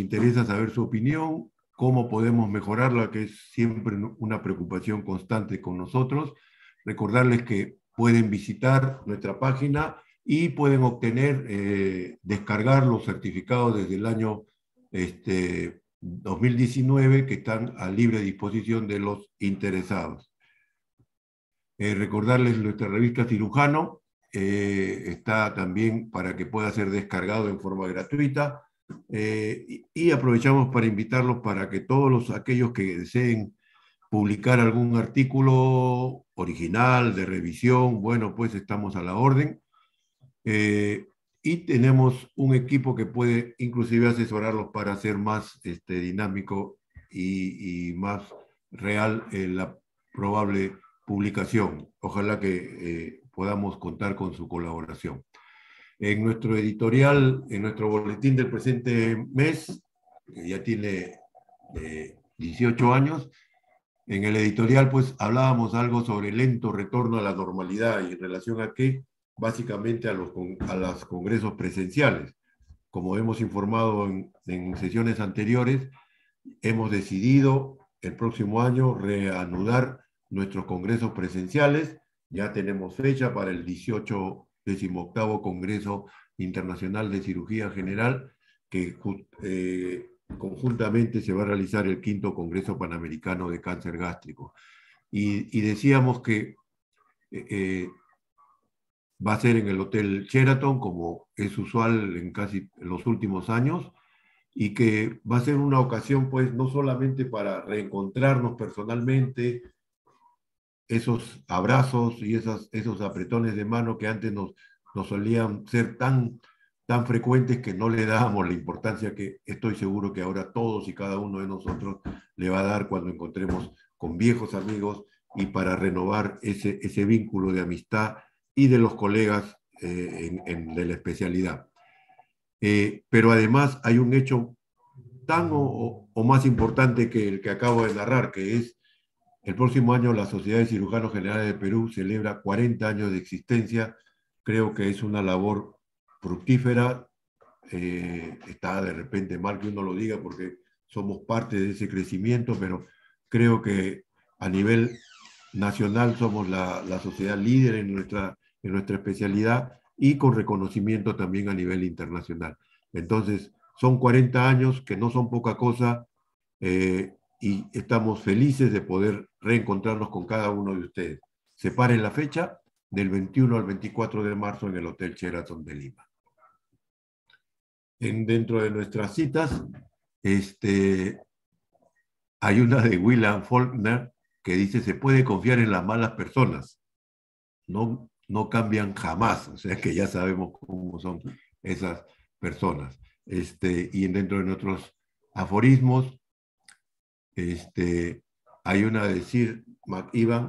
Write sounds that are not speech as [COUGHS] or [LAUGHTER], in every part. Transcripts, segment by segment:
interesa saber su opinión, cómo podemos mejorarla, que es siempre una preocupación constante con nosotros. Recordarles que pueden visitar nuestra página y pueden obtener, eh, descargar los certificados desde el año este, 2019 que están a libre disposición de los interesados. Eh, recordarles nuestra revista Cirujano, eh, está también para que pueda ser descargado en forma gratuita eh, y aprovechamos para invitarlos para que todos los, aquellos que deseen publicar algún artículo original, de revisión, bueno, pues estamos a la orden. Eh, y tenemos un equipo que puede inclusive asesorarlos para hacer más este, dinámico y, más real eh, la probable publicación. Ojalá que podamos contar con su colaboración en nuestro editorial, en nuestro boletín del presente mes, que ya tiene 18 eh, años, en el editorial pues hablábamos algo sobre el lento retorno a la normalidad y en relación a qué, básicamente a los, a los congresos presenciales. Como hemos informado en, en sesiones anteriores, hemos decidido el próximo año reanudar nuestros congresos presenciales. Ya tenemos fecha para el 18 decimoctavo Congreso Internacional de Cirugía General, que eh, conjuntamente se va a realizar el quinto Congreso Panamericano de Cáncer Gástrico. Y, decíamos que eh, eh, va a ser en el Hotel Sheraton, como es usual en casi los últimos años, y que va a ser una ocasión, pues, no solamente para reencontrarnos personalmente, esos abrazos y esos apretones de mano que antes nos, nos solían ser tan, tan frecuentes que no le dábamos la importancia que estoy seguro que ahora todos y cada uno de nosotros le va a dar cuando encontremos con viejos amigos y para renovar ese, ese vínculo de amistad y de los colegas eh, de la especialidad. Eh, pero además hay un hecho tan o, más importante que el que acabo de narrar, que es el próximo año la Sociedad de Cirujanos Generales de Perú celebra 40 años de existencia. Creo que es una labor fructífera. Eh, está de repente mal que uno lo diga porque somos parte de ese crecimiento, pero creo que a nivel nacional somos la, sociedad líder en nuestra, en nuestra especialidad y con reconocimiento también a nivel internacional. Entonces, son 40 años que no son poca cosa eh, y estamos felices de poder reencontrarnos con cada uno de ustedes. Separen la fecha del 21 al 24 de marzo en el Hotel Sheraton de Lima. En, dentro de nuestras citas, este, hay una de William Faulkner que dice, se puede confiar en las malas personas. No, no cambian jamás, o sea que ya sabemos cómo son esas personas. Este, y dentro de nuestros aforismos, este, hay una decir, mac Ivan,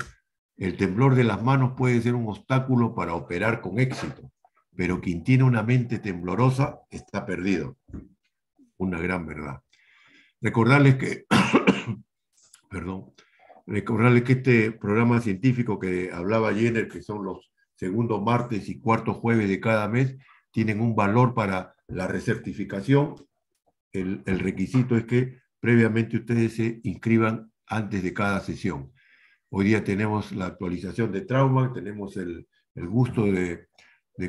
el temblor de las manos puede ser un obstáculo para operar con éxito, pero quien tiene una mente temblorosa está perdido. Una gran verdad. Recordarles que, [COUGHS] perdón, recordarles que este programa científico que hablaba Jenner, que son los segundos martes y cuarto jueves de cada mes, tienen un valor para la recertificación. El, el requisito es que previamente ustedes se inscriban antes de cada sesión. Hoy día tenemos la actualización de trauma, tenemos el, el gusto de,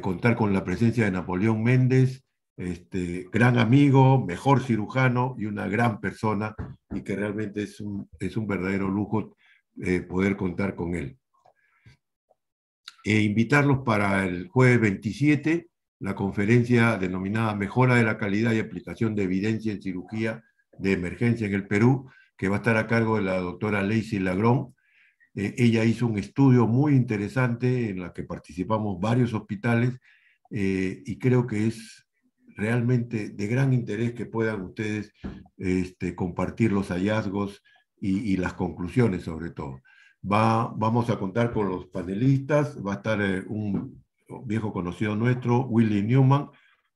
contar con la presencia de Napoleón Méndez, este, gran amigo, mejor cirujano y una gran persona, y que realmente es un, verdadero lujo eh, poder contar con él. E invitarlos para el jueves 27, la conferencia denominada Mejora de la calidad y aplicación de evidencia en cirugía de emergencia en el Perú, que va a estar a cargo de la doctora Lacey Lagrón. Eh, ella hizo un estudio muy interesante en la que participamos varios hospitales eh, y creo que es realmente de gran interés que puedan ustedes este, compartir los hallazgos y, las conclusiones sobre todo. Va, vamos a contar con los panelistas, va a estar eh, un viejo conocido nuestro, Willy Newman,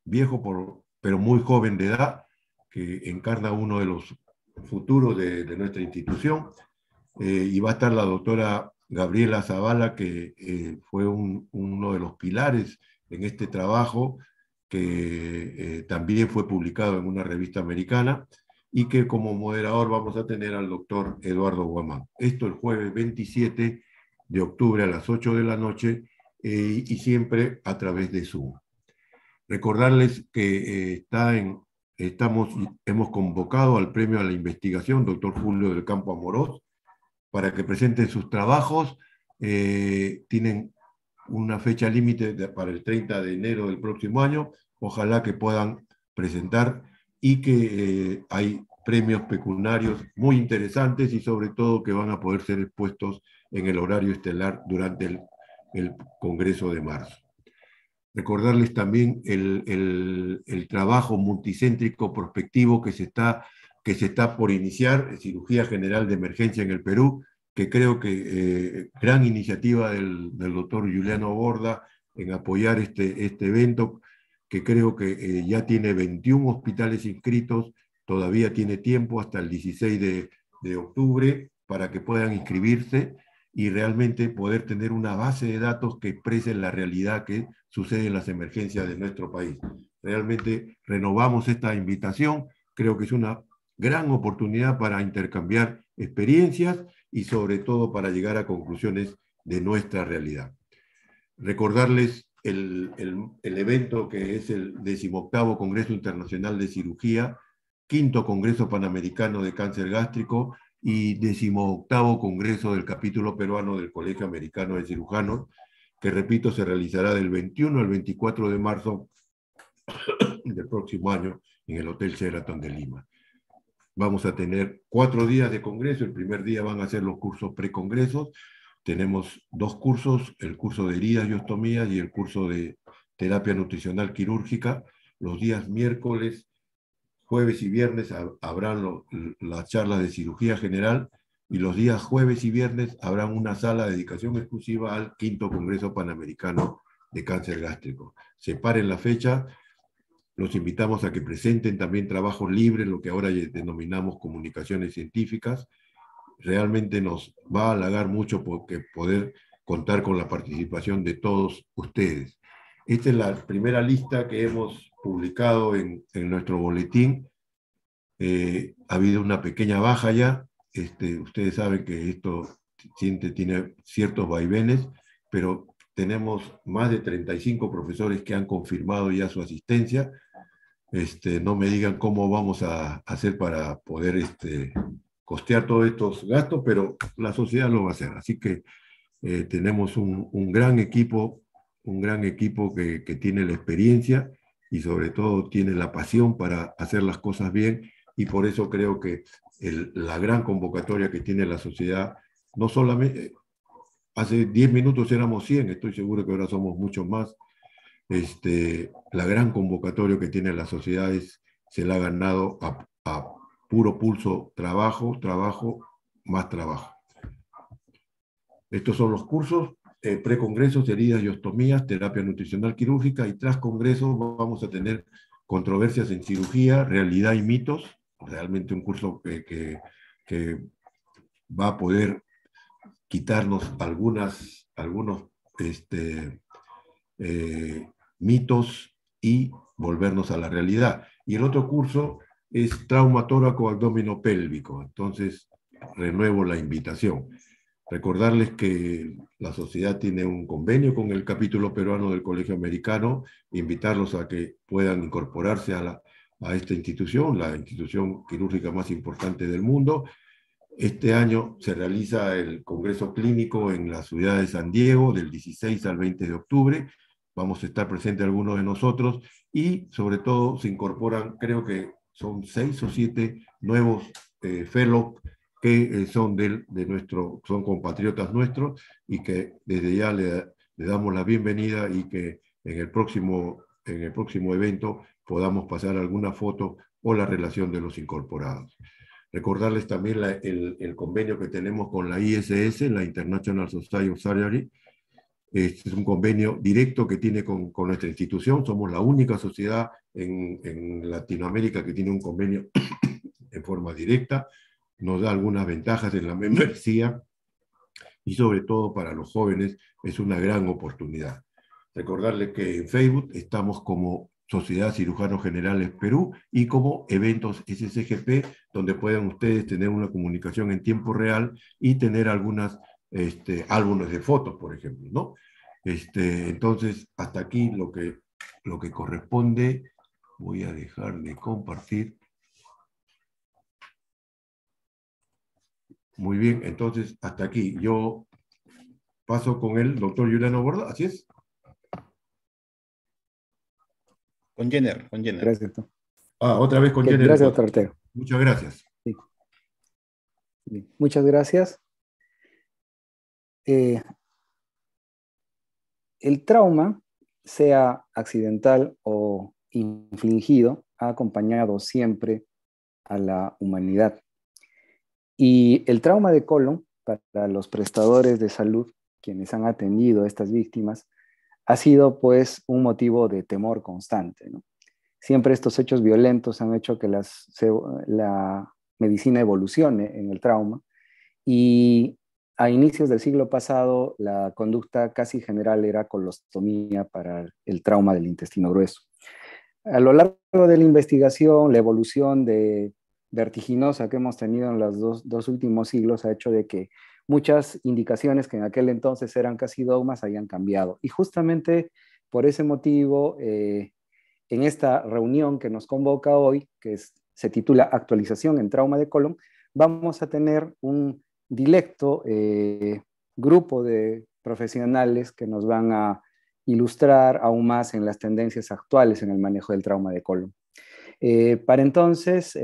viejo por, pero muy joven de edad, que encarna uno de los futuro de, de nuestra institución. Eh, y va a estar la doctora Gabriela Zavala, que eh, fue uno de los pilares en este trabajo, que eh, también fue publicado en una revista americana, y que como moderador vamos a tener al doctor Eduardo Guamán. Esto el jueves 27 de octubre a las 8 de la noche eh, y siempre a través de Zoom. Recordarles que está en Estamos, hemos convocado al premio a la investigación, doctor Julio del Campo Amorós, para que presenten sus trabajos. Eh, tienen una fecha límite para el 30 de enero del próximo año. Ojalá que puedan presentar y que eh, hay premios pecunarios muy interesantes y sobre todo que van a poder ser expuestos en el horario estelar durante el Congreso de marzo recordarles también el, el, trabajo multicéntrico prospectivo que se, está, que se está por iniciar, cirugía general de emergencia en el Perú, que creo que eh, gran iniciativa del, del, doctor Juliano Borda en apoyar este, este evento, que creo que eh, ya tiene 21 hospitales inscritos, todavía tiene tiempo hasta el 16 de, de octubre para que puedan inscribirse y realmente poder tener una base de datos que expresen la realidad que sucede en las emergencias de nuestro país. Realmente renovamos esta invitación, creo que es una gran oportunidad para intercambiar experiencias y sobre todo para llegar a conclusiones de nuestra realidad. Recordarles el, el, evento que es el 18 Congreso Internacional de Cirugía, quinto Congreso Panamericano de Cáncer Gástrico y 18 Congreso del Capítulo Peruano del Colegio Americano de Cirujanos, que repito se realizará del 21 al 24 de marzo del próximo año en el Hotel Sheraton de Lima. Vamos a tener cuatro días de congreso. El primer día van a ser los cursos precongresos. Tenemos dos cursos, el curso de heridas y ostomías y el curso de terapia nutricional quirúrgica. Los días miércoles, jueves y viernes habrán las charlas de cirugía general y los días jueves y viernes habrá una sala de dedicación exclusiva al quinto Congreso Panamericano de Cáncer Gástrico. Separen la fecha, los invitamos a que presenten también trabajos libres, lo que ahora denominamos comunicaciones científicas. Realmente nos va a halagar mucho porque poder contar con la participación de todos ustedes. Esta es la primera lista que hemos publicado en, nuestro boletín. Eh, ha habido una pequeña baja ya, este, ustedes saben que esto tiene, tiene ciertos vaivenes, pero tenemos más de 35 profesores que han confirmado ya su asistencia. Este, no me digan cómo vamos a hacer para poder este, costear todos estos gastos, pero la sociedad lo va a hacer. Así que eh, tenemos un, gran equipo, un gran equipo que, que, tiene la experiencia y sobre todo tiene la pasión para hacer las cosas bien y por eso creo que la gran convocatoria que tiene la sociedad, no solamente, hace 10 minutos éramos 100, estoy seguro que ahora somos muchos más, este, la gran convocatoria que tiene la sociedad es, se la ha ganado a, puro pulso, trabajo, trabajo, más trabajo. Estos son los cursos, eh, precongresos, heridas y ostomías, terapia nutricional quirúrgica y tras congresos vamos a tener controversias en cirugía, realidad y mitos, realmente un curso eh, que, va a poder quitarnos algunos este, eh, mitos y volvernos a la realidad. Y el otro curso es trauma tóraco abdomino pélvico. Entonces, renuevo la invitación. Recordarles que la sociedad tiene un convenio con el capítulo peruano del Colegio Americano, invitarlos a que puedan incorporarse a la, a esta institución, la institución quirúrgica más importante del mundo. Este año se realiza el Congreso Clínico en la ciudad de San Diego del 16 al 20 de octubre. Vamos a estar presentes algunos de nosotros y sobre todo se incorporan, creo que son seis o siete nuevos eh, fellows que eh, son, del, de nuestro, son compatriotas nuestros y que desde ya le, le damos la bienvenida y que en el próximo, en el próximo evento podamos pasar alguna foto o la relación de los incorporados. Recordarles también el, convenio que tenemos con la ISS, la International Society of Salary. Este es un convenio directo que tiene con, nuestra institución. Somos la única sociedad en, en Latinoamérica que tiene un convenio [COUGHS] en forma directa. Nos da algunas ventajas en la membresía y sobre todo para los jóvenes es una gran oportunidad. Recordarles que en Facebook estamos como Sociedad Cirujanos Generales Perú y como eventos SCGP, donde puedan ustedes tener una comunicación en tiempo real y tener algunas este, álbumes de fotos, por ejemplo. ¿no? Este, entonces, hasta aquí lo que, lo que corresponde. Voy a dejar de compartir. Muy bien, entonces hasta aquí. Yo paso con el doctor Juliano Borda, así es. Con Jenner, con Jenner. Gracias. Ah, otra vez con Jenner. Gracias, doctor Muchas gracias. Muchas gracias. Eh, el trauma, sea accidental o infligido, ha acompañado siempre a la humanidad. Y el trauma de colon, para los prestadores de salud, quienes han atendido a estas víctimas, ha sido pues un motivo de temor constante. Siempre estos hechos violentos han hecho que la medicina evolucione en el trauma y a inicios del siglo pasado la conducta casi general era colostomía para el trauma del intestino grueso. A lo largo de la investigación, la evolución de vertiginosa que hemos tenido en los dos, dos últimos siglos ha hecho de que muchas indicaciones que en aquel entonces eran casi dogmas habían cambiado. Y justamente por ese motivo, eh, en esta reunión que nos convoca hoy, que se titula Actualización en Trauma de Colon, vamos a tener un directo eh, grupo de profesionales que nos van a ilustrar aún más en las tendencias actuales en el manejo del trauma de colon. Eh, para entonces,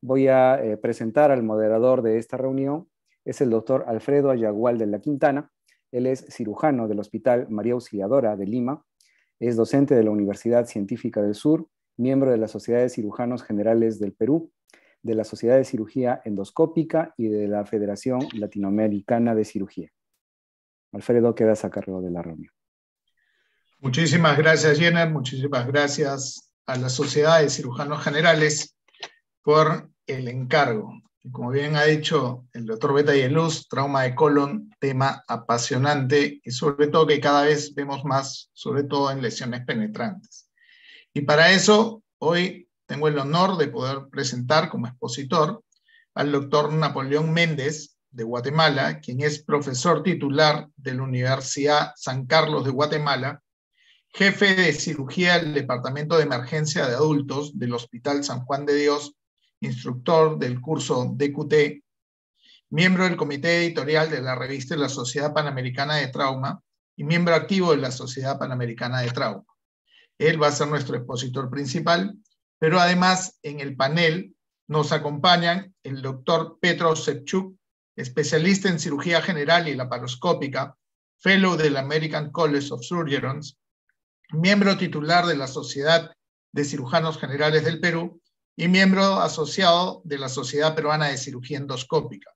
voy a presentar al moderador de esta reunión, es el doctor Alfredo Ayagual de la Quintana. Él es cirujano del Hospital María Auxiliadora de Lima, es docente de la Universidad Científica del Sur, miembro de la Sociedad de Cirujanos Generales del Perú, de la Sociedad de Cirugía Endoscópica y de la Federación Latinoamericana de Cirugía. Alfredo, quedas a cargo de la reunión. Muchísimas gracias, Jenner. Muchísimas gracias a la Sociedad de Cirujanos Generales por el encargo como bien ha dicho el doctor Beta y Luz, trauma de colon, tema apasionante y sobre todo que cada vez vemos más, sobre todo en lesiones penetrantes. Y para eso, hoy tengo el honor de poder presentar como expositor al doctor Napoleón Méndez de Guatemala, quien es profesor titular de la Universidad San Carlos de Guatemala, jefe de cirugía del Departamento de Emergencia de Adultos del Hospital San Juan de Dios instructor del curso DQT, miembro del comité editorial de la revista de la Sociedad Panamericana de Trauma y miembro activo de la Sociedad Panamericana de Trauma. Él va a ser nuestro expositor principal, pero además en el panel nos acompañan el doctor Petro Sepchuk, especialista en cirugía general y laparoscópica, fellow del American College of Surgeons, miembro titular de la Sociedad de Cirujanos Generales del Perú y miembro asociado de la Sociedad Peruana de Cirugía Endoscópica.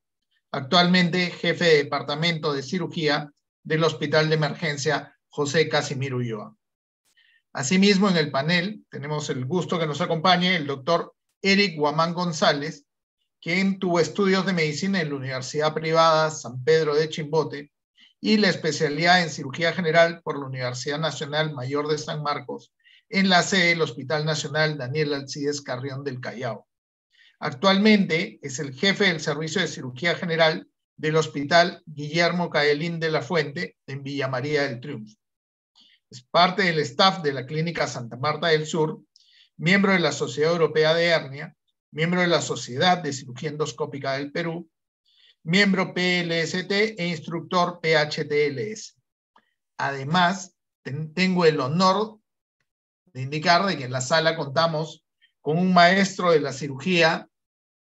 Actualmente jefe de Departamento de Cirugía del Hospital de Emergencia José Casimiro Ulloa. Asimismo, en el panel tenemos el gusto que nos acompañe el doctor Eric Guamán González, quien tuvo estudios de medicina en la Universidad Privada San Pedro de Chimbote y la especialidad en cirugía general por la Universidad Nacional Mayor de San Marcos en la sede del Hospital Nacional Daniel Alcides Carrión del Callao. Actualmente es el jefe del Servicio de Cirugía General del Hospital Guillermo Caelín de la Fuente en Villa María del Triunfo. Es parte del staff de la Clínica Santa Marta del Sur, miembro de la Sociedad Europea de Hernia, miembro de la Sociedad de Cirugía Endoscópica del Perú, miembro PLST e instructor PHTLS. Además, tengo el honor de indicar de que en la sala contamos con un maestro de la cirugía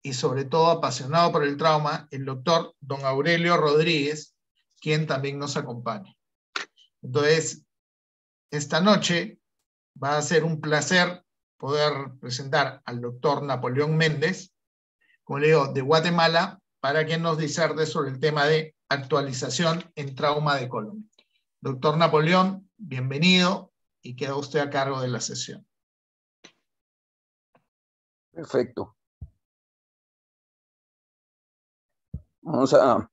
y sobre todo apasionado por el trauma, el doctor don Aurelio Rodríguez, quien también nos acompaña. Entonces, esta noche va a ser un placer poder presentar al doctor Napoleón Méndez, como de Guatemala, para que nos diserte sobre el tema de actualización en trauma de colon. Doctor Napoleón, bienvenido, y queda usted a cargo de la sesión. Perfecto. Vamos a,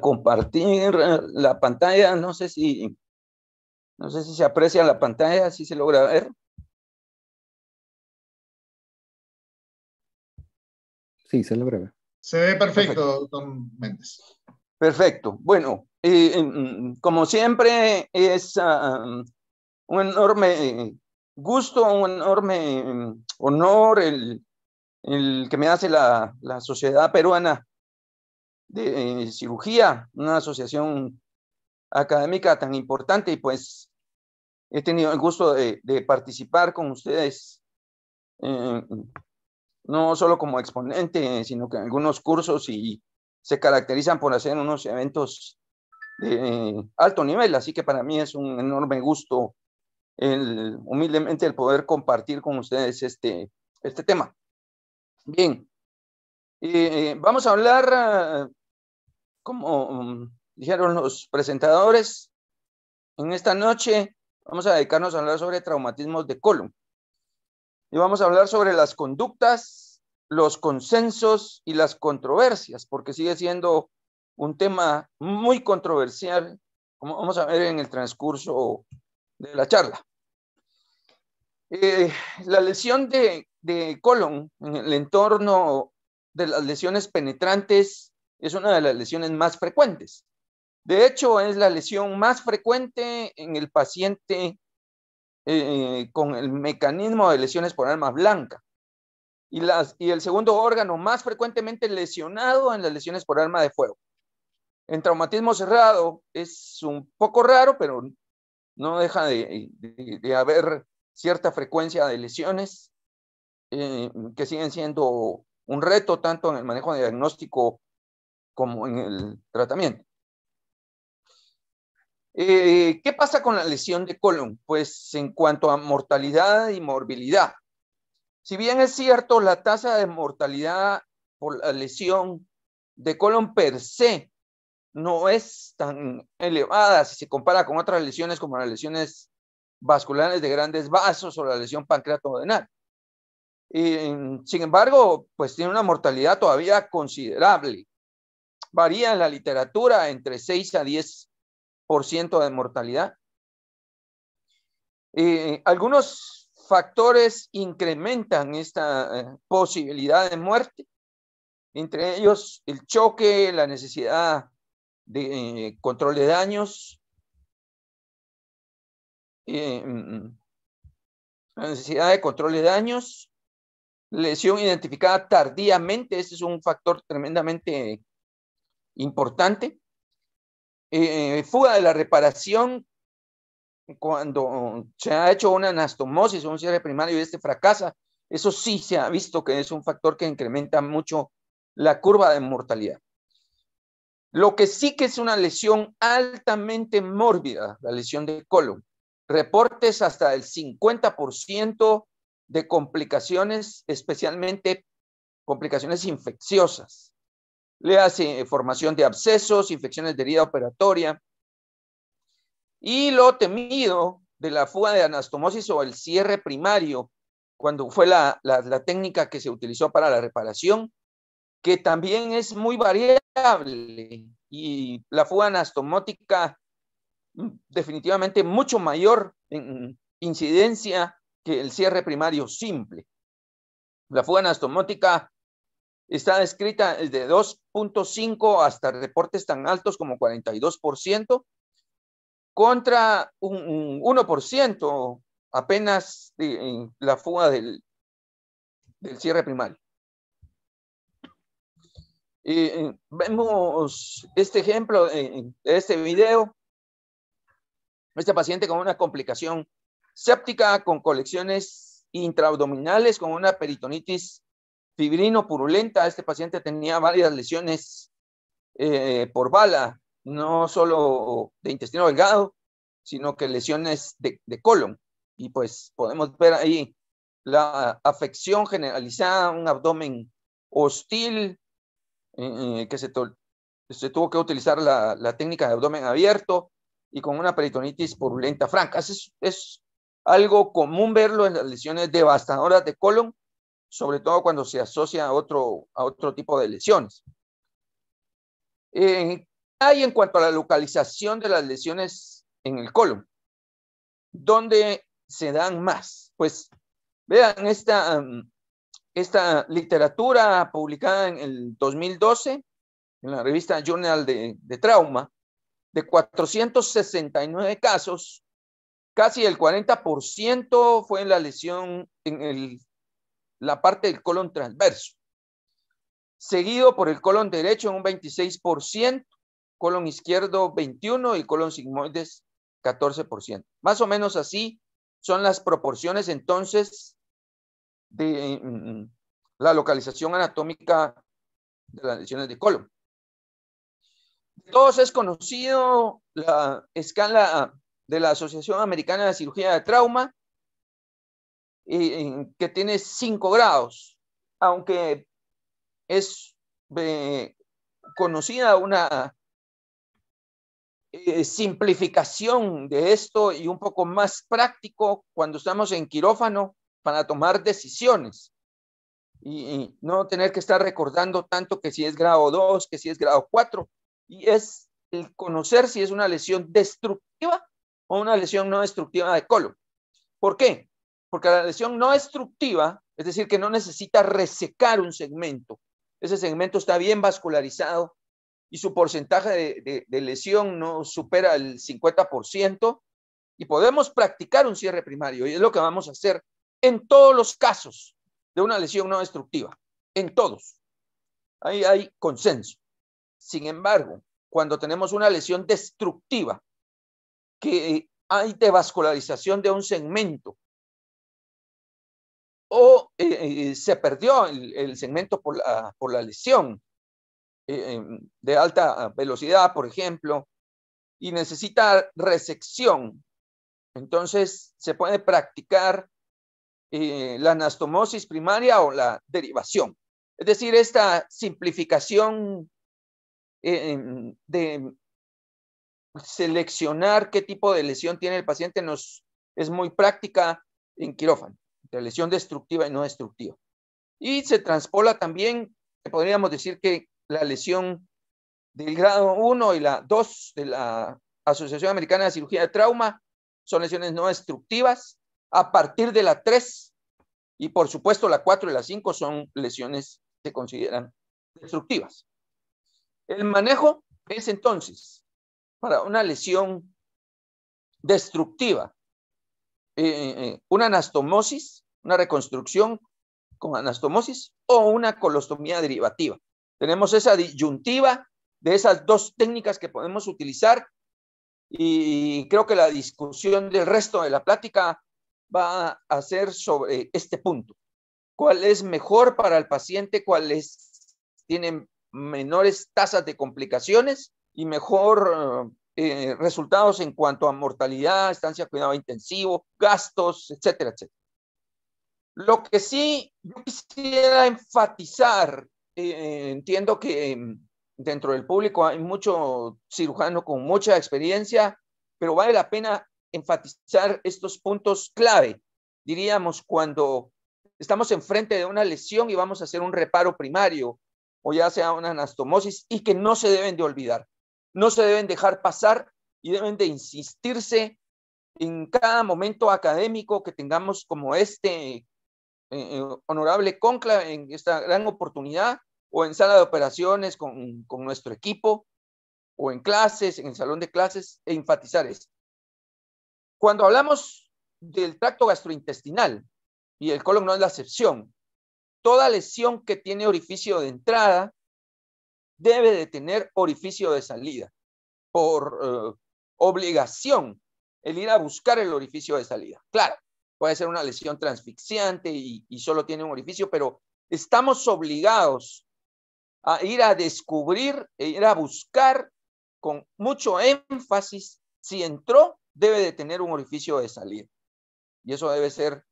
compartir la pantalla. No sé si no sé si se aprecia la pantalla, si se logra ver. Sí, se logra ver. Se ve perfecto, perfecto. don Méndez. Perfecto. Bueno, Mm, mm, como siempre, es ah, mm, un enorme gusto, un enorme honor el, que me hace la, la Sociedad Peruana de eh, Cirugía, una asociación académica tan importante y pues he tenido el gusto de, participar con ustedes, eh, no solo como exponente, sino que en algunos cursos y se caracterizan por hacer unos eventos de alto nivel. Así que para mí es un enorme gusto humildemente el poder compartir con ustedes este, este tema. Bien, eh, eh, vamos a hablar, ah, como um, dijeron los presentadores, en esta noche vamos a dedicarnos a hablar sobre traumatismos de colon. Y vamos a hablar sobre las conductas, los consensos y las controversias, porque sigue siendo un tema muy controversial, como vamos a ver en el transcurso de la charla. Eh, la lesión de, colon en el entorno de las lesiones penetrantes es una de las lesiones más frecuentes. De hecho, es la lesión más frecuente en el paciente eh, con el mecanismo de lesiones por arma blanca. las, y el segundo órgano más frecuentemente lesionado en las lesiones por arma de fuego en traumatismo cerrado es un poco raro, pero no deja de, haber cierta frecuencia de lesiones eh, que siguen siendo un reto tanto en el manejo de diagnóstico como en el tratamiento. Eh, ¿Qué pasa con la lesión de colon? Pues en cuanto a mortalidad y morbilidad. Si bien es cierto, la tasa de mortalidad por la lesión de colon per se no es tan elevada si se compara con otras lesiones como las lesiones vasculares de grandes vasos o la lesión pancreato Y, sin embargo, pues tiene una mortalidad todavía considerable. Varía en la literatura entre 6 a 10% de mortalidad. Eh, algunos factores incrementan esta eh, posibilidad de muerte, entre ellos el choque, la necesidad eh, control de daños, eh, mm, mm, necesidad de control de daños, lesión identificada tardíamente, ese es un factor tremendamente importante, eh, fuga de la reparación cuando se ha hecho una anastomosis o un cierre primario y este fracasa, eso sí se ha visto que es un factor que incrementa mucho la curva de mortalidad. Lo que sí que es una lesión altamente mórbida, la lesión de colon. Reportes hasta el 50% de complicaciones, especialmente complicaciones infecciosas. Le hace eh, formación de abscesos, infecciones de herida operatoria. Y lo temido de la fuga de anastomosis o el cierre primario, cuando fue la, la técnica que se utilizó para la reparación, que también es muy variada y la fuga anastomótica mm, definitivamente mucho mayor en incidencia que el cierre primario simple. La fuga anastomótica está descrita desde 2.5 hasta reportes tan altos como 42%, contra un, 1% apenas en la fuga del cierre primario vemos este ejemplo en este video. Este paciente con una complicación séptica, con colecciones intraabdominales, con una peritonitis fibrino purulenta. Este paciente tenía varias lesiones eh, por bala, no solo de intestino delgado, sino que lesiones de, de colon. Y pues podemos ver ahí la afección generalizada, un abdomen hostil, que se, se, tuvo que utilizar la, la, técnica de abdomen abierto y con una peritonitis purulenta franca. Es, es algo común verlo en las lesiones devastadoras de colon, sobre todo cuando se asocia a otro, a otro tipo de lesiones. Eh, hay en cuanto a la localización de las lesiones en el colon, ¿dónde se dan más? Pues vean esta mm, esta literatura publicada en el 2012 en la revista Journal de, de Trauma, de 469 casos, casi el 40% fue en la lesión en el, la parte del colon transverso, seguido por el colon derecho en un 26%, colon izquierdo 21% y colon sigmoides 14%. Más o menos así son las proporciones entonces de eh, mm, mm, la localización anatómica de las lesiones de colon. todos es conocido la escala de la Asociación Americana de Cirugía de Trauma, que tiene cinco grados, aunque es eh, conocida una eh, simplificación de esto y un poco más práctico cuando estamos en quirófano, para tomar decisiones y, no tener que estar recordando tanto que si es grado 2, que si es grado 4. Y es el conocer si es una lesión destructiva o una lesión no destructiva de colon. ¿Por qué? Porque la lesión no destructiva, es decir, que no necesita resecar un segmento. Ese segmento está bien vascularizado y su porcentaje de lesión no supera el 50% y podemos practicar un cierre primario y es lo que vamos a hacer en todos los casos de una lesión no destructiva, en todos. Ahí hay consenso. Sin embargo, cuando tenemos una lesión destructiva, que hay devascularización de un segmento, o eh, eh, se perdió el, segmento por la, por la lesión eh, de alta velocidad, por ejemplo, y necesita resección, entonces se puede practicar eh, la anastomosis primaria o la derivación. Es decir, esta simplificación eh, de seleccionar qué tipo de lesión tiene el paciente nos, es muy práctica en quirófano, entre lesión destructiva y no destructiva. Y se transpola también, podríamos decir que la lesión del grado 1 y la 2 de la Asociación Americana de Cirugía de Trauma son lesiones no destructivas a partir de la 3 y por supuesto la 4 y la 5 son lesiones que se consideran destructivas. El manejo es entonces para una lesión destructiva, eh, eh, eh, una anastomosis, una reconstrucción con anastomosis o una colostomía derivativa. Tenemos esa disyuntiva de esas dos técnicas que podemos utilizar y creo que la discusión del resto de la plática va a hacer sobre este punto. ¿Cuál es mejor para el paciente? ¿Cuáles tienen menores tasas de complicaciones y mejor eh, eh, resultados en cuanto a mortalidad, estancia de cuidado intensivo, gastos, etcétera, etcétera? Lo que sí yo quisiera enfatizar, eh, entiendo que dentro del público hay mucho cirujano con mucha experiencia, pero vale la pena enfatizar estos puntos clave, diríamos, cuando estamos enfrente de una lesión y vamos a hacer un reparo primario o ya sea una anastomosis y que no se deben de olvidar, no se deben dejar pasar y deben de insistirse en cada momento académico que tengamos como este eh, eh, honorable conclave, en esta gran oportunidad, o en sala de operaciones con, con, nuestro equipo, o en clases, en el salón de clases, e enfatizar esto. Cuando hablamos del tracto gastrointestinal, y el colon no es la excepción, toda lesión que tiene orificio de entrada debe de tener orificio de salida. Por eh, obligación, el ir a buscar el orificio de salida. Claro, puede ser una lesión transfixiante y, y solo tiene un orificio, pero estamos obligados a ir a descubrir, e ir a buscar con mucho énfasis si entró debe de tener un orificio de salida. Y eso debe ser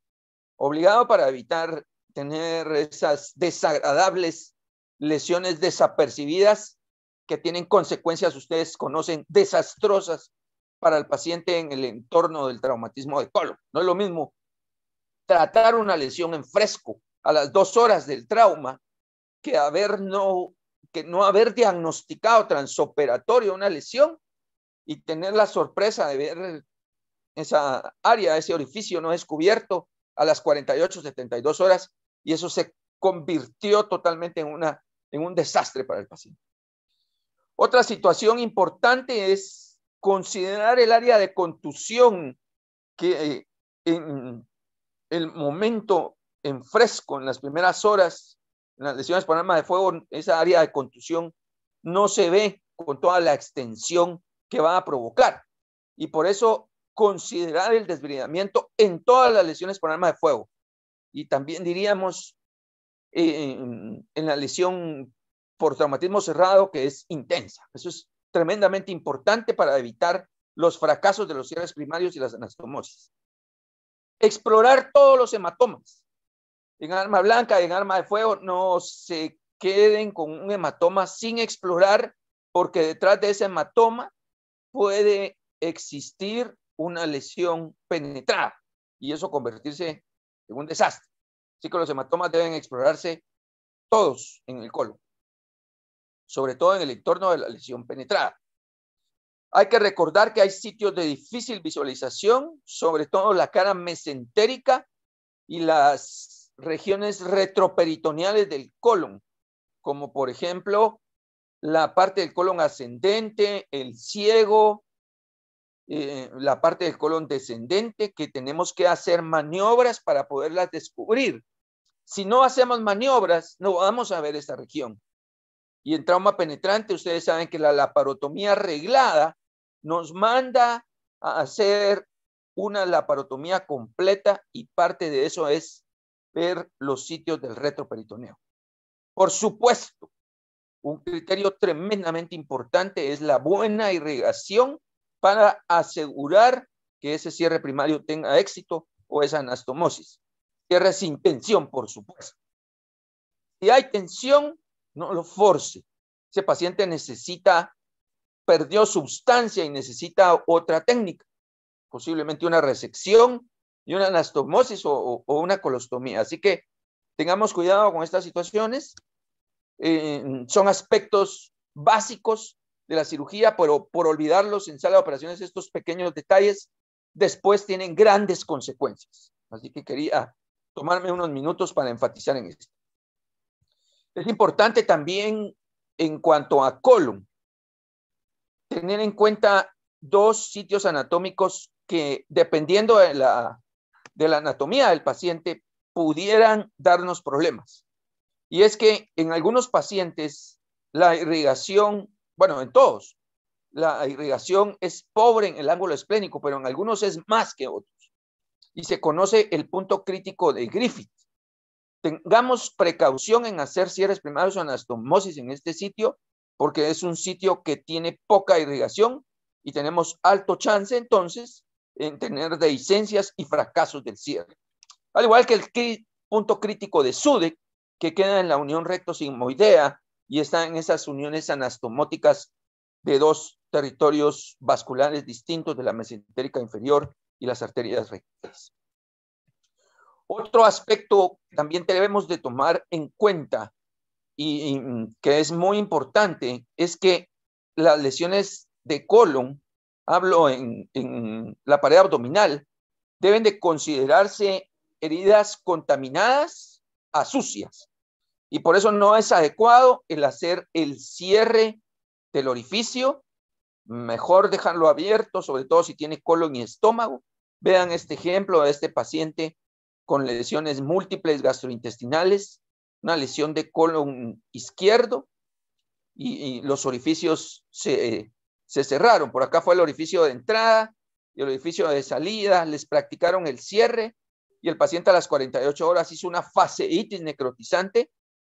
obligado para evitar tener esas desagradables lesiones desapercibidas que tienen consecuencias, ustedes conocen, desastrosas para el paciente en el entorno del traumatismo de colon. No es lo mismo tratar una lesión en fresco a las dos horas del trauma que haber no, que no haber diagnosticado transoperatorio una lesión y tener la sorpresa de ver esa área, ese orificio no descubierto a las 48, 72 horas y eso se convirtió totalmente en, una, en un desastre para el paciente. Otra situación importante es considerar el área de contusión que eh, en el momento en fresco, en las primeras horas, en las lesiones por arma de fuego, esa área de contusión no se ve con toda la extensión que va a provocar. Y por eso considerar el desbridamiento en todas las lesiones por arma de fuego. Y también diríamos en, en la lesión por traumatismo cerrado que es intensa. Eso es tremendamente importante para evitar los fracasos de los cierres primarios y las anastomosis. Explorar todos los hematomas. En arma blanca, en arma de fuego, no se queden con un hematoma sin explorar, porque detrás de ese hematoma puede existir una lesión penetrada y eso convertirse en un desastre. Así que los hematomas deben explorarse todos en el colon, sobre todo en el entorno de la lesión penetrada. Hay que recordar que hay sitios de difícil visualización, sobre todo la cara mesentérica y las regiones retroperitoneales del colon, como por ejemplo la parte del colon ascendente, el ciego, eh, la parte del colon descendente, que tenemos que hacer maniobras para poderlas descubrir. Si no hacemos maniobras, no vamos a ver esta región. Y en trauma penetrante, ustedes saben que la laparotomía arreglada nos manda a hacer una laparotomía completa y parte de eso es ver los sitios del retroperitoneo. Por supuesto, un criterio tremendamente importante es la buena irrigación para asegurar que ese cierre primario tenga éxito o esa anastomosis. Cierre sin tensión, por supuesto. Si hay tensión, no lo force. Ese paciente necesita, perdió sustancia y necesita otra técnica, posiblemente una resección y una anastomosis o, o una colostomía. Así que tengamos cuidado con estas situaciones eh, son aspectos básicos de la cirugía, pero por olvidarlos en sala de operaciones, estos pequeños detalles después tienen grandes consecuencias. Así que quería tomarme unos minutos para enfatizar en esto. Es importante también en cuanto a colon, tener en cuenta dos sitios anatómicos que dependiendo de la anatomía del paciente pudieran darnos problemas. Y es que en algunos pacientes la irrigación, bueno, en todos, la irrigación es pobre en el ángulo esplénico, pero en algunos es más que otros. Y se conoce el punto crítico de Griffith. Tengamos precaución en hacer cierres primarios o anastomosis en este sitio, porque es un sitio que tiene poca irrigación y tenemos alto chance entonces en tener dehiscencias y fracasos del cierre. Al igual que el punto crítico de Sudek, que queda en la unión rectosigmoidea y están en esas uniones anastomóticas de dos territorios vasculares distintos de la mesentérica inferior y las arterias rectas. Otro aspecto también debemos de tomar en cuenta y, que es muy importante es que las lesiones de colon, hablo en, en la pared abdominal, deben de considerarse heridas contaminadas a sucias. Y por eso no es adecuado el hacer el cierre del orificio. Mejor dejarlo abierto, sobre todo si tiene colon y estómago. Vean este ejemplo de este paciente con lesiones múltiples gastrointestinales, una lesión de colon izquierdo y, los orificios se, cerraron. Por acá fue el orificio de entrada y el orificio de salida. Les practicaron el cierre y el paciente a las 48 horas hizo una faceitis necrotizante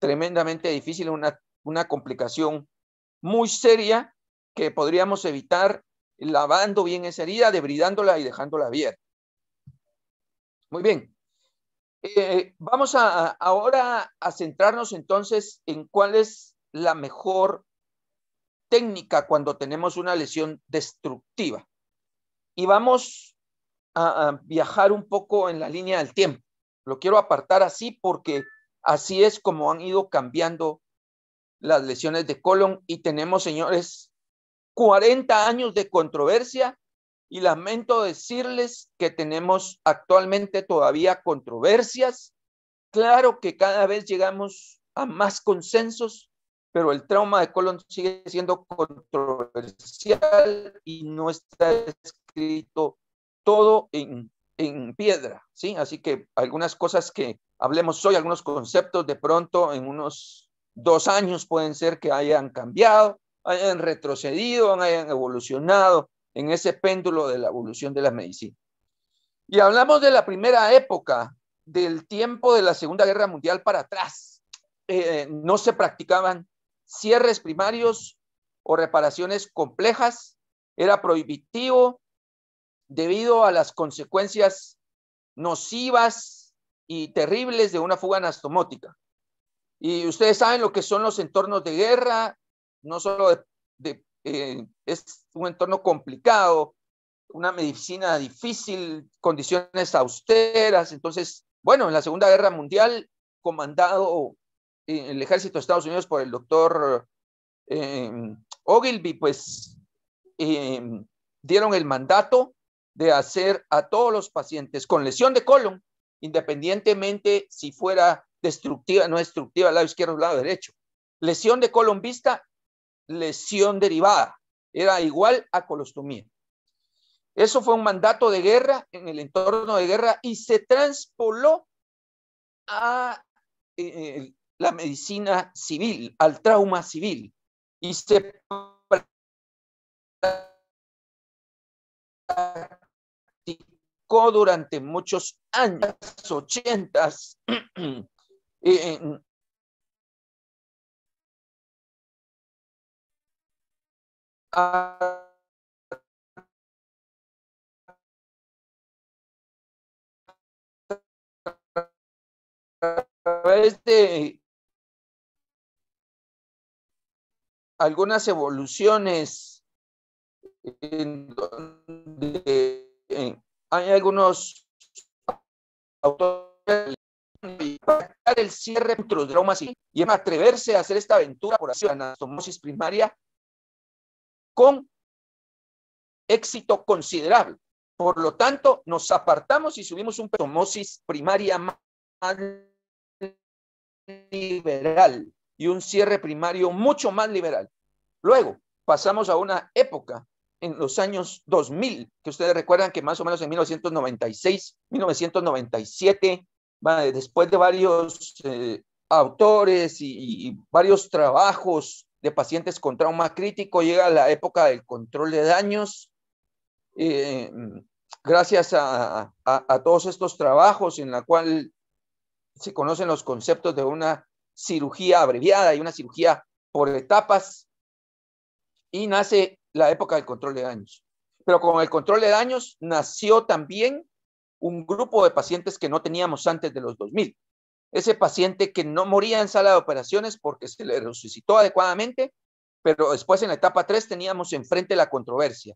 tremendamente difícil, una, una complicación muy seria que podríamos evitar lavando bien esa herida, debridándola y dejándola abierta. Muy bien. Eh, vamos a, ahora a centrarnos entonces en cuál es la mejor técnica cuando tenemos una lesión destructiva. Y vamos a, a viajar un poco en la línea del tiempo. Lo quiero apartar así porque Así es como han ido cambiando las lesiones de colon y tenemos, señores, 40 años de controversia y lamento decirles que tenemos actualmente todavía controversias. Claro que cada vez llegamos a más consensos, pero el trauma de colon sigue siendo controversial y no está escrito todo en en piedra, ¿sí? Así que algunas cosas que hablemos hoy, algunos conceptos, de pronto en unos dos años pueden ser que hayan cambiado, hayan retrocedido, hayan evolucionado en ese péndulo de la evolución de la medicina. Y hablamos de la primera época, del tiempo de la Segunda Guerra Mundial para atrás. Eh, no se practicaban cierres primarios o reparaciones complejas, era prohibitivo debido a las consecuencias nocivas y terribles de una fuga anastomótica. Y ustedes saben lo que son los entornos de guerra, no solo de, eh, es un entorno complicado, una medicina difícil, condiciones austeras. Entonces, bueno, en la Segunda Guerra Mundial, comandado en eh, el ejército de Estados Unidos por el doctor eh, Ogilvy, pues dieron el mandato de hacer a todos los pacientes con lesión de colon, independientemente si fuera destructiva, no destructiva, lado izquierdo, o lado derecho. Lesión de colon vista, lesión derivada, era igual a colostomía. Eso fue un mandato de guerra en el entorno de guerra y se transpoló a eh, la medicina civil, al trauma civil. Y se durante muchos años, ochentas, y [CLEARS THROAT] eh, a través de algunas evoluciones en donde hay algunos autores para el cierre de y, atreverse a hacer esta aventura por hacer anastomosis primaria con éxito considerable. Por lo tanto, nos apartamos y subimos un anastomosis primaria más liberal y un cierre primario mucho más liberal. Luego, pasamos a una época en los años 2000, que ustedes recuerdan que más o menos en 1996, 1997, después de varios eh, autores y, varios trabajos de pacientes con trauma crítico, llega la época del control de daños. Eh, gracias a, a todos estos trabajos en la cual se conocen los conceptos de una cirugía abreviada y una cirugía por etapas, y nace la época del control de daños. Pero con el control de daños nació también un grupo de pacientes que no teníamos antes de los 2000. Ese paciente que no moría en sala de operaciones porque se le resucitó adecuadamente, pero después en la etapa 3 teníamos enfrente la controversia.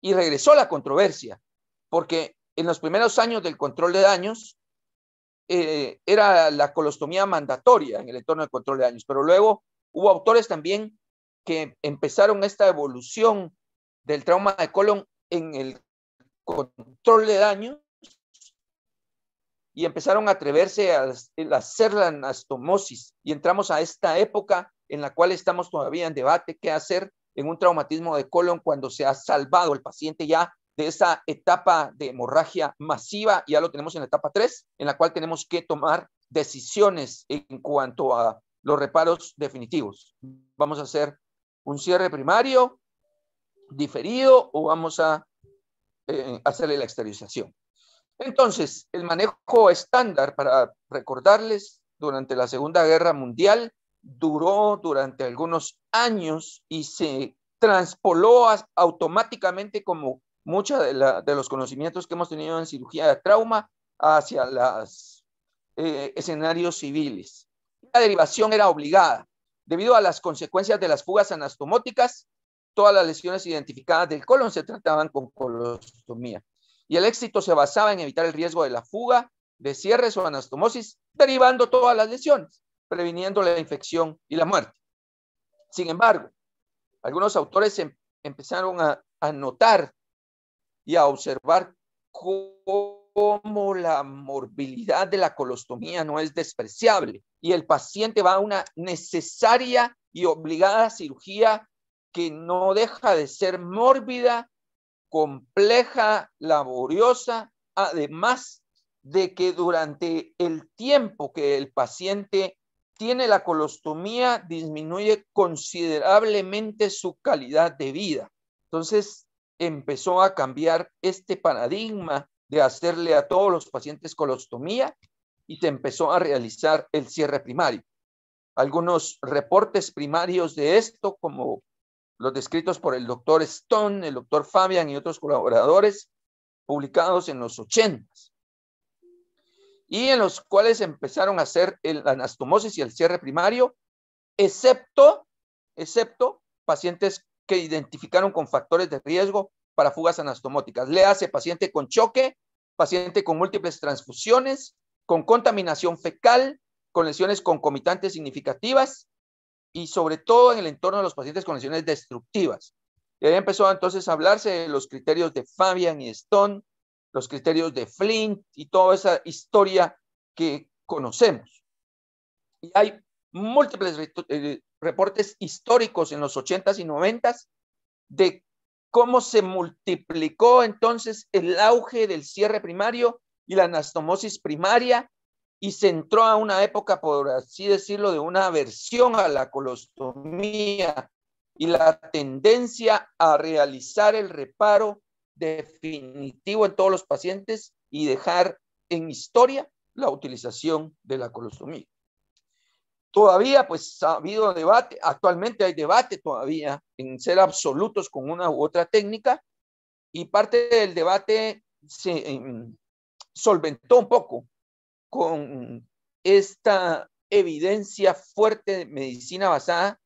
Y regresó la controversia, porque en los primeros años del control de daños eh, era la colostomía mandatoria en el entorno del control de daños, pero luego hubo autores también que empezaron esta evolución del trauma de colon en el control de daños y empezaron a atreverse a, hacer la anastomosis y entramos a esta época en la cual estamos todavía en debate qué hacer en un traumatismo de colon cuando se ha salvado el paciente ya de esa etapa de hemorragia masiva, ya lo tenemos en la etapa 3, en la cual tenemos que tomar decisiones en cuanto a los reparos definitivos. Vamos a hacer un cierre primario diferido o vamos a eh, hacerle la exteriorización. Entonces, el manejo estándar, para recordarles, durante la Segunda Guerra Mundial duró durante algunos años y se transpoló automáticamente como muchos de, los conocimientos que hemos tenido en cirugía de trauma hacia los eh, escenarios civiles. La derivación era obligada. Debido a las consecuencias de las fugas anastomóticas, todas las lesiones identificadas del colon se trataban con colostomía. Y el éxito se basaba en evitar el riesgo de la fuga, de cierres o anastomosis, derivando todas las lesiones, previniendo la infección y la muerte. Sin embargo, algunos autores em-, empezaron a notar y a observar cómo la morbilidad de la colostomía no es despreciable y el paciente va a una necesaria y obligada cirugía que no deja de ser mórbida, compleja, laboriosa, además de que durante el tiempo que el paciente tiene la colostomía disminuye considerablemente su calidad de vida. Entonces empezó a cambiar este paradigma de hacerle a todos los pacientes colostomía y se empezó a realizar el cierre primario. Algunos reportes primarios de esto, como los descritos por el doctor Stone, el doctor Fabian y otros colaboradores, publicados en los 80 y en los cuales empezaron a hacer el, la anastomosis y el cierre primario, excepto, excepto pacientes que identificaron con factores de riesgo para fugas anastomóticas. Le hace paciente con choque, paciente con múltiples transfusiones, con contaminación fecal, con lesiones concomitantes significativas y sobre todo en el entorno de los pacientes con lesiones destructivas. Y ahí empezó entonces a hablarse de los criterios de Fabian y Stone, los criterios de Flint y toda esa historia que conocemos. Y hay múltiples eh, reportes históricos en los 80s y 90s de cómo se multiplicó entonces el auge del cierre primario y la anastomosis primaria y se entró a una época, por así decirlo, de una aversión a la colostomía y la tendencia a realizar el reparo definitivo en todos los pacientes y dejar en historia la utilización de la colostomía. Todavía, pues, ha habido debate, actualmente hay debate todavía en ser absolutos con una u otra técnica y parte del debate se, em, solventó un poco con esta evidencia fuerte de medicina basada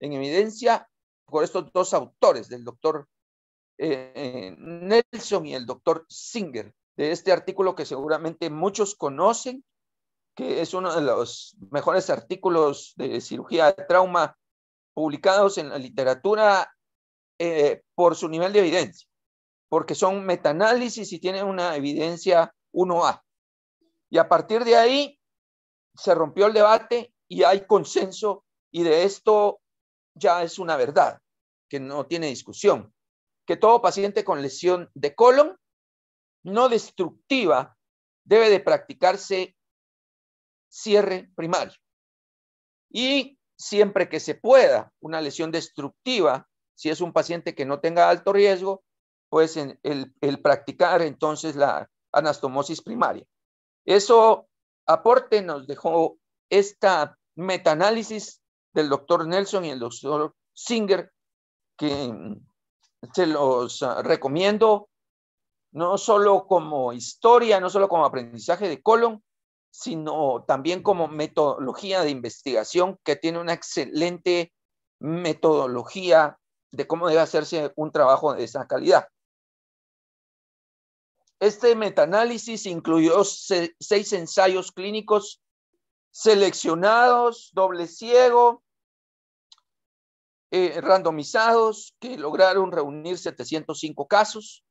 en evidencia por estos dos autores, del doctor eh, Nelson y el doctor Singer, de este artículo que seguramente muchos conocen, que es uno de los mejores artículos de cirugía de trauma publicados en la literatura eh, por su nivel de evidencia, porque son metanálisis y tienen una evidencia 1A. Y a partir de ahí se rompió el debate y hay consenso y de esto ya es una verdad, que no tiene discusión, que todo paciente con lesión de colon no destructiva debe de practicarse cierre primario. Y siempre que se pueda, una lesión destructiva, si es un paciente que no tenga alto riesgo, pues el, practicar entonces la, anastomosis primaria. Eso aporte nos dejó esta metaanálisis del doctor Nelson y el doctor Singer, que mm, se los ah, recomiendo no solo como historia, no solo como aprendizaje de colon, sino también como metodología de investigación que tiene una excelente metodología de cómo debe hacerse un trabajo de esa calidad. Este metaanálisis incluyó seis ensayos clínicos seleccionados, doble ciego, eh, randomizados, que lograron reunir 705 casos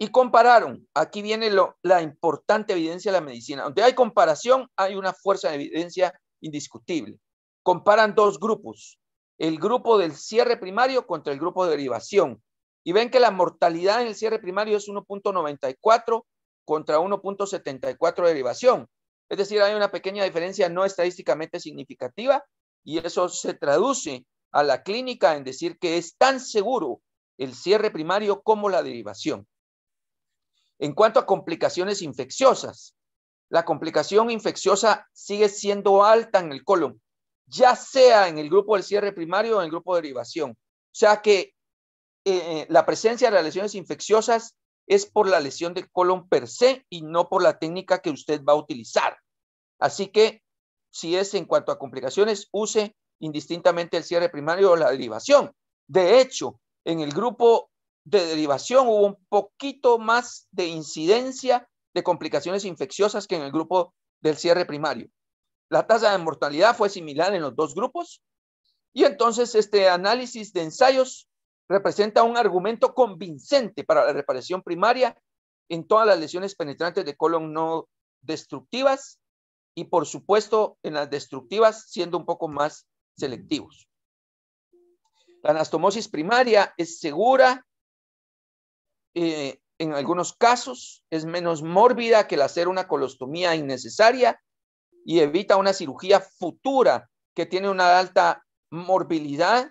y compararon. Aquí viene la importante evidencia de la medicina. Donde hay comparación, hay una fuerza de evidencia indiscutible. Comparan dos grupos, el grupo del cierre primario contra el grupo de derivación. Y ven que la mortalidad en el cierre primario es 1.94 contra 1.74 de derivación. Es decir, hay una pequeña diferencia no estadísticamente significativa y eso se traduce a la clínica en decir que es tan seguro el cierre primario como la derivación. En cuanto a complicaciones infecciosas, la complicación infecciosa sigue siendo alta en el colon, ya sea en el grupo del cierre primario o en el grupo de derivación. O sea que eh, la presencia de las lesiones infecciosas es por la lesión de colon per se y no por la técnica que usted va a utilizar. Así que si es en cuanto a complicaciones, use indistintamente el cierre primario o la derivación. De hecho, en el grupo de derivación hubo un poquito más de incidencia de complicaciones infecciosas que en el grupo del cierre primario. La tasa de mortalidad fue similar en los dos grupos y entonces este análisis de ensayos representa un argumento convincente para la reparación primaria en todas las lesiones penetrantes de colon no destructivas y por supuesto en las destructivas siendo un poco más selectivos. La anastomosis primaria es segura, eh, en algunos casos es menos mórbida que el hacer una colostomía innecesaria y evita una cirugía futura que tiene una alta morbilidad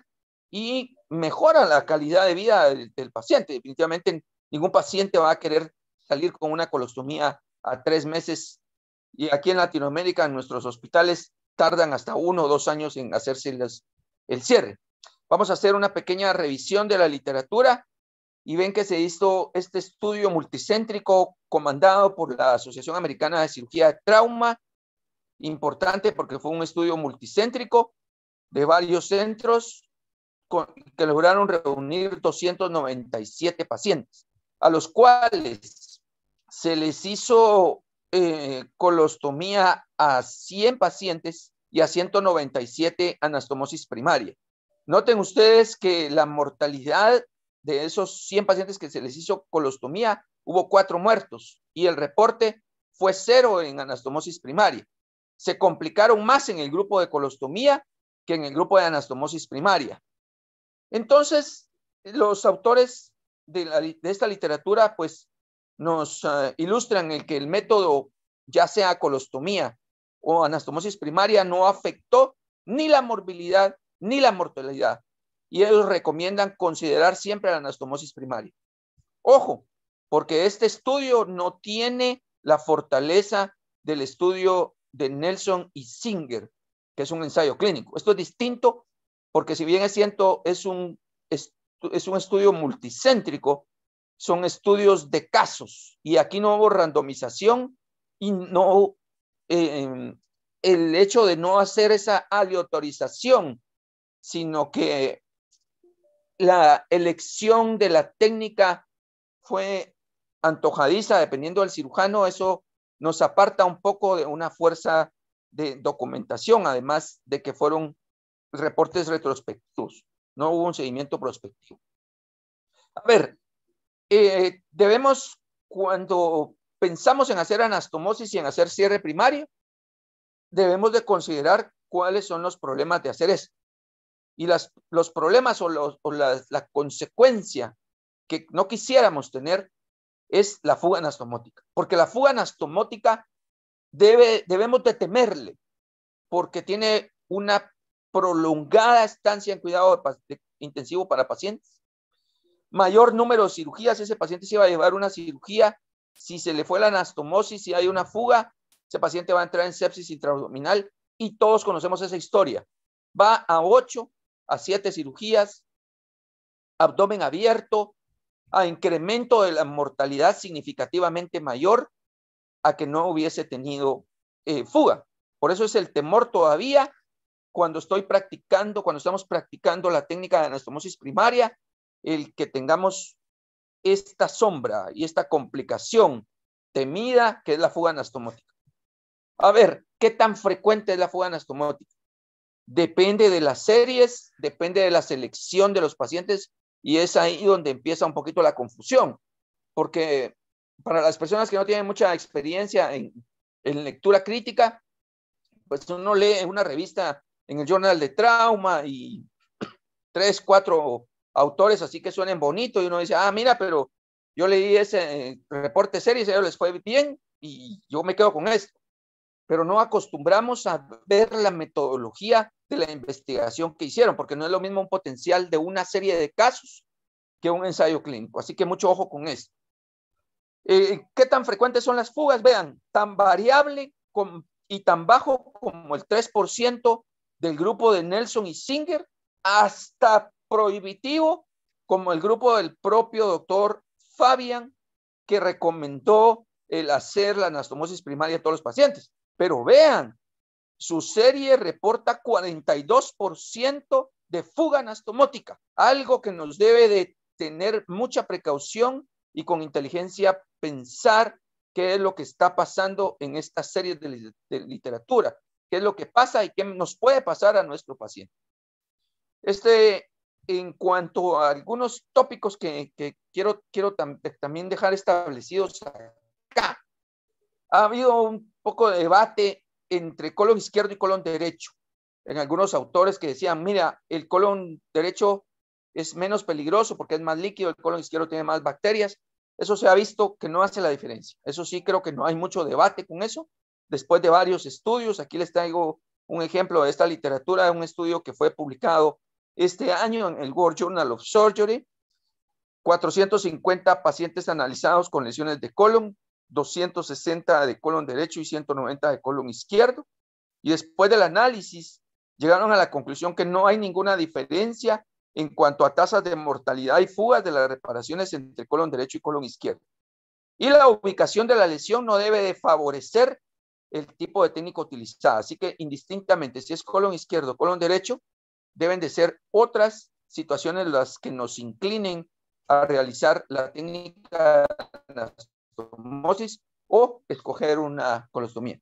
y mejora la calidad de vida del, paciente. Definitivamente ningún paciente va a querer salir con una colostomía a tres meses y aquí en Latinoamérica en nuestros hospitales tardan hasta uno o dos años en hacerse el cierre. Vamos a hacer una pequeña revisión de la literatura y ven que se hizo este estudio multicéntrico comandado por la Asociación Americana de Cirugía de Trauma, importante porque fue un estudio multicéntrico de varios centros que lograron reunir 297 pacientes, a los cuales se les hizo eh, colostomía a 100 pacientes y a 197 anastomosis primaria. Noten ustedes que la mortalidad de esos 100 pacientes que se les hizo colostomía, hubo cuatro muertos y el reporte fue cero en anastomosis primaria. Se complicaron más en el grupo de colostomía que en el grupo de anastomosis primaria. Entonces, los autores de, esta literatura, pues, nos ah, ilustran el que el método, ya sea colostomía o anastomosis primaria, no afectó ni la morbilidad ni la mortalidad. Y ellos recomiendan considerar siempre la anastomosis primaria. Ojo, porque este estudio no tiene la fortaleza del estudio de Nelson y Singer, que es un ensayo clínico. Esto es distinto porque si bien es cierto, es un, es, un estudio multicéntrico, son estudios de casos y aquí no hubo randomización y no em, el hecho de no hacer esa aleatorización, sino que la elección de la técnica fue antojadiza, dependiendo del cirujano, eso nos aparta un poco de una fuerza de documentación, además de que fueron reportes retrospectivos, no hubo un seguimiento prospectivo. A ver, eh, debemos, cuando pensamos en hacer anastomosis y en hacer cierre primario, debemos de considerar cuáles son los problemas de hacer eso. Y las, los problemas o, o la, la, consecuencia que no quisiéramos tener es la fuga anastomótica, porque la fuga anastomótica debe, debemos de temerle, porque tiene una prolongada estancia en cuidado intensivo para pacientes, mayor número de cirugías, ese paciente se va a llevar una cirugía, si se le fue la anastomosis, si hay una fuga, ese paciente va a entrar en sepsis intraabdominal y todos conocemos esa historia. Va a ocho, a siete cirugías, abdomen abierto, a incremento de la mortalidad significativamente mayor a que no hubiese tenido eh, fuga. Por eso es el temor todavía cuando estoy practicando, cuando estamos practicando la técnica de anastomosis primaria, el que tengamos esta sombra y esta complicación temida que es la fuga anastomótica. A ver, ¿qué tan frecuente es la fuga anastomótica? Depende de las series, depende de la selección de los pacientes y es ahí donde empieza un poquito la confusión, porque para las personas que no tienen mucha experiencia en, lectura crítica, pues uno lee en una revista en el Journal de Trauma y tres, cuatro autores, así que suenen bonito y uno dice, ah, mira, pero yo leí ese eh, reporte serio y les fue bien y yo me quedo con esto. Pero no acostumbramos a ver la metodología de la investigación que hicieron, porque no es lo mismo un potencial de una serie de casos que un ensayo clínico. Así que mucho ojo con esto. Eh, ¿Qué tan frecuentes son las fugas? Vean, tan variable y tan bajo como el 3% del grupo de Nelson y Singer hasta prohibitivo, como el grupo del propio doctor Fabian, que recomendó el hacer la anastomosis primaria a todos los pacientes. Pero vean, su serie reporta 42% de fuga anastomótica, algo que nos debe de tener mucha precaución y con inteligencia pensar qué es lo que está pasando en esta serie de literatura qué es lo que pasa y qué nos puede pasar a nuestro paciente. Este, en cuanto a algunos tópicos que, que quiero, quiero también dejar establecidos acá, ha habido un poco de debate entre colon izquierdo y colon derecho. En algunos autores que decían, mira, el colon derecho es menos peligroso porque es más líquido, el colon izquierdo tiene más bacterias. Eso se ha visto que no hace la diferencia. Eso sí creo que no hay mucho debate con eso después de varios estudios. Aquí les traigo un ejemplo de esta literatura, un estudio que fue publicado este año en el World Journal of Surgery. 450 pacientes analizados con lesiones de colon, 260 de colon derecho y 190 de colon izquierdo. Y después del análisis, llegaron a la conclusión que no hay ninguna diferencia en cuanto a tasas de mortalidad y fugas de las reparaciones entre colon derecho y colon izquierdo. Y la ubicación de la lesión no debe de favorecer el tipo de técnica utilizada. Así que indistintamente, si es colon izquierdo o colon derecho, deben de ser otras situaciones las que nos inclinen a realizar la técnica de anastomosis o escoger una colostomía.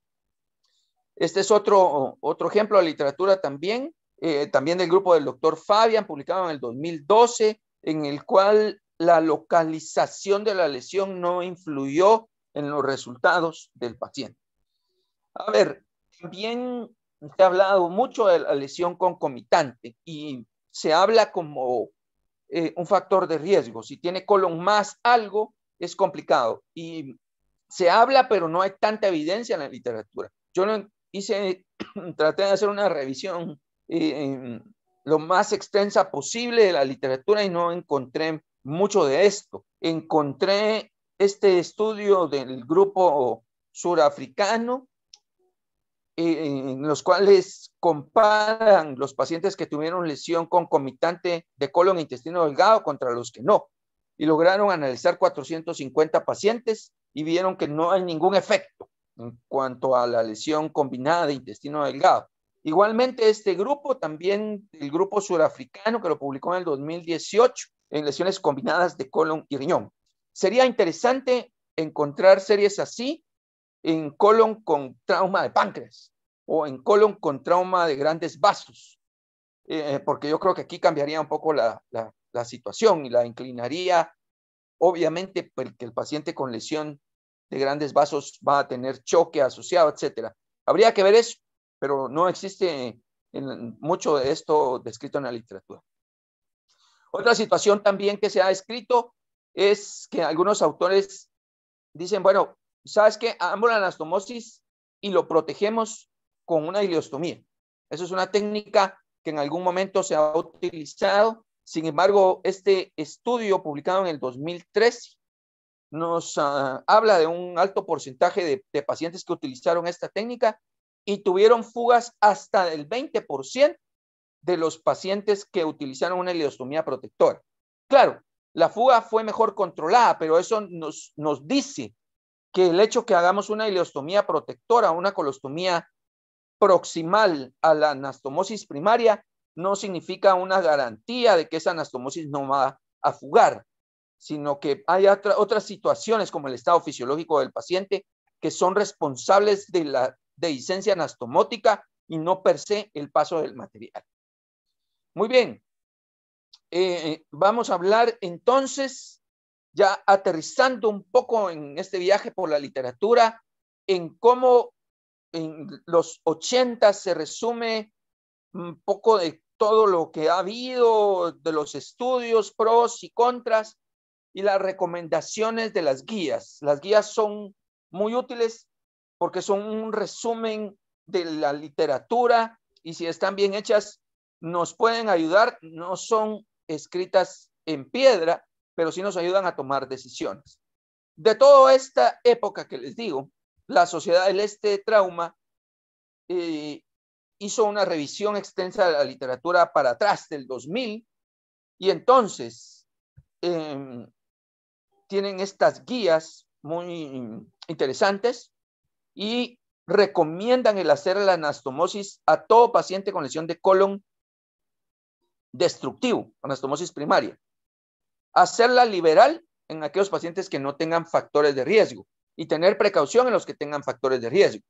Este es otro, otro ejemplo de literatura también, eh, también del grupo del doctor Fabian, publicado en el 2012, en el cual la localización de la lesión no influyó en los resultados del paciente. A ver, también se ha hablado mucho de la lesión concomitante y se habla como eh, un factor de riesgo. Si tiene colon más algo, es complicado. Y se habla, pero no hay tanta evidencia en la literatura. Yo hice, [CLEARS THROAT] traté de hacer una revisión eh, lo más extensa posible de la literatura y no encontré mucho de esto. Encontré este estudio del grupo surafricano eh, en los cuales comparan los pacientes que tuvieron lesión concomitante de colon e intestino delgado contra los que no. Y lograron analizar 450 pacientes y vieron que no hay ningún efecto en cuanto a la lesión combinada de intestino delgado. Igualmente, este grupo, también el grupo surafricano que lo publicó en el 2018 en lesiones combinadas de colon y riñón. Sería interesante encontrar series así en colon con trauma de páncreas o en colon con trauma de grandes vasos, eh, eh, porque yo creo que aquí cambiaría un poco la, la, la situación y la inclinaría, obviamente, porque pues, el paciente con lesión de grandes vasos va a tener choque asociado, etcétera. Habría que ver eso, pero no existe en mucho de esto descrito en la literatura. Otra situación también que se ha escrito es que algunos autores dicen, bueno, ¿sabes qué? Ambos la anastomosis y lo protegemos con una ileostomía. Eso es una técnica que en algún momento se ha utilizado. Sin embargo, este estudio publicado en el 2013 nos ah, habla de un alto porcentaje de, pacientes que utilizaron esta técnica y tuvieron fugas hasta del 20% de los pacientes que utilizaron una ileostomía protectora. Claro, la fuga fue mejor controlada, pero eso nos, nos dice que el hecho que hagamos una ileostomía protectora, una colostomía proximal a la anastomosis primaria, no significa una garantía de que esa anastomosis no va a fugar, sino que hay otras situaciones como el estado fisiológico del paciente que son responsables de la dehiscencia anastomótica y no per se el paso del material. Muy bien, eh, eh, vamos a hablar entonces ya aterrizando un poco en este viaje por la literatura, en cómo en los 80 se resume un poco de todo lo que ha habido, de los estudios, pros y contras, y las recomendaciones de las guías. Las guías son muy útiles porque son un resumen de la literatura y si están bien hechas, nos pueden ayudar, no son escritas en piedra, pero sí nos ayudan a tomar decisiones. De toda esta época que les digo, la Sociedad del Este Trauma eh, hizo una revisión extensa de la literatura para atrás del 2000 y entonces em, tienen estas guías muy interesantes y recomiendan el hacer la anastomosis a todo paciente con lesión de colon destructivo, anastomosis primaria hacerla liberal en aquellos pacientes que no tengan factores de riesgo y tener precaución en los que tengan factores de riesgo.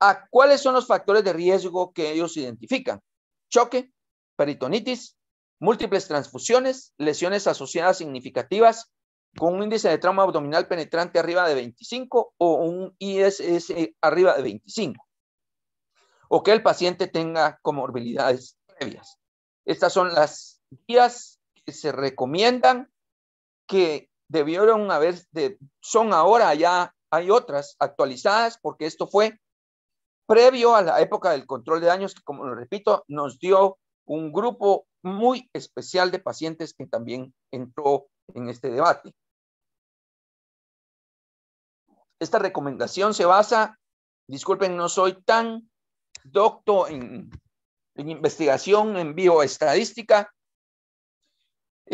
¿A cuáles son los factores de riesgo que ellos identifican? Choque, peritonitis, múltiples transfusiones, lesiones asociadas significativas con un índice de trauma abdominal penetrante arriba de 25 o un ISS arriba de 25, o que el paciente tenga comorbilidades previas. Estas son las guías se recomiendan que debieron haber, de, son ahora ya, hay otras actualizadas porque esto fue previo a la época del control de daños que, como lo repito, nos dio un grupo muy especial de pacientes que también entró en este debate. Esta recomendación se basa, disculpen, no soy tan docto en investigación en bioestadística,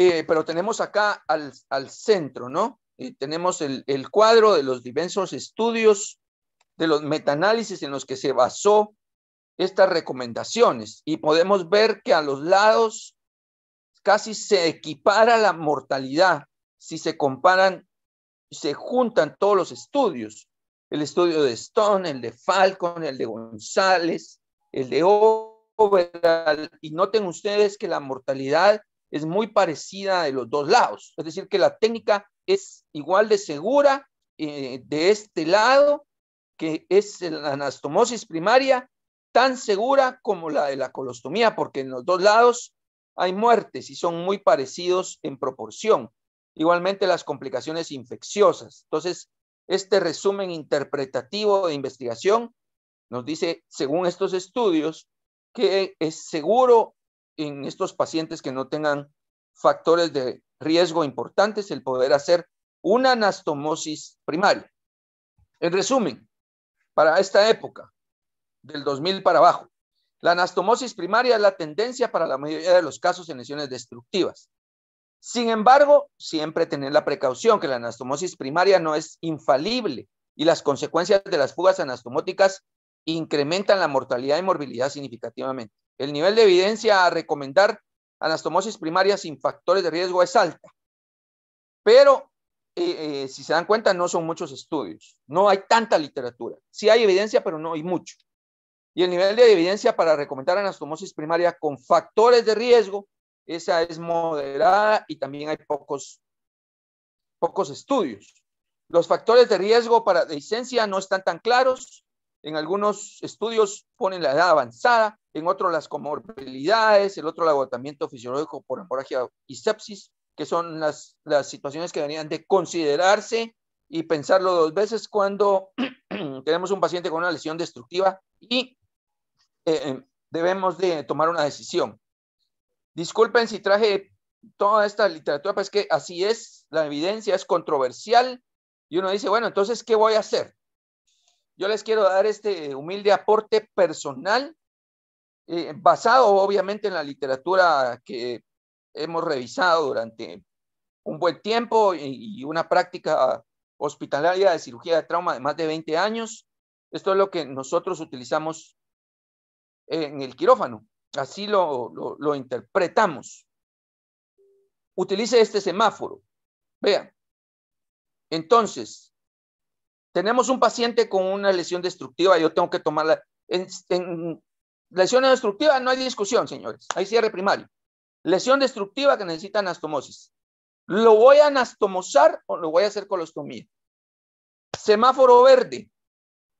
eh, pero tenemos acá al, centro, ¿no? Eh, tenemos el, cuadro de los diversos estudios, de los metaanálisis en los que se basó estas recomendaciones y podemos ver que a los lados casi se equipara la mortalidad si se comparan, se juntan todos los estudios, el estudio de Stone, el de Falcon, el de González, el de Overall, y noten ustedes que la mortalidad es muy parecida de los dos lados. Es decir, que la técnica es igual de segura eh, de este lado, que es la anastomosis primaria, tan segura como la de la colostomía, porque en los dos lados hay muertes y son muy parecidos en proporción. Igualmente las complicaciones infecciosas. Entonces, este resumen interpretativo de investigación nos dice, según estos estudios, que es seguro en estos pacientes que no tengan factores de riesgo importantes el poder hacer una anastomosis primaria. En resumen, para esta época, del 2000 para abajo, la anastomosis primaria es la tendencia para la mayoría de los casos en lesiones destructivas. Sin embargo, siempre tener la precaución que la anastomosis primaria no es infalible y las consecuencias de las fugas anastomóticas incrementan la mortalidad y morbilidad significativamente. El nivel de evidencia a recomendar anastomosis primaria sin factores de riesgo es alta, pero eh, eh, si se dan cuenta no son muchos estudios, no hay tanta literatura. Sí hay evidencia, pero no hay mucho. Y el nivel de evidencia para recomendar anastomosis primaria con factores de riesgo, esa es moderada y también hay pocos, pocos estudios. Los factores de riesgo para la no están tan claros. En algunos estudios ponen la edad avanzada, en otro las comorbilidades, el otro el agotamiento fisiológico por hemorragia y sepsis, que son las, situaciones que deberían de considerarse y pensarlo dos veces cuando [CLEARS THROAT] tenemos un paciente con una lesión destructiva y eh, eh, debemos de tomar una decisión. Disculpen si traje toda esta literatura, es que así es, la evidencia es controversial y uno dice, bueno, entonces, ¿qué voy a hacer? Yo les quiero dar este humilde aporte personal eh, basado obviamente en la literatura que hemos revisado durante un buen tiempo y, una práctica hospitalaria de cirugía de trauma de más de 20 años. Esto es lo que nosotros utilizamos en el quirófano. Así lo, interpretamos. Utilice este semáforo. Vean. Entonces, tenemos un paciente con una lesión destructiva. Yo tengo que tomarla. en Lesión destructiva, no hay discusión, señores. Hay cierre primario. Lesión destructiva que necesita anastomosis. ¿Lo voy a anastomosar o lo voy a hacer colostomía? Semáforo verde.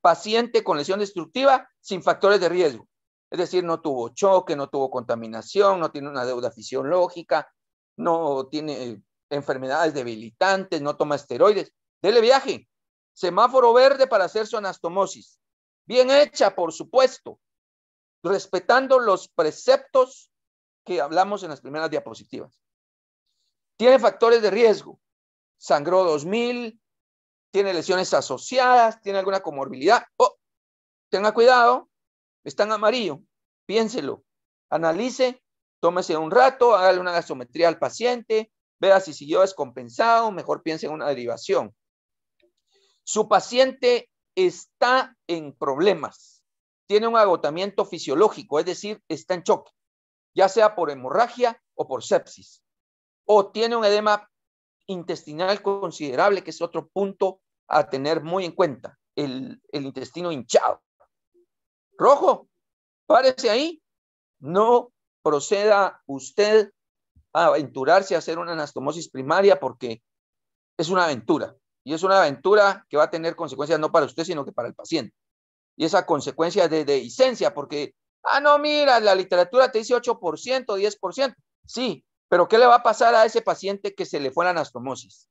Paciente con lesión destructiva sin factores de riesgo. Es decir, no tuvo choque, no tuvo contaminación, no tiene una deuda fisiológica, no tiene eh, enfermedades debilitantes, no toma esteroides. Dele viaje. Semáforo verde para hacer su anastomosis. Bien hecha, por supuesto respetando los preceptos que hablamos en las primeras diapositivas. Tiene factores de riesgo. Sangró 2000, tiene lesiones asociadas, tiene alguna comorbilidad. Oh, tenga cuidado, está en amarillo. Piénselo, analice, tómese un rato, hágale una gasometría al paciente, vea si siguió descompensado, mejor piense en una derivación. Su paciente está en problemas tiene un agotamiento fisiológico, es decir, está en choque, ya sea por hemorragia o por sepsis, o tiene un edema intestinal considerable, que es otro punto a tener muy en cuenta, el, intestino hinchado. Rojo, párese ahí, no proceda usted a aventurarse a hacer una anastomosis primaria porque es una aventura y es una aventura que va a tener consecuencias no para usted, sino que para el paciente y esa consecuencia de licencia, porque, ah, no, mira, la literatura te dice 8%, 10%. Sí, pero ¿qué le va a pasar a ese paciente que se le fue la anastomosis?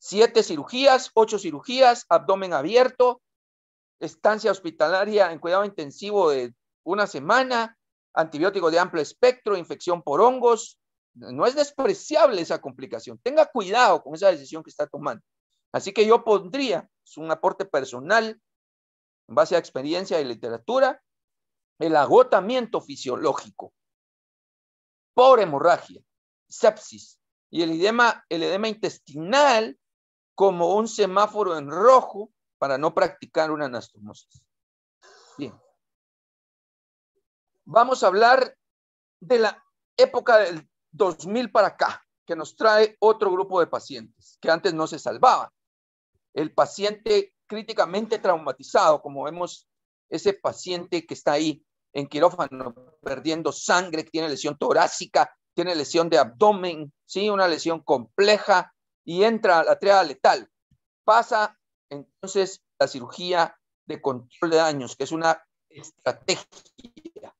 Siete cirugías, ocho cirugías, abdomen abierto, estancia hospitalaria en cuidado intensivo de una semana, antibiótico de amplio espectro, infección por hongos. No es despreciable esa complicación. Tenga cuidado con esa decisión que está tomando. Así que yo pondría, es un aporte personal, en base a experiencia y literatura, el agotamiento fisiológico por hemorragia, sepsis y el edema, el edema intestinal como un semáforo en rojo para no practicar una anastomosis. Bien. Vamos a hablar de la época del 2000 para acá, que nos trae otro grupo de pacientes que antes no se salvaban. El paciente críticamente traumatizado, como vemos ese paciente que está ahí en quirófano perdiendo sangre, tiene lesión torácica, tiene lesión de abdomen, ¿sí? una lesión compleja y entra a la triada letal. Pasa entonces la cirugía de control de daños, que es una estrategia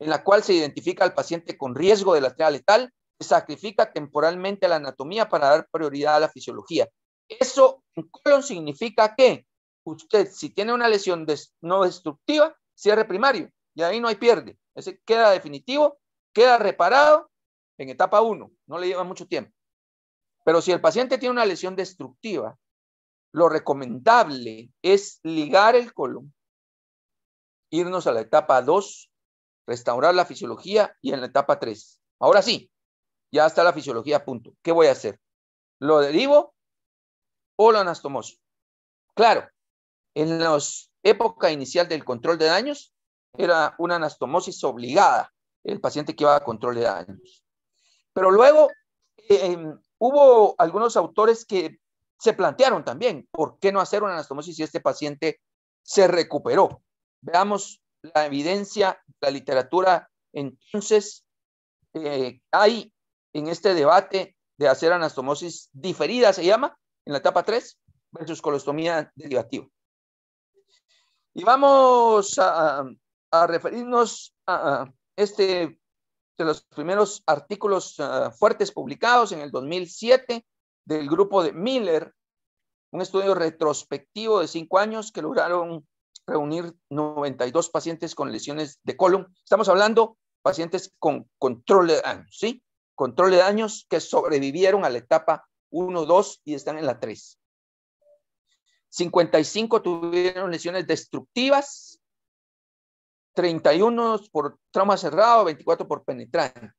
en la cual se identifica al paciente con riesgo de la triada letal, sacrifica temporalmente la anatomía para dar prioridad a la fisiología. Eso en colon significa que usted si tiene una lesión no destructiva, cierre primario y ahí no hay pierde. Ese queda definitivo, queda reparado en etapa 1, no le lleva mucho tiempo. Pero si el paciente tiene una lesión destructiva, lo recomendable es ligar el colon, irnos a la etapa 2, restaurar la fisiología y en la etapa 3. Ahora sí, ya está la fisiología, punto. ¿Qué voy a hacer? ¿Lo derivo o lo anastomoso? Claro, en la época inicial del control de daños, era una anastomosis obligada el paciente que iba a control de daños. Pero luego em, hubo algunos autores que se plantearon también, ¿por qué no hacer una anastomosis si este paciente se recuperó? Veamos la evidencia, la literatura. Entonces, eh, hay en este debate de hacer anastomosis diferida, se llama, en la etapa 3, versus colostomía derivativa. Y vamos a, referirnos a, este de los primeros artículos ah, fuertes publicados en el 2007 del grupo de Miller, un estudio retrospectivo de cinco años que lograron reunir 92 pacientes con lesiones de colon. Estamos hablando pacientes con control de daños, ¿sí? Control de daños que sobrevivieron a la etapa 1, 2 y están en la 3. 55 tuvieron lesiones destructivas, 31 por trauma cerrado, 24 por penetrante.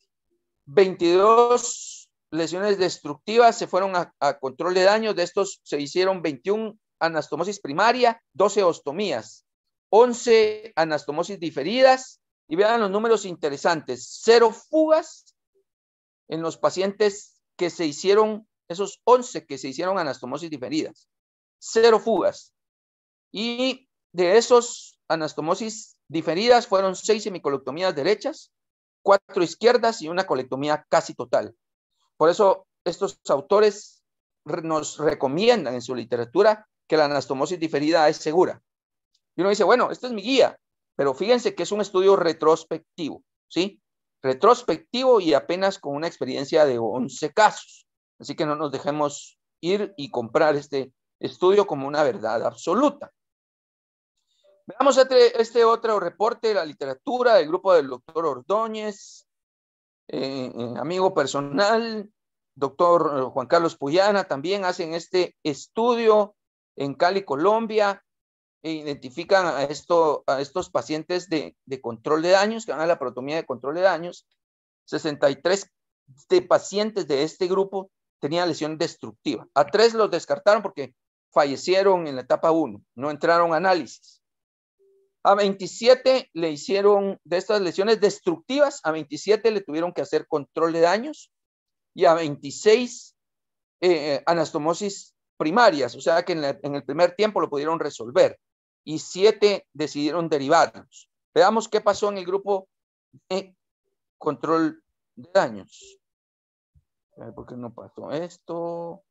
22 lesiones destructivas se fueron a, control de daño. De estos se hicieron 21 anastomosis primaria, 12 ostomías, 11 anastomosis diferidas. Y vean los números interesantes. Cero fugas en los pacientes que se hicieron, esos 11 que se hicieron anastomosis diferidas cero fugas. Y de esos anastomosis diferidas fueron seis semicolectomías derechas, cuatro izquierdas y una colectomía casi total. Por eso estos autores nos recomiendan en su literatura que la anastomosis diferida es segura. Y uno dice, bueno, esta es mi guía, pero fíjense que es un estudio retrospectivo, ¿sí? Retrospectivo y apenas con una experiencia de 11 casos. Así que no nos dejemos ir y comprar este estudio como una verdad absoluta. Veamos este, este, otro reporte de la literatura del grupo del doctor Ordóñez, eh, eh, amigo personal, doctor eh, Juan Carlos Puyana, también hacen este estudio en Cali, Colombia, e identifican a, estos pacientes de, control de daños, que van a la protomía de control de daños. 63 de este, pacientes de este grupo tenían lesión destructiva. A tres los descartaron porque fallecieron en la etapa 1, no entraron análisis. A 27 le hicieron de estas lesiones destructivas, a 27 le tuvieron que hacer control de daños y a 26 eh, eh, anastomosis primarias, o sea que en, en, el primer tiempo lo pudieron resolver y 7 decidieron derivarnos. Veamos qué pasó en el grupo de control de daños. A ver, ¿Por qué no pasó esto?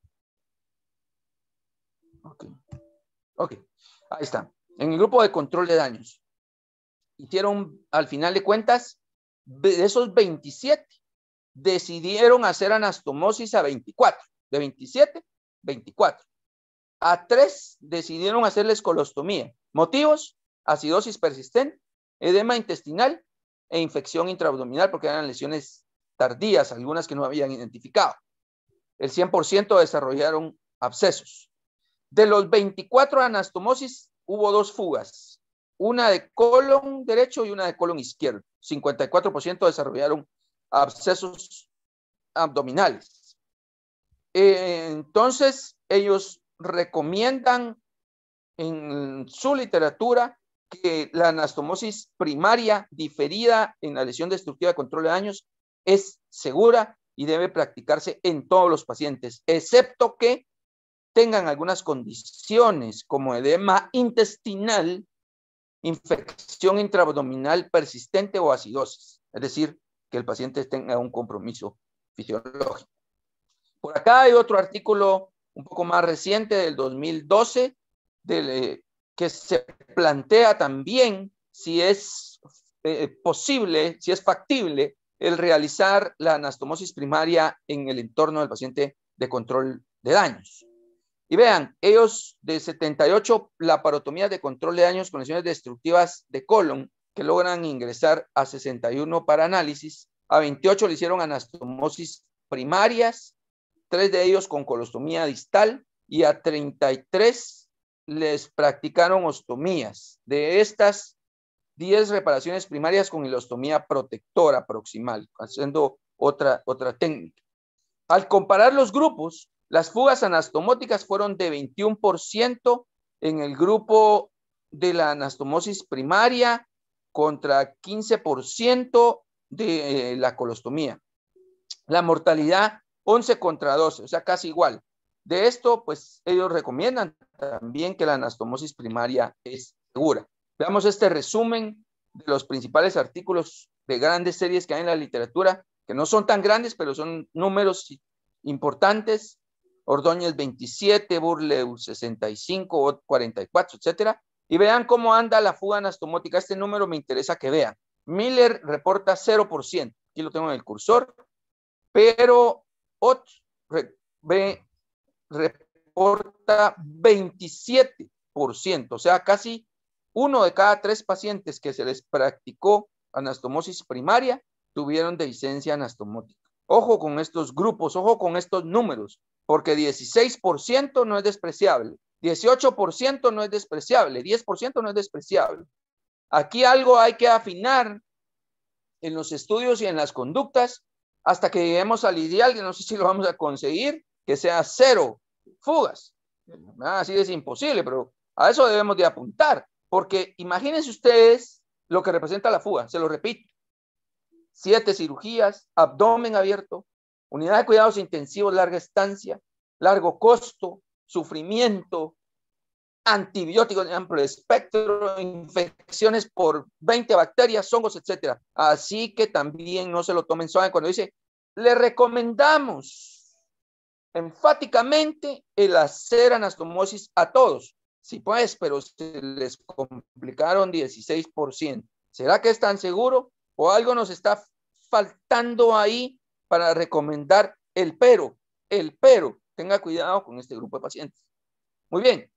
Ok. Ahí está. En el grupo de control de daños. Hicieron, al final de cuentas, de esos 27, decidieron hacer anastomosis a 24. De 27, 24. A 3 decidieron hacerles colostomía. Motivos, acidosis persistente, edema intestinal e infección intraabdominal, porque eran lesiones tardías, algunas que no habían identificado. El 100% desarrollaron abscesos. De los 24 anastomosis, hubo dos fugas, una de colon derecho y una de colon izquierdo. 54% desarrollaron abscesos abdominales. Eh, entonces, ellos recomiendan en su literatura que la anastomosis primaria diferida en la lesión destructiva de control de daños es segura y debe practicarse en todos los pacientes, excepto que tengan algunas condiciones como edema intestinal, infección intraabdominal persistente o acidosis, es decir, que el paciente tenga un compromiso fisiológico. Por acá hay otro artículo un poco más reciente del 2012 eh, que se plantea también si es eh, posible, si es factible el realizar la anastomosis primaria en el entorno del paciente de control de daños. Y vean, ellos de 78 parotomía de control de daños con lesiones destructivas de colon que logran ingresar a 61 para análisis, a 28 le hicieron anastomosis primarias, tres de ellos con colostomía distal y a 33 les practicaron ostomías. De estas, 10 reparaciones primarias con ilostomía protectora proximal, haciendo otra, otra técnica. Al comparar los grupos, las fugas anastomóticas fueron de 21% en el grupo de la anastomosis primaria contra 15% de eh, la colostomía. La mortalidad 11 contra 12, o sea, casi igual. De esto, pues ellos recomiendan también que la anastomosis primaria es segura. Veamos este resumen de los principales artículos de grandes series que hay en la literatura, que no son tan grandes, pero son números importantes Ordóñez 27, Burleu 65, Ott 44, etcétera. Y vean cómo anda la fuga anastomótica. Este número me interesa que vean. Miller reporta 0%. Aquí lo tengo en el cursor. Pero Ott reporta 27%. O sea, casi uno de cada tres pacientes que se les practicó anastomosis primaria tuvieron deficiencia anastomótica. Ojo con estos grupos, ojo con estos números porque 16% no es despreciable, 18% no es despreciable, 10% no es despreciable. Aquí algo hay que afinar en los estudios y en las conductas hasta que lleguemos al ideal, que no sé si lo vamos a conseguir, que sea cero fugas. Así ah, es imposible, pero a eso debemos de apuntar, porque imagínense ustedes lo que representa la fuga, se lo repito. Siete cirugías, abdomen abierto, Unidad de cuidados intensivos, larga estancia, largo costo, sufrimiento, antibióticos de amplio espectro, infecciones por 20 bacterias, hongos, etcétera. Así que también no se lo tomen suave cuando dice, le recomendamos enfáticamente el hacer anastomosis a todos. si pues, pero se les complicaron 16%. ¿Será que están seguro o algo nos está faltando ahí para recomendar el pero, el pero. Tenga cuidado con este grupo de pacientes. Muy bien.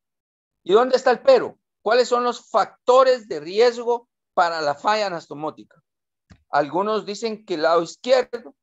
¿Y dónde está el pero? ¿Cuáles son los factores de riesgo para la falla anastomótica? Algunos dicen que el lado izquierdo,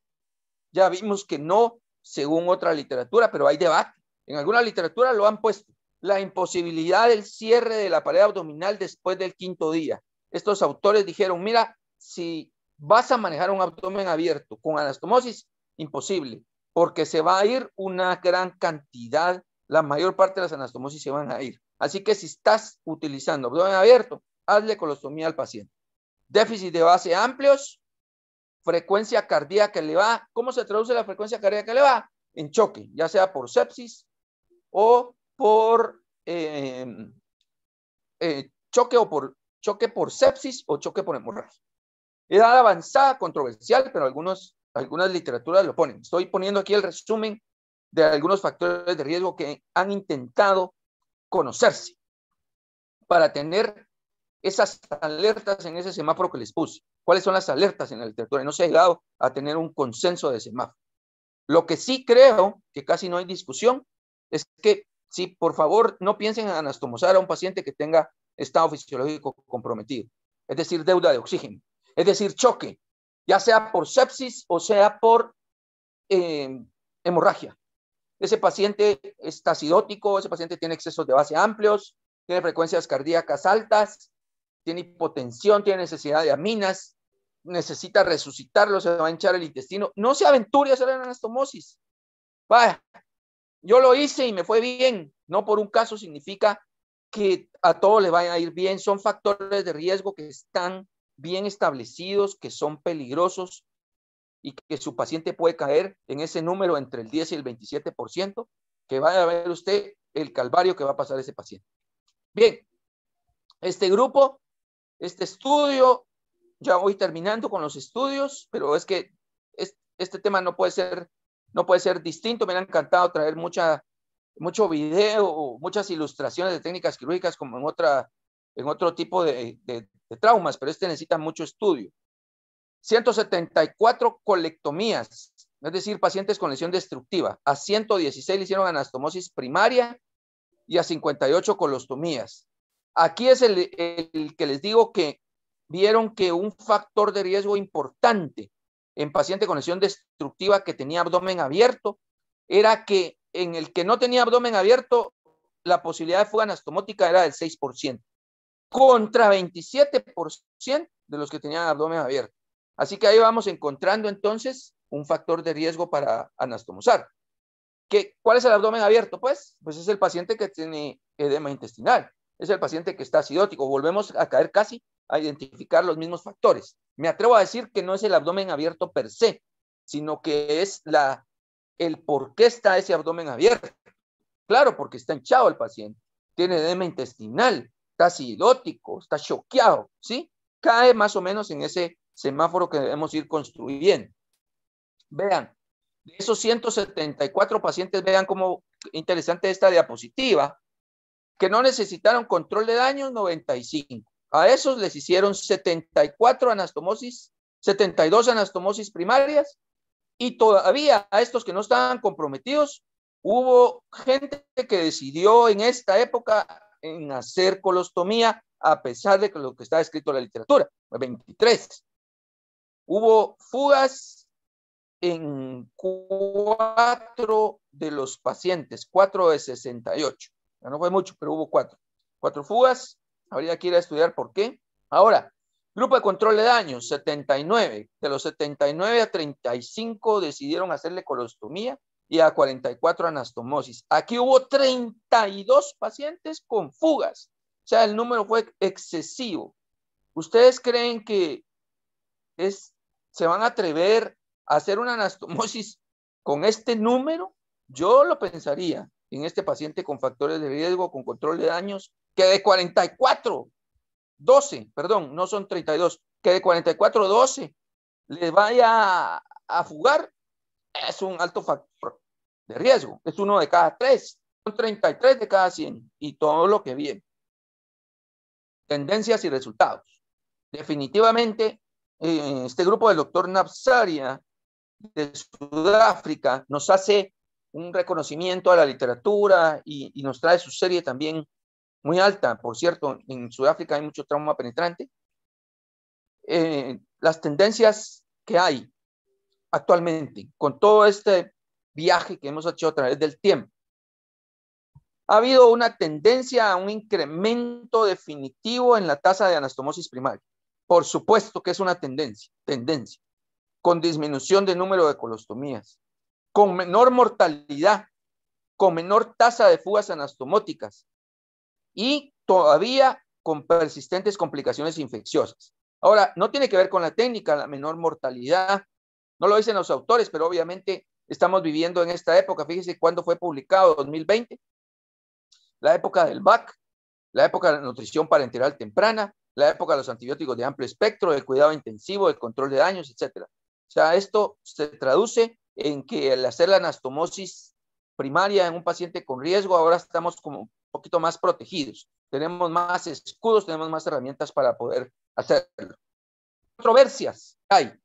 ya vimos que no, según otra literatura, pero hay debate. En alguna literatura lo han puesto. La imposibilidad del cierre de la pared abdominal después del quinto día. Estos autores dijeron, mira, si vas a manejar un abdomen abierto con anastomosis, imposible, porque se va a ir una gran cantidad, la mayor parte de las anastomosis se van a ir. Así que si estás utilizando abdomen abierto, hazle colostomía al paciente. Déficit de base amplios, frecuencia cardíaca le va ¿Cómo se traduce la frecuencia cardíaca va En choque, ya sea por sepsis o por eh, eh, choque o por choque por sepsis o choque por hemorragia. Edad avanzada, controversial, pero algunos, algunas literaturas lo ponen. Estoy poniendo aquí el resumen de algunos factores de riesgo que han intentado conocerse para tener esas alertas en ese semáforo que les puse. ¿Cuáles son las alertas en la literatura? No se ha llegado a tener un consenso de semáforo. Lo que sí creo, que casi no hay discusión, es que si por favor no piensen en anastomosar a un paciente que tenga estado fisiológico comprometido, es decir, deuda de oxígeno es decir, choque, ya sea por sepsis o sea por em, hemorragia. Ese paciente está acidótico, ese paciente tiene excesos de base amplios, tiene frecuencias cardíacas altas, tiene hipotensión, tiene necesidad de aminas, necesita resucitarlo, se va a hinchar el intestino. No se aventure a hacer anastomosis. Vaya, yo lo hice y me fue bien. No por un caso significa que a todos le vaya a ir bien. Son factores de riesgo que están bien establecidos que son peligrosos y que su paciente puede caer en ese número entre el 10 y el 27%, que va a ver usted el calvario que va a pasar ese paciente. Bien, este grupo, este estudio, ya voy terminando con los estudios, pero es que este tema no puede ser, no puede ser distinto. Me ha encantado traer mucha, mucho video, muchas ilustraciones de técnicas quirúrgicas como en otra en otro tipo de, traumas, pero este necesita mucho estudio. 174 colectomías, es decir, pacientes con lesión destructiva. A 116 le hicieron anastomosis primaria y a 58 colostomías. Aquí es el, el que les digo que vieron que un factor de riesgo importante en paciente con lesión destructiva que tenía abdomen abierto era que en el que no tenía abdomen abierto, la posibilidad de fuga anastomótica era del 6% contra 27% de los que tenían abdomen abierto. Así que ahí vamos encontrando entonces un factor de riesgo para anastomosar. ¿Qué, ¿Cuál es el abdomen abierto? Pues, pues es el paciente que tiene edema intestinal, es el paciente que está acidótico. Volvemos a caer casi a identificar los mismos factores. Me atrevo a decir que no es el abdomen abierto per se, sino que es la, el por qué está ese abdomen abierto. Claro, porque está hinchado el paciente, tiene edema intestinal, está silótico, está choqueado, ¿sí? Cae más o menos en ese semáforo que debemos ir construyendo. Vean, de esos 174 pacientes, vean cómo interesante esta diapositiva, que no necesitaron control de daños, 95. A esos les hicieron 74 anastomosis, 72 anastomosis primarias, y todavía a estos que no estaban comprometidos, hubo gente que decidió en esta época en hacer colostomía a pesar de lo que está escrito en la literatura. 23. Hubo fugas en cuatro de los pacientes, cuatro de 68. Ya no fue mucho, pero hubo cuatro. Cuatro fugas. Habría que ir a estudiar por qué. Ahora, grupo de control de daños, 79. De los 79 a 35 decidieron hacerle colostomía y a 44 anastomosis. Aquí hubo 32 pacientes con fugas, o sea, el número fue excesivo. ¿Ustedes creen que es, se van a atrever a hacer una anastomosis con este número? Yo lo pensaría en este paciente con factores de riesgo, con control de daños, que de 44, 12, perdón, no son 32, que de 44, 12 le vaya a fugar es un alto factor de riesgo. Es uno de cada tres. Son 33 de cada 100 y todo lo que viene. Tendencias y resultados. Definitivamente, eh, este grupo del doctor Napsaria de Sudáfrica nos hace un reconocimiento a la literatura y, nos trae su serie también muy alta. Por cierto, en Sudáfrica hay mucho trauma penetrante. Eh, las tendencias que hay actualmente, con todo este viaje que hemos hecho a través del tiempo. Ha habido una tendencia a un incremento definitivo en la tasa de anastomosis primaria. Por supuesto que es una tendencia, tendencia, con disminución de número de colostomías, con menor mortalidad, con menor tasa de fugas anastomóticas y todavía con persistentes complicaciones infecciosas. Ahora, no tiene que ver con la técnica, la menor mortalidad, no lo dicen los autores, pero obviamente estamos viviendo en esta época. Fíjese cuándo fue publicado, 2020. La época del BAC, la época de la nutrición parenteral temprana, la época de los antibióticos de amplio espectro, el cuidado intensivo, el control de daños, etcétera. O sea, esto se traduce en que al hacer la anastomosis primaria en un paciente con riesgo, ahora estamos como un poquito más protegidos. Tenemos más escudos, tenemos más herramientas para poder hacerlo. Controversias hay.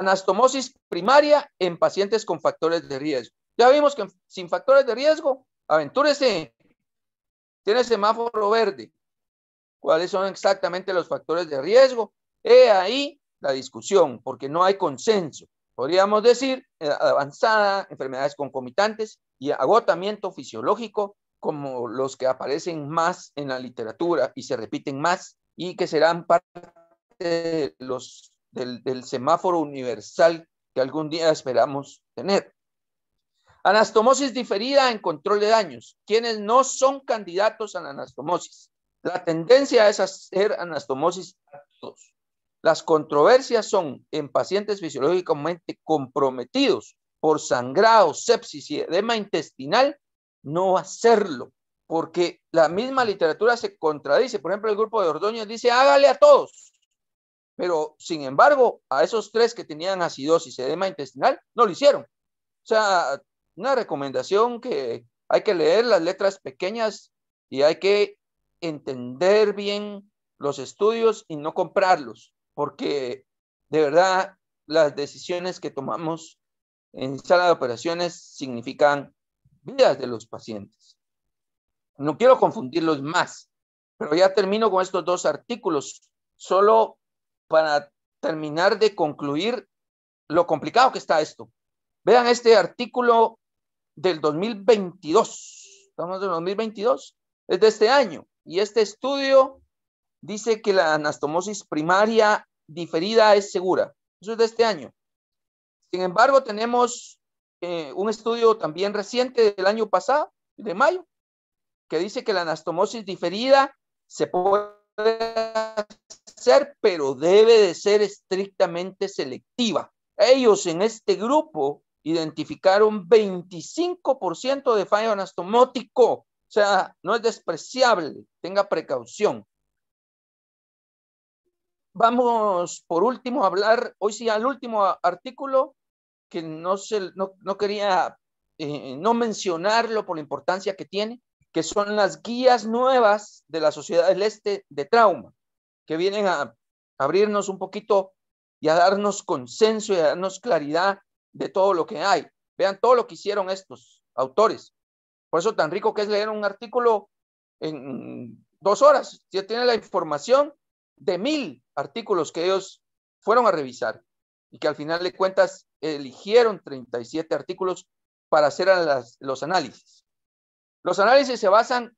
Anastomosis primaria en pacientes con factores de riesgo. Ya vimos que sin factores de riesgo, aventúrese. Tiene semáforo verde. ¿Cuáles son exactamente los factores de riesgo? He ahí la discusión, porque no hay consenso. Podríamos decir eh, avanzada, enfermedades concomitantes y agotamiento fisiológico como los que aparecen más en la literatura y se repiten más y que serán parte de los del, semáforo universal que algún día esperamos tener. Anastomosis diferida en control de daños. Quienes no son candidatos a la anastomosis. La tendencia es hacer anastomosis a todos. Las controversias son en pacientes fisiológicamente comprometidos por sangrado, sepsis y edema intestinal, no hacerlo, porque la misma literatura se contradice. Por ejemplo, el grupo de Ordóñez dice, hágale a todos. Pero, sin embargo, a esos tres que tenían acidosis, edema intestinal, no lo hicieron. O sea, una recomendación que hay que leer las letras pequeñas y hay que entender bien los estudios y no comprarlos, porque de verdad las decisiones que tomamos en sala de operaciones significan vidas de los pacientes. No quiero confundirlos más, pero ya termino con estos dos artículos. Solo para terminar de concluir lo complicado que está esto. Vean este artículo del 2022. Estamos en 2022, es de este año. Y este estudio dice que la anastomosis primaria diferida es segura. Eso es de este año. Sin embargo, tenemos eh, un estudio también reciente del año pasado, de mayo, que dice que la anastomosis diferida se puede ser, pero debe de ser estrictamente selectiva. Ellos en este grupo identificaron 25% de fallo anastomótico, o sea, no es despreciable, tenga precaución. Vamos por último a hablar, hoy sí, al último artículo que no, se, no, no quería eh, no mencionarlo por la importancia que tiene, que son las guías nuevas de la sociedad del este de trauma, que vienen a abrirnos un poquito y a darnos consenso y a darnos claridad de todo lo que hay. Vean todo lo que hicieron estos autores. Por eso tan rico que es leer un artículo en dos horas. Ya tiene la información de mil artículos que ellos fueron a revisar y que al final de cuentas eligieron 37 artículos para hacer los análisis. Los análisis se basan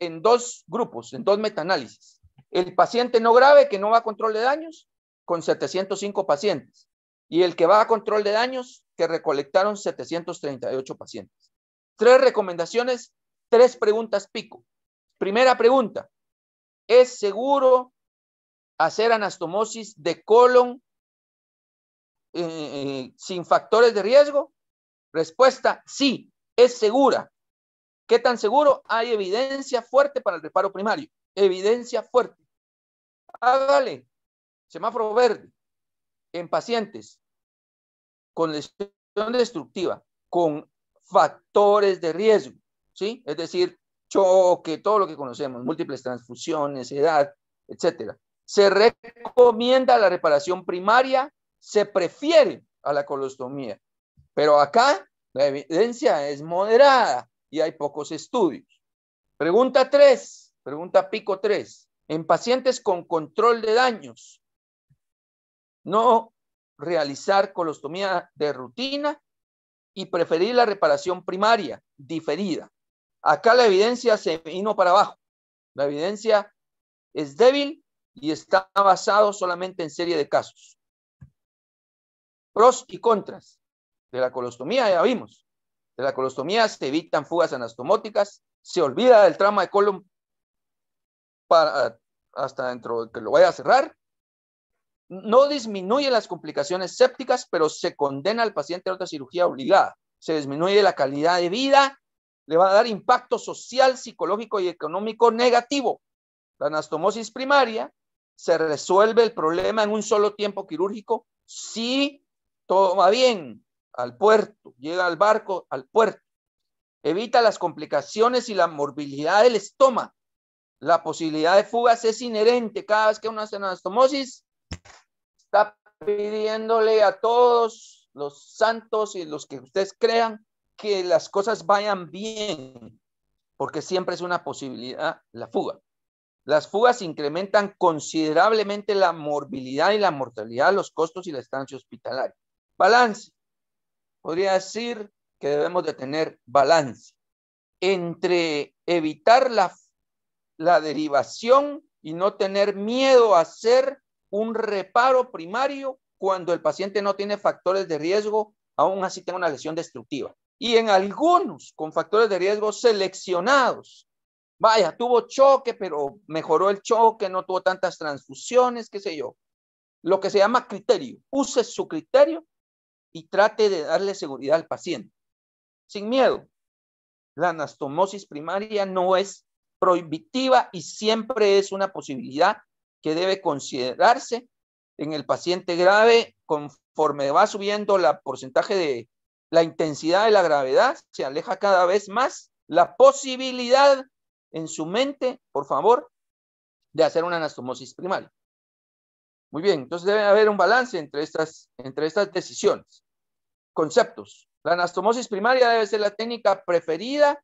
en dos grupos, en dos metaanálisis. El paciente no grave que no va a control de daños con 705 pacientes y el que va a control de daños que recolectaron 738 pacientes. Tres recomendaciones, tres preguntas pico. Primera pregunta, ¿es seguro hacer anastomosis de colon eh, eh, sin factores de riesgo? Respuesta, sí, es segura. ¿Qué tan seguro? Hay evidencia fuerte para el reparo primario. Evidencia fuerte. Hágale semáforo verde en pacientes con lesión destructiva, con factores de riesgo, ¿sí? Es decir, choque, todo lo que conocemos, múltiples transfusiones, edad, etcétera. Se recomienda la reparación primaria, se prefiere a la colostomía, pero acá la evidencia es moderada y hay pocos estudios. Pregunta 3, pregunta pico 3. En pacientes con control de daños, no realizar colostomía de rutina y preferir la reparación primaria, diferida. Acá la evidencia se vino para abajo. La evidencia es débil y está basado solamente en serie de casos. Pros y contras de la colostomía ya vimos de la colostomía, se evitan fugas anastomóticas, se olvida del trauma de colon para, hasta dentro de que lo vaya a cerrar. No disminuye las complicaciones sépticas, pero se condena al paciente a otra cirugía obligada. Se disminuye la calidad de vida, le va a dar impacto social, psicológico y económico negativo. La anastomosis primaria se resuelve el problema en un solo tiempo quirúrgico si todo va bien, al puerto, llega al barco, al puerto. Evita las complicaciones y la morbilidad del estómago. La posibilidad de fugas es inherente. Cada vez que uno hace anastomosis, está pidiéndole a todos los santos y los que ustedes crean que las cosas vayan bien, porque siempre es una posibilidad la fuga. Las fugas incrementan considerablemente la morbilidad y la mortalidad, los costos y la estancia hospitalaria. Balance podría decir que debemos de tener balance entre evitar la, la derivación y no tener miedo a hacer un reparo primario cuando el paciente no tiene factores de riesgo, aún así tenga una lesión destructiva. Y en algunos con factores de riesgo seleccionados, vaya, tuvo choque, pero mejoró el choque, no tuvo tantas transfusiones, qué sé yo. Lo que se llama criterio. Use su criterio y trate de darle seguridad al paciente. Sin miedo. La anastomosis primaria no es prohibitiva y siempre es una posibilidad que debe considerarse en el paciente grave conforme va subiendo la porcentaje de la intensidad de la gravedad, se aleja cada vez más la posibilidad en su mente, por favor, de hacer una anastomosis primaria. Muy bien, entonces debe haber un balance entre estas, entre estas decisiones conceptos. La anastomosis primaria debe ser la técnica preferida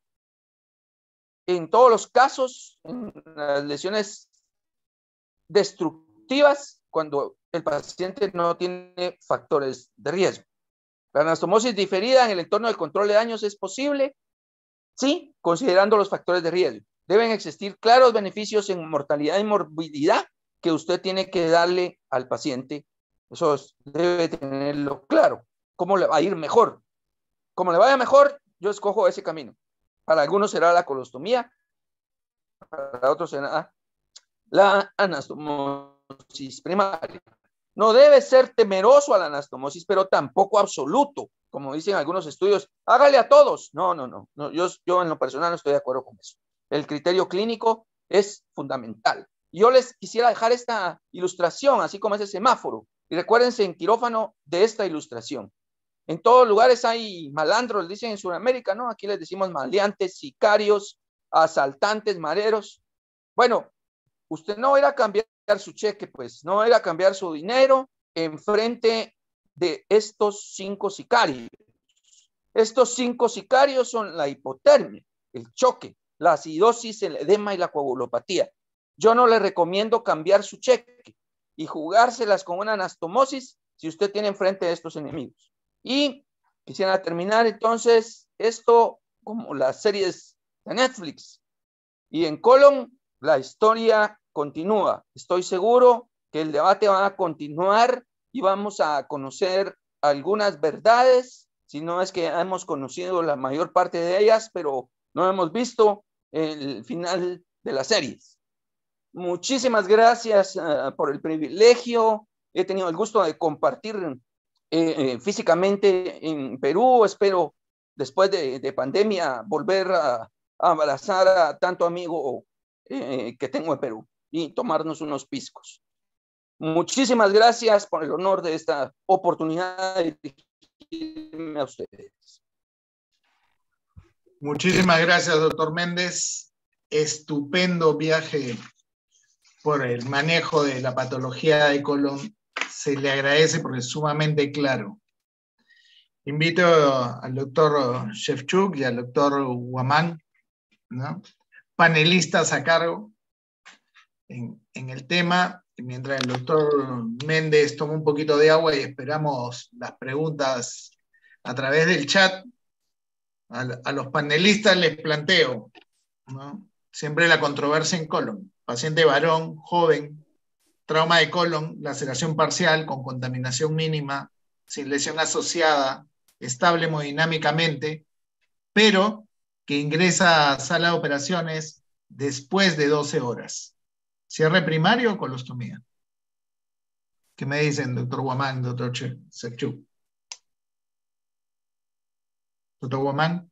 en todos los casos, en las lesiones destructivas, cuando el paciente no tiene factores de riesgo. La anastomosis diferida en el entorno del control de daños es posible, sí, considerando los factores de riesgo. Deben existir claros beneficios en mortalidad y morbididad que usted tiene que darle al paciente. Eso debe tenerlo claro cómo le va a ir mejor. Como le vaya mejor, yo escojo ese camino. Para algunos será la colostomía, para otros será la anastomosis primaria. No debe ser temeroso a la anastomosis, pero tampoco absoluto, como dicen algunos estudios, hágale a todos. No, no, no, yo, yo en lo personal no estoy de acuerdo con eso. El criterio clínico es fundamental. Yo les quisiera dejar esta ilustración, así como ese semáforo, y recuérdense en quirófano de esta ilustración. En todos lugares hay malandros, dicen en Sudamérica, ¿no? Aquí les decimos maleantes, sicarios, asaltantes, mareros. Bueno, usted no era a cambiar su cheque, pues, no era a cambiar su dinero en frente de estos cinco sicarios. Estos cinco sicarios son la hipotermia, el choque, la acidosis, el edema y la coagulopatía. Yo no le recomiendo cambiar su cheque y jugárselas con una anastomosis si usted tiene enfrente a estos enemigos. Y quisiera terminar entonces esto como las series de Netflix. Y en Colón, la historia continúa. Estoy seguro que el debate va a continuar y vamos a conocer algunas verdades, si no es que hemos conocido la mayor parte de ellas, pero no hemos visto el final de las series. Muchísimas gracias eh, por el privilegio. He tenido el gusto de compartir eh, eh, físicamente en Perú. Espero después de, pandemia volver a, abrazar a tanto amigo eh, que tengo en Perú y tomarnos unos piscos. Muchísimas gracias por el honor de esta oportunidad de dirigirme a ustedes. Muchísimas gracias, doctor Méndez. Estupendo viaje por el manejo de la patología de colon se le agradece porque es sumamente claro. Invito al doctor Shevchuk y al doctor Guamán, panelistas a cargo en, el tema, mientras el doctor Méndez toma un poquito de agua y esperamos las preguntas a través del chat, a, los panelistas les planteo, siempre la controversia en colon, paciente varón, joven, trauma de colon, laceración parcial con contaminación mínima, sin lesión asociada, estable hemodinámicamente, pero que ingresa a sala de operaciones después de 12 horas. Cierre primario o colostomía. ¿Qué me dicen, doctor Guamán, doctor Sechú? Doctor Guamán.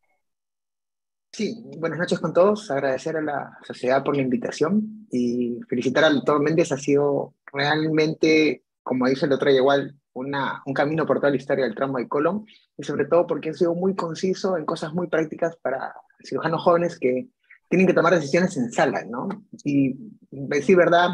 Sí, buenas noches con todos. Agradecer a la sociedad por la invitación y felicitar a Doctor Méndez. Ha sido realmente, como dice el otro, igual una, un camino por toda la historia del trauma de colon y sobre todo porque ha sido muy conciso en cosas muy prácticas para cirujanos jóvenes que tienen que tomar decisiones en sala, ¿no? Y pues, sí, verdad,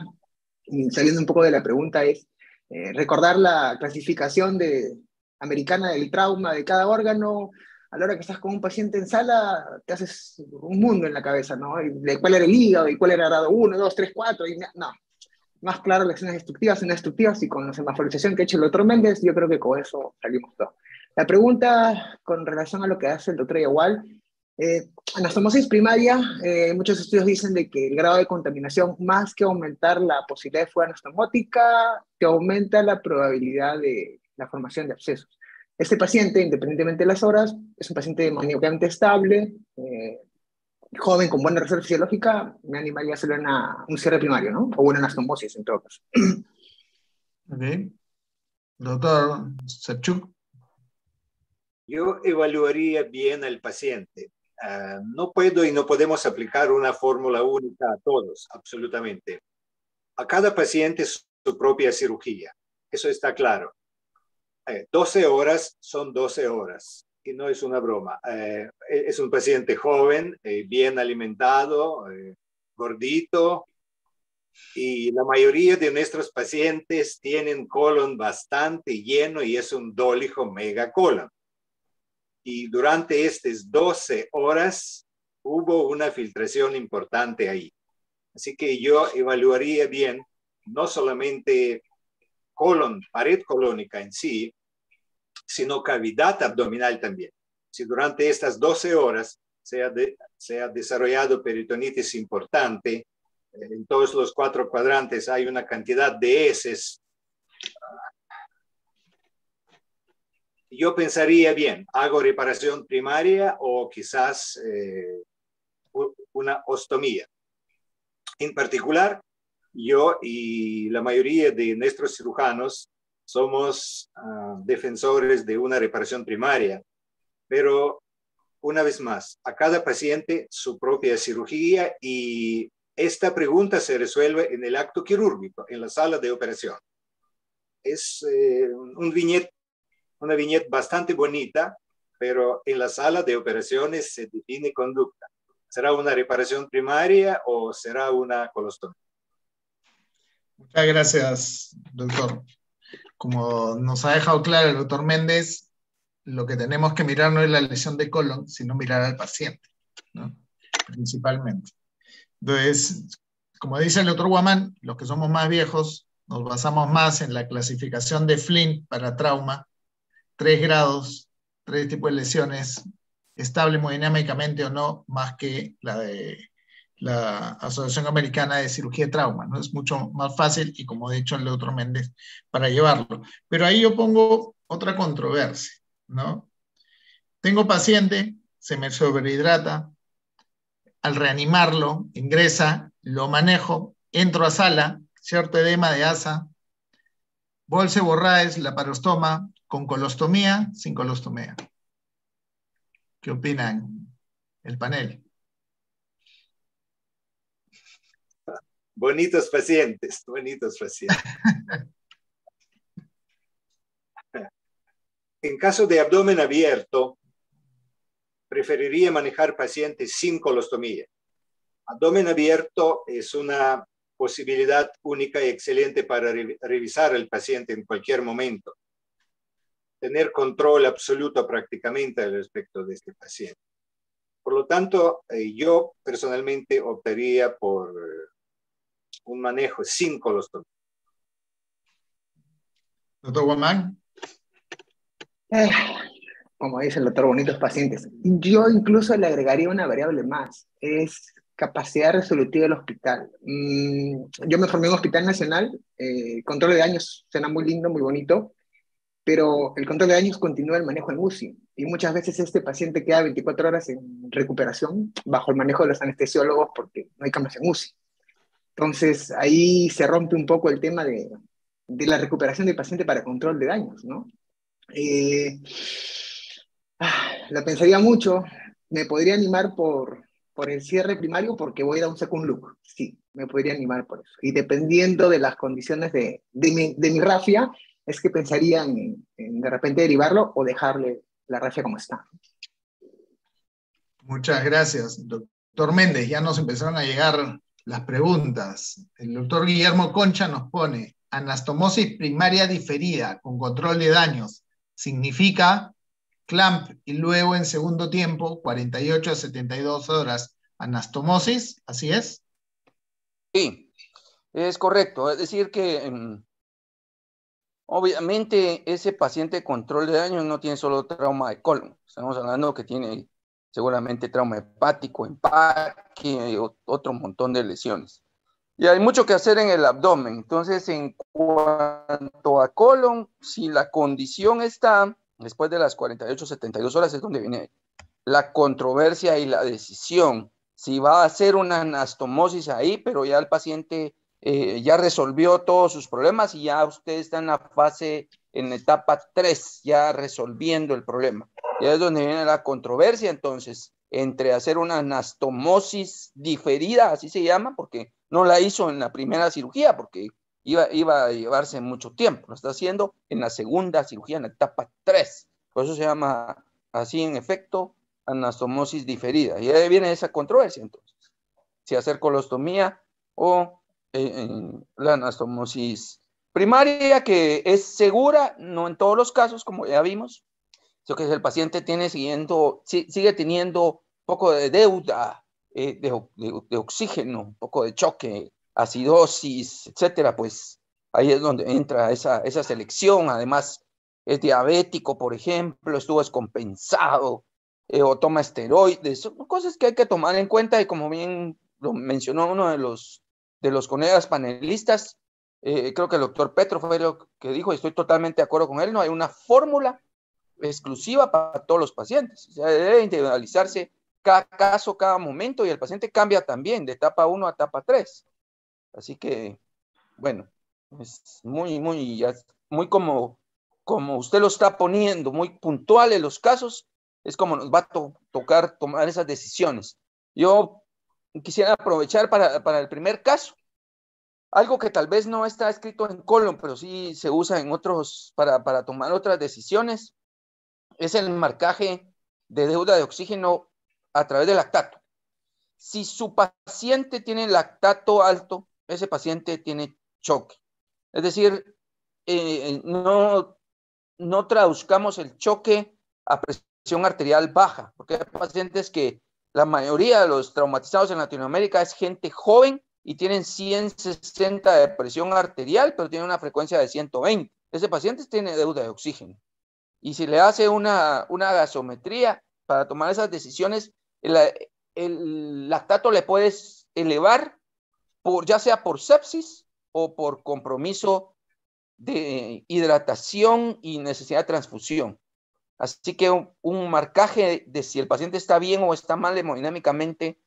saliendo un poco de la pregunta es eh, recordar la clasificación de, americana del trauma de cada órgano, a la hora que estás con un paciente en sala, te haces un mundo en la cabeza, ¿no? Y de cuál era el hígado, y cuál era grado 1, 2, 3, 4, y no. Más claro, lesiones destructivas escenas destructivas, y con la semaforización que ha hecho el otro Méndez, yo creo que con eso salimos todos. La pregunta con relación a lo que hace el doctor Yagual, eh, anastomosis primaria, eh, muchos estudios dicen de que el grado de contaminación, más que aumentar la posibilidad de fuga anastomótica, te aumenta la probabilidad de la formación de abscesos. Este paciente, independientemente de las horas, es un paciente maníacamente estable, eh, joven con buena reserva fisiológica, me animaría a hacerle una, un cierre primario, ¿no? O bueno, una trombosis, entre otros. Ok. Doctor Sachuk. Yo evaluaría bien al paciente. Ah, no puedo y no podemos aplicar una fórmula única a todos, absolutamente. A cada paciente su propia cirugía, eso está claro. 12 eh, horas son 12 horas. Y no es una broma. Eh, es un paciente joven, eh, bien alimentado, gordito. Y la mayoría de nuestros pacientes tienen colon bastante lleno y es un dólijo megacolon. Y durante estas 12 horas hubo una filtración importante ahí. Así que yo evaluaría bien no solamente colon, pared colónica en sí, sino cavidad abdominal también. Si durante estas 12 horas se ha, desarrollado peritonitis importante, eh, en todos los cuatro cuadrantes hay una cantidad de heces. Yo pensaría bien, hago reparación primaria o quizás eh, una ostomía. En particular, yo y la mayoría de nuestros cirujanos somos ah, defensores de una reparación primaria, pero una vez más, a cada paciente su propia cirugía y esta pregunta se resuelve en el acto quirúrgico, en la sala de operación. Es eh, un viñet, una viñeta bastante bonita, pero en la sala de operaciones se define conducta. ¿Será una reparación primaria o será una colostomía? Muchas gracias, doctor. Como nos ha dejado claro el doctor Méndez, lo que tenemos que mirar no es la lesión de colon, sino mirar al paciente, principalmente. Entonces, como dice el doctor Guamán, los que somos más viejos nos basamos más en la clasificación de Flynn para trauma, tres grados, tres tipos de lesiones, estable dinámicamente o no, más que la de la Asociación Americana de Cirugía de Trauma, ¿no? Es mucho más fácil y como he dicho el otro Méndez, para llevarlo. Pero ahí yo pongo otra controversia, ¿no? Tengo paciente, se me sobrehidrata, al reanimarlo, ingresa, lo manejo, entro a sala, cierto edema de asa, bolsa borraes, la parostoma, con colostomía, sin colostomía. ¿Qué opinan el panel? Bonitos pacientes, bonitos pacientes. [LAUGHS] en caso de abdomen abierto, preferiría manejar pacientes sin colostomía. Abdomen abierto es una posibilidad única y excelente para revisar al paciente en cualquier momento. Tener control absoluto prácticamente al respecto de este paciente. Por lo tanto, eh, yo personalmente optaría por un manejo sin colostomía. Doctor Guamán. Eh, como dice el doctor, bonitos pacientes. Yo incluso le agregaría una variable más, es capacidad resolutiva del hospital. Mm, yo me formé en un hospital nacional, eh, control de daños suena muy lindo, muy bonito, pero el control de daños continúa el manejo en UCI y muchas veces este paciente queda 24 horas en recuperación bajo el manejo de los anestesiólogos porque no hay camas en UCI. Entonces, ahí se rompe un poco el tema de, la recuperación del paciente para control de daños, ¿no? Eh, ah, la pensaría mucho, me podría animar por, por el cierre primario porque voy a dar un second look, sí, me podría animar por eso. Y dependiendo de las condiciones de, de, mi, rafia, es que pensaría en, en, de repente derivarlo o dejarle la rafia como está. Muchas gracias, doctor Méndez. Ya nos empezaron a llegar las preguntas. El doctor Guillermo Concha nos pone, anastomosis primaria diferida con control de daños, significa clamp y luego en segundo tiempo, 48 a 72 horas, anastomosis, ¿así es? Sí, es correcto. Es decir que em, obviamente ese paciente de control de daños no tiene solo trauma de colon. Estamos hablando que tiene seguramente trauma hepático, empaque, eh, otro montón de lesiones. Y hay mucho que hacer en el abdomen. Entonces, en cuanto a colon, si la condición está después de las 48, 72 horas, es donde viene la controversia y la decisión. Si va a hacer una anastomosis ahí, pero ya el paciente eh, ya resolvió todos sus problemas y ya usted está en la fase, en etapa 3, ya resolviendo el problema. Y es donde viene la controversia entonces entre hacer una anastomosis diferida, así se llama, porque no la hizo en la primera cirugía, porque iba, a llevarse mucho tiempo, lo está haciendo en la segunda cirugía, en la etapa 3. Por eso se llama así en efecto anastomosis diferida. Y ahí viene esa controversia entonces, si hacer colostomía o eh, la anastomosis primaria, que es segura, no en todos los casos, como ya vimos, que si el paciente tiene siguiendo, sigue teniendo un poco de deuda eh, de, oxígeno, un poco de choque, acidosis, etcétera, pues ahí es donde entra esa, esa selección. Además, es diabético, por ejemplo, estuvo descompensado eh, o toma esteroides, son cosas que hay que tomar en cuenta y como bien lo mencionó uno de los, de los colegas panelistas, eh, creo que el doctor Petro fue lo que dijo y estoy totalmente de acuerdo con él, no hay una fórmula exclusiva para todos los pacientes. debe individualizarse cada caso, cada momento y el paciente cambia también de etapa 1 a etapa 3. Así que, bueno, es muy, muy, muy como, como usted lo está poniendo, muy puntual en los casos, es como nos va a tocar tomar esas decisiones. Yo quisiera aprovechar para, para el primer caso, algo que tal vez no está escrito en colon, pero sí se usa en otros para, para tomar otras decisiones es el marcaje de deuda de oxígeno a través del lactato. Si su paciente tiene lactato alto, ese paciente tiene choque. Es decir, eh, eh, no, no traduzcamos el choque a presión arterial baja, porque hay pacientes que la mayoría de los traumatizados en Latinoamérica es gente joven y tienen 160 de presión arterial, pero tienen una frecuencia de 120. Ese paciente tiene deuda de oxígeno y si le hace una, gasometría para tomar esas decisiones, el, lactato le puedes elevar por, ya sea por sepsis o por compromiso de hidratación y necesidad de transfusión. Así que un, marcaje de si el paciente está bien o está mal hemodinámicamente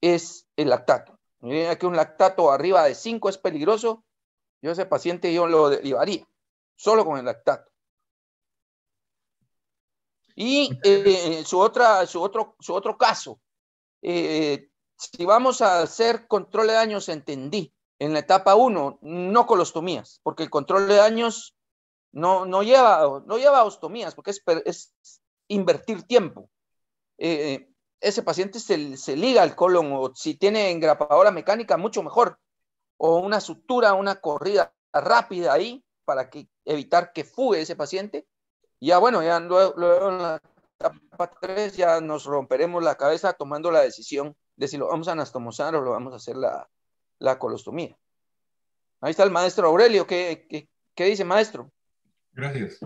es el lactato. Miren un lactato arriba de 5 es peligroso. Yo a ese paciente yo lo derivaría, solo con el lactato. Y eh, su, otra, su, otro, su otro caso, eh, si vamos a hacer control de daños, entendí, en la etapa 1, no colostomías, porque el control de daños no, no, lleva, no lleva ostomías, porque es, es invertir tiempo. Eh, ese paciente se, se, liga al colon, o si tiene engrapadora mecánica, mucho mejor, o una sutura, una corrida rápida ahí, para que, evitar que fugue ese paciente, ya bueno, ya luego, en la etapa 3 ya nos romperemos la cabeza tomando la decisión de si lo vamos a anastomosar o lo vamos a hacer la, colostomía. Ahí está el maestro Aurelio. ¿Qué, dice, maestro? Gracias.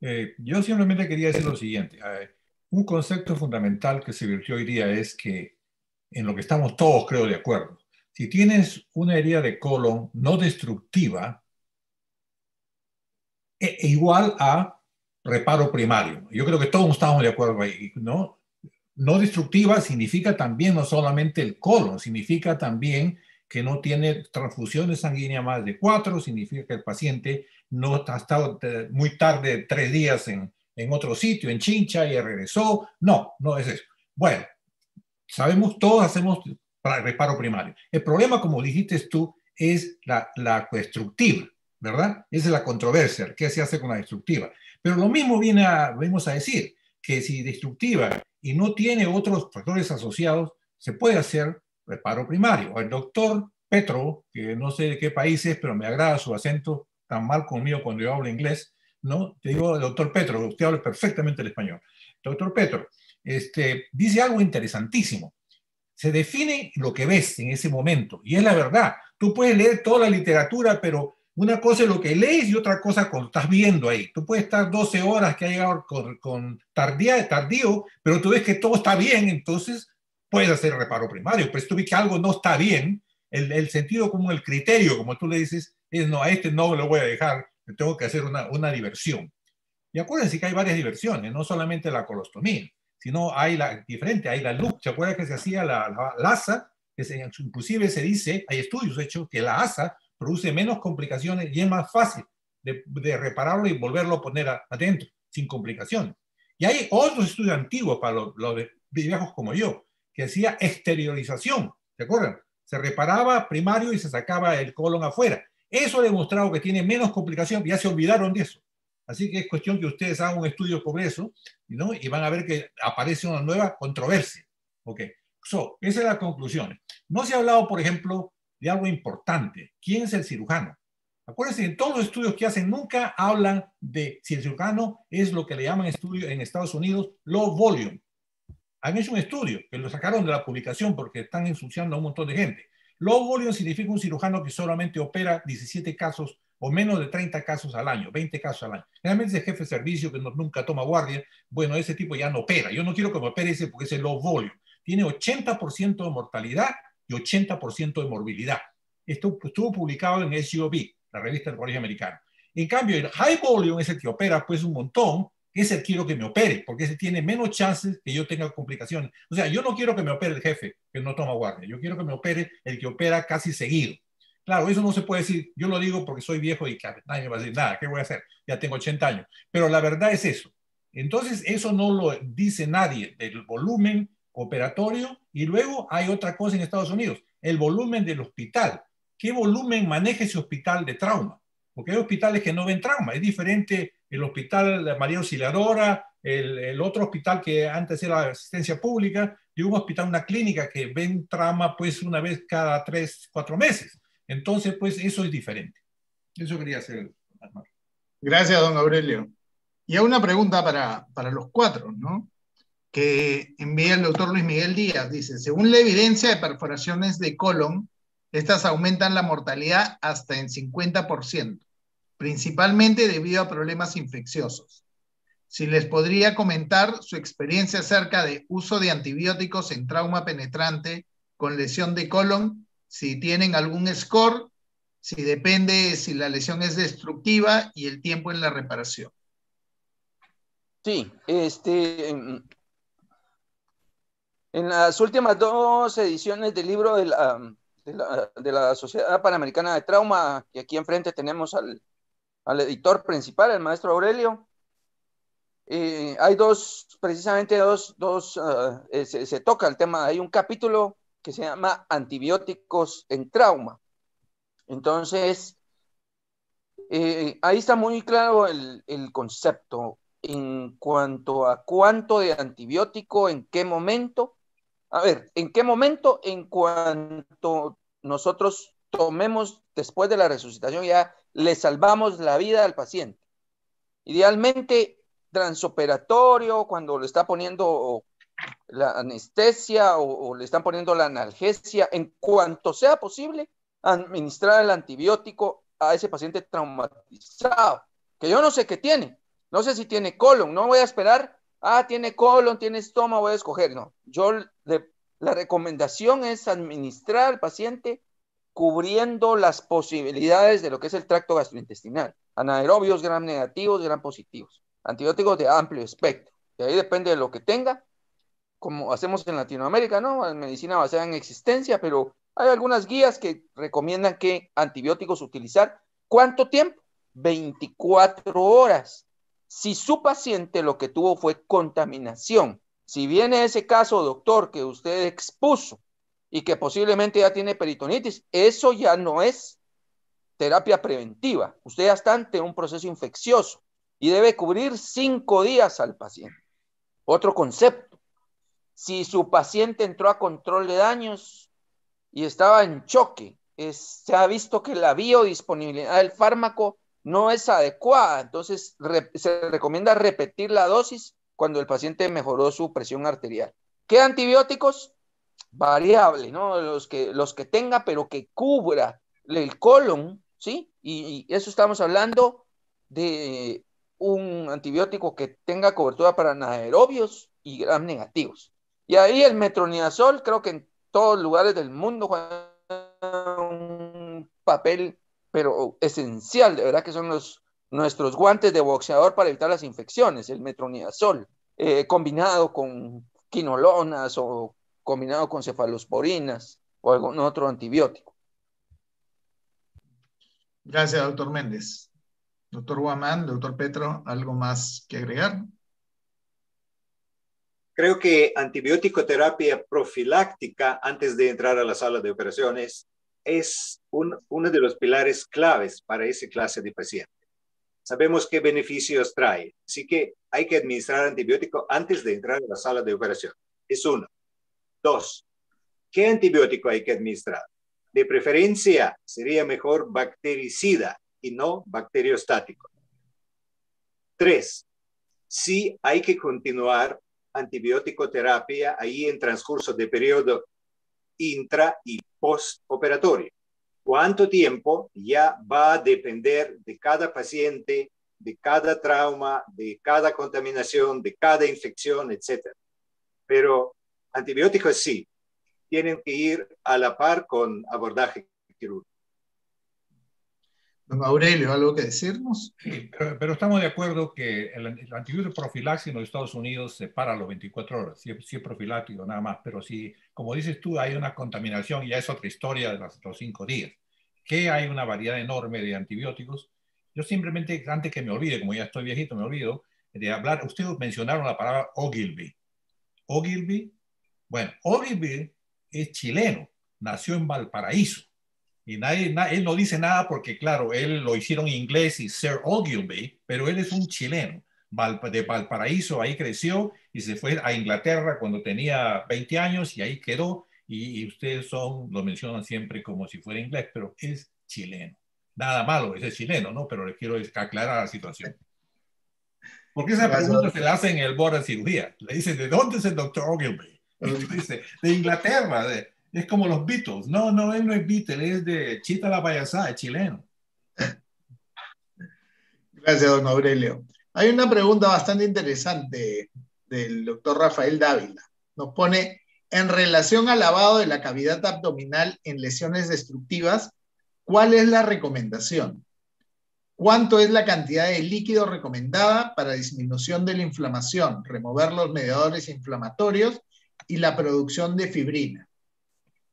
Eh, yo simplemente quería decir lo siguiente. un concepto fundamental que se virtió hoy día es que en lo que estamos todos, creo, de acuerdo. Si tienes una herida de colon no destructiva, e, e igual a reparo primario. Yo creo que todos estamos de acuerdo ahí, ¿no? No destructiva significa también no solamente el colon, significa también que no tiene transfusiones sanguíneas más de cuatro, significa que el paciente no ha estado eh, muy tarde tres días en, en otro sitio, en Chincha, y regresó. No, no es eso. Bueno, sabemos todos, hacemos reparo primario. El problema, como dijiste tú, es la, la destructiva, ¿verdad? Esa es la controversia, ¿qué se hace con la destructiva? Pero lo mismo viene a, a decir, que si destructiva y no tiene otros factores asociados, se puede hacer reparo primario. El doctor Petro, que no sé de qué país es, pero me agrada su acento tan mal conmigo cuando yo hablo inglés, ¿no? Te digo, el doctor Petro, usted habla perfectamente el español. Doctor Petro, este, dice algo interesantísimo. Se define lo que ves en ese momento, y es la verdad. Tú puedes leer toda la literatura, pero una cosa es lo que lees y otra cosa cuando estás viendo ahí. Tú puedes estar 12 horas que ha llegado con, tardía tardía, tardío, pero tú ves que todo está bien, entonces puedes hacer reparo primario. Pero si tú ves que algo no está bien, el, sentido como el criterio, como tú le dices, es no, a este no lo voy a dejar, tengo que hacer una, una diversión. Y acuérdense que hay varias diversiones, no solamente la colostomía, sino hay la diferente, hay la lucha. ¿Se que se hacía la, ASA? Que se, inclusive se dice, hay estudios hechos que la ASA produce menos complicaciones y es más fácil de, repararlo y volverlo a poner adentro, sin complicaciones. Y hay otros estudios antiguos para los, viejos como yo, que hacía exteriorización, ¿se acuerdan? Se reparaba primario y se sacaba el colon afuera. Eso ha demostrado que tiene menos complicación, ya se olvidaron de eso. Así que es cuestión que ustedes hagan un estudio con eso ¿no? y van a ver que aparece una nueva controversia. Ok, eso esa es la conclusión. No se ha hablado, por ejemplo, de algo importante. ¿Quién es el cirujano? Acuérdense, en todos los estudios que hacen nunca hablan de si el cirujano es lo que le llaman estudio en Estados Unidos, low volume. Han hecho un estudio que lo sacaron de la publicación porque están ensuciando a un montón de gente. Low volume significa un cirujano que solamente opera 17 casos o menos de 30 casos al año, 20 casos al año. Realmente es el jefe de servicio que nunca toma guardia. Bueno, ese tipo ya no opera. Yo no quiero que me opere ese porque ese low volume. Tiene 80% de mortalidad y 80% de morbilidad. Esto estuvo publicado en SUV, e la revista del Colegio Americano. En cambio, el high volume es el que opera pues un montón, es que quiero que me opere, porque ese tiene menos chances que yo tenga complicaciones. O sea, yo no quiero que me opere el jefe que no toma guardia, yo quiero que me opere el que opera casi seguido. Claro, eso no se puede decir, yo lo digo porque soy viejo y nadie va a decir nada, ¿qué voy a hacer? Ya tengo 80 años. Pero la verdad es eso. Entonces, eso no lo dice nadie, del volumen operatorio y luego hay otra cosa en Estados Unidos, el volumen del hospital. ¿Qué volumen maneja ese hospital de trauma? Porque hay hospitales que no ven trauma. Es diferente el hospital María Auxiliadora, el, otro hospital que antes era asistencia pública, y un hospital, una clínica que ven trauma pues una vez cada tres, cuatro meses. Entonces, pues eso es diferente. Eso quería hacer. Gracias, don Aurelio. Y una pregunta para, para los cuatro, ¿no? que envía el doctor Luis Miguel Díaz. Dice, según la evidencia de perforaciones de colon, estas aumentan la mortalidad hasta en 50%, principalmente debido a problemas infecciosos. Si les podría comentar su experiencia acerca de uso de antibióticos en trauma penetrante con lesión de colon, si tienen algún score, si depende si la lesión es destructiva y el tiempo en la reparación. Sí, este, en las últimas dos ediciones del libro de la, Sociedad Panamericana de Trauma, que aquí enfrente tenemos al, editor principal, el maestro Aurelio, eh, hay dos, precisamente dos, dos ah, eh, se, toca el tema, hay un capítulo que se llama antibióticos en trauma. Entonces, eh, ahí está muy claro el, el, concepto en cuanto a cuánto de antibiótico, en qué momento a ver, ¿en qué momento, en cuanto nosotros tomemos después de la resucitación, ya le salvamos la vida al paciente? Idealmente, transoperatorio, cuando le está poniendo la anestesia o, le están poniendo la analgesia, en cuanto sea posible, administrar el antibiótico a ese paciente traumatizado, que yo no sé qué tiene, no sé si tiene colon, no voy a esperar ah, tiene colon, tiene estómago, voy a escoger. No, yo la recomendación es administrar al paciente cubriendo las posibilidades de lo que es el tracto gastrointestinal. Anaerobios gran negativos, gran positivos. Antibióticos de amplio espectro. De ahí depende de lo que tenga, como hacemos en Latinoamérica, ¿no? Medicina basada en existencia, pero hay algunas guías que recomiendan qué antibióticos utilizar. ¿Cuánto tiempo? 24 horas si su paciente lo que tuvo fue contaminación. Si viene ese caso, doctor, que usted expuso y que posiblemente ya tiene peritonitis, eso ya no es terapia preventiva. Usted ya está ante un proceso infeccioso y debe cubrir cinco días al paciente. Otro concepto. Si su paciente entró a control de daños y estaba en choque, se ha visto que la biodisponibilidad del fármaco no es adecuada. Entonces, se recomienda repetir la dosis cuando el paciente mejoró su presión arterial. ¿Qué antibióticos? Variable, ¿no? Los que, los que tenga, pero que cubra el colon, ¿sí? Y, eso estamos hablando de un antibiótico que tenga cobertura para anaerobios y gram negativos. Y ahí el metronidazol, creo que en todos lugares del mundo juega un papel pero esencial, de verdad que son los, nuestros guantes de boxeador para evitar las infecciones, el metronidazol, eh, combinado con quinolonas o combinado con cefalosporinas o algún otro antibiótico. Gracias, doctor Méndez. Doctor Guamán, doctor Petro, ¿algo más que agregar? Creo que antibiótico terapia profiláctica antes de entrar a la sala de operaciones es uno de los pilares claves para esa clase de paciente. Sabemos qué beneficios trae, así que hay que administrar antibiótico antes de entrar a la sala de operación. Es uno. Dos, ¿qué antibiótico hay que administrar? De preferencia sería mejor bactericida y no bacteriostático. Tres, si hay que continuar antibiótico terapia ahí en transcurso de periodo intra y postoperatorio. Cuánto tiempo ya va a depender de cada paciente, de cada trauma, de cada contaminación, de cada infección, etcétera? Pero antibióticos sí, tienen que ir a la par con abordaje quirúrgico. Don Aurelio, ¿algo que decirnos? Sí, pero estamos de acuerdo que el, antibiótico antivirus profiláctico en los Estados Unidos se para a las 24 horas, si, es profiláctico nada más, pero si, como dices tú, hay una contaminación, ya es otra historia de los, los cinco días, que hay una variedad enorme de antibióticos. Yo simplemente, antes que me olvide, como ya estoy viejito, me olvido de hablar, ustedes mencionaron la palabra Ogilvy. Ogilvy, bueno, Ogilvy es chileno, nació en Valparaíso y nadie, él no dice nada porque, claro, él lo hicieron inglés y Sir Ogilvy, pero él es un chileno. De Valparaíso, ahí creció y se fue a Inglaterra cuando tenía 20 años y ahí quedó. Y, ustedes son, lo mencionan siempre como si fuera inglés, pero es chileno. Nada malo, ese es chileno, ¿no? Pero le quiero aclarar la situación. Porque esa pregunta se la hacen en el borde de cirugía. Le dice, ¿de dónde es el doctor Ogilvy? Y [LAUGHS] dice, de Inglaterra. De, es como los Beatles. No, no, él no es Beatles, es de Chita la Payasada, es chileno. Gracias, don Aurelio. Hay una pregunta bastante interesante del doctor Rafael Dávila. Nos pone, en relación al lavado de la cavidad abdominal en lesiones destructivas, ¿cuál es la recomendación? ¿Cuánto es la cantidad de líquido recomendada para disminución de la inflamación, remover los mediadores inflamatorios y la producción de fibrina?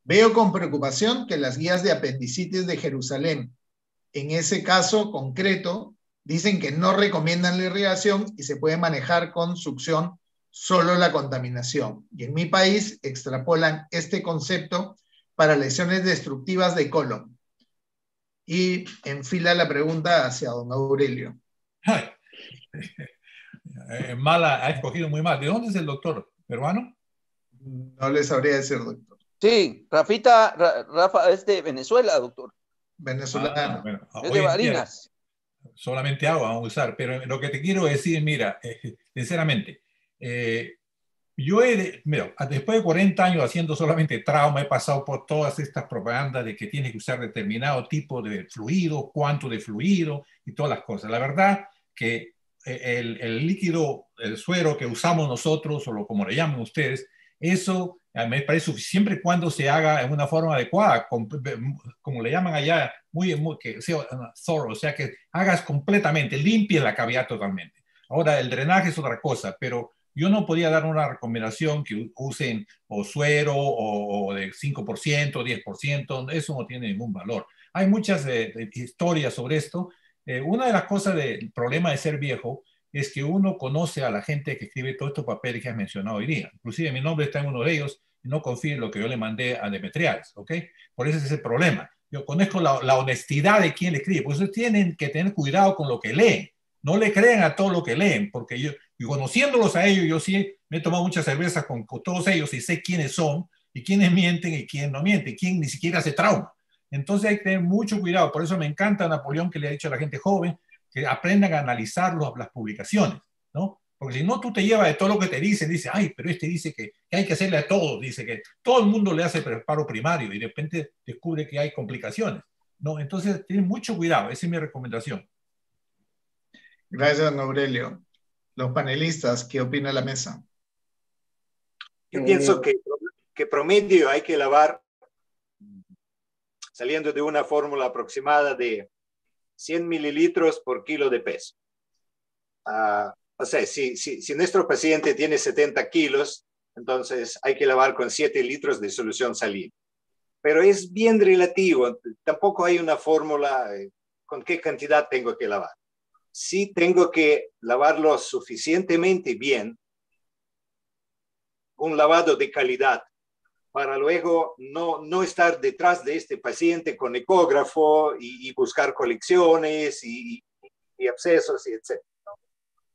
Veo con preocupación que las guías de apendicitis de Jerusalén, en ese caso concreto, dicen que no recomiendan la irrigación y se puede manejar con succión solo la contaminación. Y en mi país extrapolan este concepto para lesiones destructivas de colon. Y enfila la pregunta hacia don Aurelio. [LAUGHS] Eh, mala, ha escogido muy mal. ¿De dónde es el doctor? ¿Peruano? No le sabría decir, doctor. Sí, Rafita, Rafa es de Venezuela, doctor. Venezolano. Ah, es de Barinas. Solamente agua vamos a usar, pero lo que te quiero decir, mira, eh, sinceramente, eh, yo he, mira, después de 40 años haciendo solamente trauma, he pasado por todas estas propagandas de que tienes que usar determinado tipo de fluido, cuánto de fluido y todas las cosas. La verdad que eh, el, líquido, el suero que usamos nosotros, o lo, como le llaman ustedes, eso eh, me parece siempre cuando se haga en una forma adecuada, como le llaman allá, muy, muy que sea uh, o sea, que hagas completamente, limpie la cavidad totalmente. Ahora, el drenaje es otra cosa, pero yo no podía dar una recomendación que usen o suero o, de 5%, 10%, eso no tiene ningún valor. Hay muchas eh, historias sobre esto. Eh, una de las cosas del problema de ser viejo es que uno conoce a la gente que escribe todos estos papeles que has mencionado hoy día. Inclusive mi nombre está en uno de ellos y no confíe en lo que yo le mandé a Demetriales, ¿ok? Por eso es ese problema. Yo conozco la, honestidad de quien le escribe, por eso tienen que tener cuidado con lo que leen. No le crean a todo lo que leen, porque yo, y conociéndolos a ellos, yo sí me he tomado muchas cervezas con, todos ellos y sé quiénes son y quiénes mienten y quién no miente, y quién ni siquiera se trauma. Entonces hay que tener mucho cuidado. Por eso me encanta Napoleón que le ha dicho a la gente joven, que aprendan a analizar las publicaciones, ¿no? Porque si no, tú te llevas de todo lo que te dicen, dice, ay, pero este dice que, hay que hacerle a todos, dice que todo el mundo le hace preparo primario y de repente descubre que hay complicaciones, ¿no? Entonces, ten mucho cuidado, esa es mi recomendación. Gracias, Aurelio. Los panelistas, ¿qué opina la mesa? Yo pienso eh, que, que promedio hay que lavar saliendo de una fórmula aproximada de 100 mililitros por kilo de peso. Ah, o sea, si, nuestro paciente tiene 70 kilos, entonces hay que lavar con 7 litros de solución salina. Pero es bien relativo, tampoco hay una fórmula eh, con qué cantidad tengo que lavar. Si tengo que lavarlo suficientemente bien, un lavado de calidad para luego no, no estar detrás de este paciente con ecógrafo y, buscar colecciones y, abscesos y etc.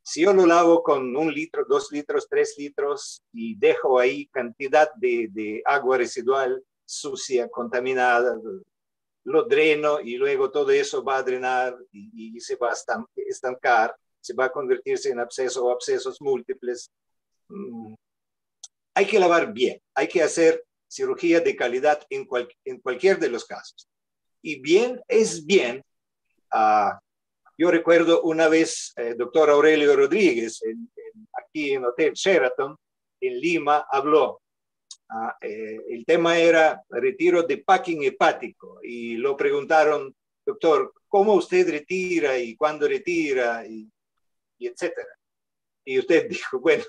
Si yo lo lavo con un litro, dos litros, tres litros y dejo ahí cantidad de, agua residual sucia, contaminada, lo dreno y luego todo eso va a drenar y, se va a estancar, se va a convertirse en absceso o abscesos múltiples. Mm, hay que lavar bien, hay que hacer cirugía de calidad en, en cualquier de los casos. Y bien es bien. Ah, yo recuerdo una vez, eh, doctor Aurelio Rodríguez, aquí en Hotel Sheraton, en Lima, habló. Ah, eh, el tema era retiro de packing hepático y lo preguntaron, doctor, ¿cómo usted retira y cuándo retira y etcétera? Y usted [LAUGHS] dijo, bueno,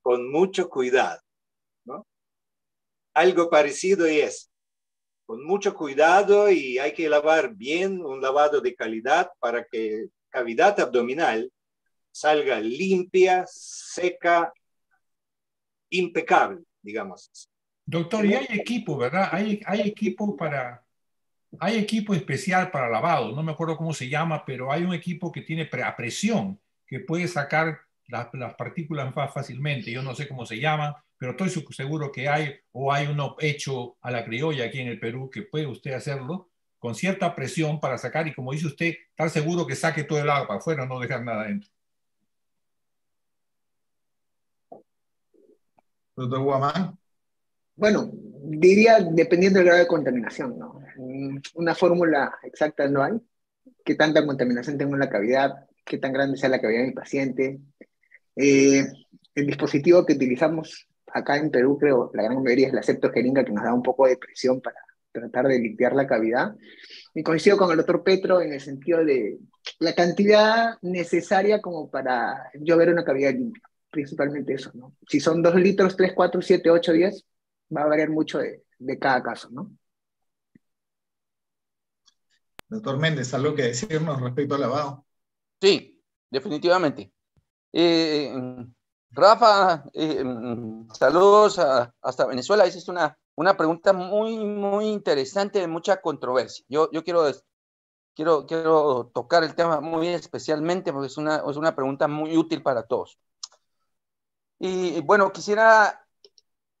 con mucho cuidado algo parecido es con mucho cuidado y hay que lavar bien un lavado de calidad para que cavidad abdominal salga limpia, seca, impecable, digamos. Doctor, y hay equipo, ¿verdad? Hay, equipo para, hay equipo especial para lavado, no me acuerdo cómo se llama, pero hay un equipo que tiene a presión, que puede sacar las partículas más fácilmente, yo no sé cómo se llama, pero estoy seguro que hay o hay uno hecho a la criolla aquí en el Perú que puede usted hacerlo con cierta presión para sacar y como dice usted, estar seguro que saque todo el agua para afuera, no dejar nada dentro. Doctor Guamán. Bueno, diría dependiendo del grado de contaminación, ¿no? Una fórmula exacta no hay. ¿Qué tanta contaminación tengo en la cavidad? ¿Qué tan grande sea la cavidad del paciente? Eh, el dispositivo que utilizamos acá en Perú creo la gran mayoría es la septogeringa, que nos da un poco de presión para tratar de limpiar la cavidad. Y coincido con el doctor Petro en el sentido de la cantidad necesaria como para yo una cavidad limpia, principalmente eso, ¿no? Si son dos litros, tres, cuatro, siete, ocho, diez, va a variar mucho de, cada caso, ¿no? Doctor Méndez, ¿algo que decirnos respecto al lavado? Sí, definitivamente. Eh, Rafa, eh, mm, saludos hasta Venezuela. Esa es una, una pregunta muy, muy interesante, de mucha controversia. Yo, quiero, quiero, tocar el tema muy especialmente porque es una, es una pregunta muy útil para todos. Y bueno, quisiera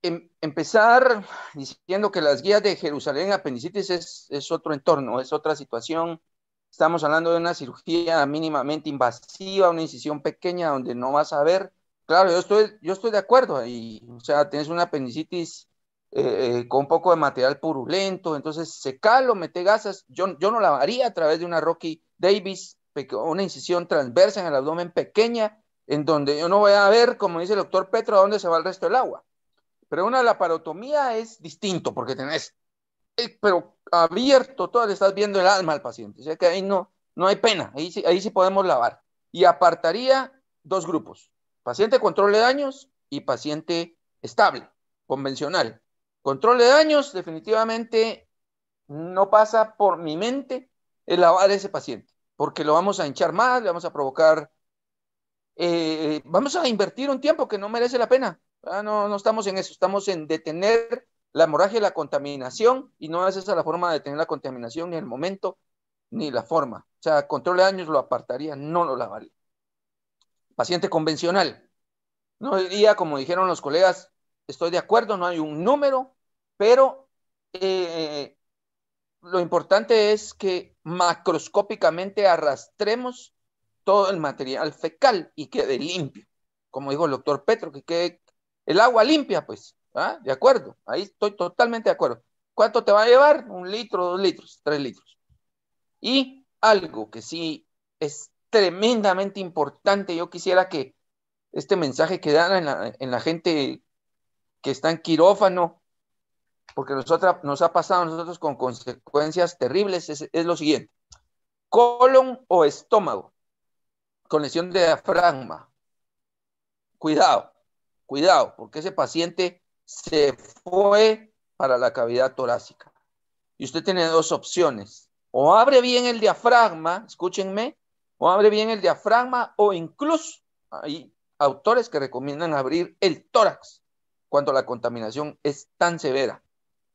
em, empezar diciendo que las guías de Jerusalén apendicitis es, es otro entorno, es otra situación. Estamos hablando de una cirugía mínimamente invasiva, una incisión pequeña donde no vas a ver Claro, yo estoy, yo estoy de acuerdo ahí. O sea, tienes una apendicitis eh, eh, con un poco de material purulento, entonces secalo, mete gasas. Yo, yo no lavaría a través de una Rocky Davis, una incisión transversa en el abdomen pequeña, en donde yo no voy a ver, como dice el doctor Petro, a dónde se va el resto del agua. Pero una laparotomía es distinto, porque tenés, pero abierto, todo le estás viendo el alma al paciente. O sea que ahí no, no hay pena, ahí ahí sí podemos lavar. Y apartaría dos grupos. Paciente control de daños y paciente estable, convencional. Control de daños definitivamente no pasa por mi mente el lavar ese paciente, porque lo vamos a hinchar más, le vamos a provocar, eh, vamos a invertir un tiempo que no merece la pena. Ah, no, estamos en eso, estamos en detener la hemorragia y la contaminación, y no es esa la forma de detener la contaminación, ni el momento, ni la forma. O sea, control de daños lo apartaría, no lo lavaría paciente convencional. No diría, como dijeron los colegas, estoy de acuerdo, no hay un número, pero eh, lo importante es que macroscópicamente arrastremos todo el material fecal y quede limpio. Como dijo el doctor Petro, que quede el agua limpia, pues. ¿ah? De acuerdo, ahí estoy totalmente de acuerdo. ¿Cuánto te va a llevar? Un litro, dos litros, tres litros. Y algo que sí es tremendamente importante. Yo quisiera que este mensaje quedara en la, gente que está en quirófano, porque nosotros, nos ha pasado a nosotros con consecuencias terribles, es, es lo siguiente. Colon o estómago con lesión de diafragma. Cuidado, cuidado, porque ese paciente se fue para la cavidad torácica. Y usted tiene dos opciones. O abre bien el diafragma, escúchenme, o abre bien el diafragma o incluso hay autores que recomiendan abrir el tórax cuando la contaminación es tan severa.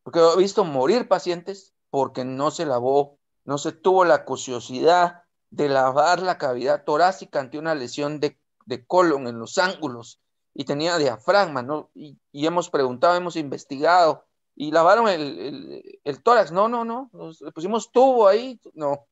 Porque he visto morir pacientes porque no se lavó, no se tuvo la curiosidad de lavar la cavidad torácica ante una lesión de, colon en los ángulos y tenía diafragma, ¿no? Y, hemos preguntado, hemos investigado y lavaron el, tórax. No, no, no, pusimos tubo ahí, no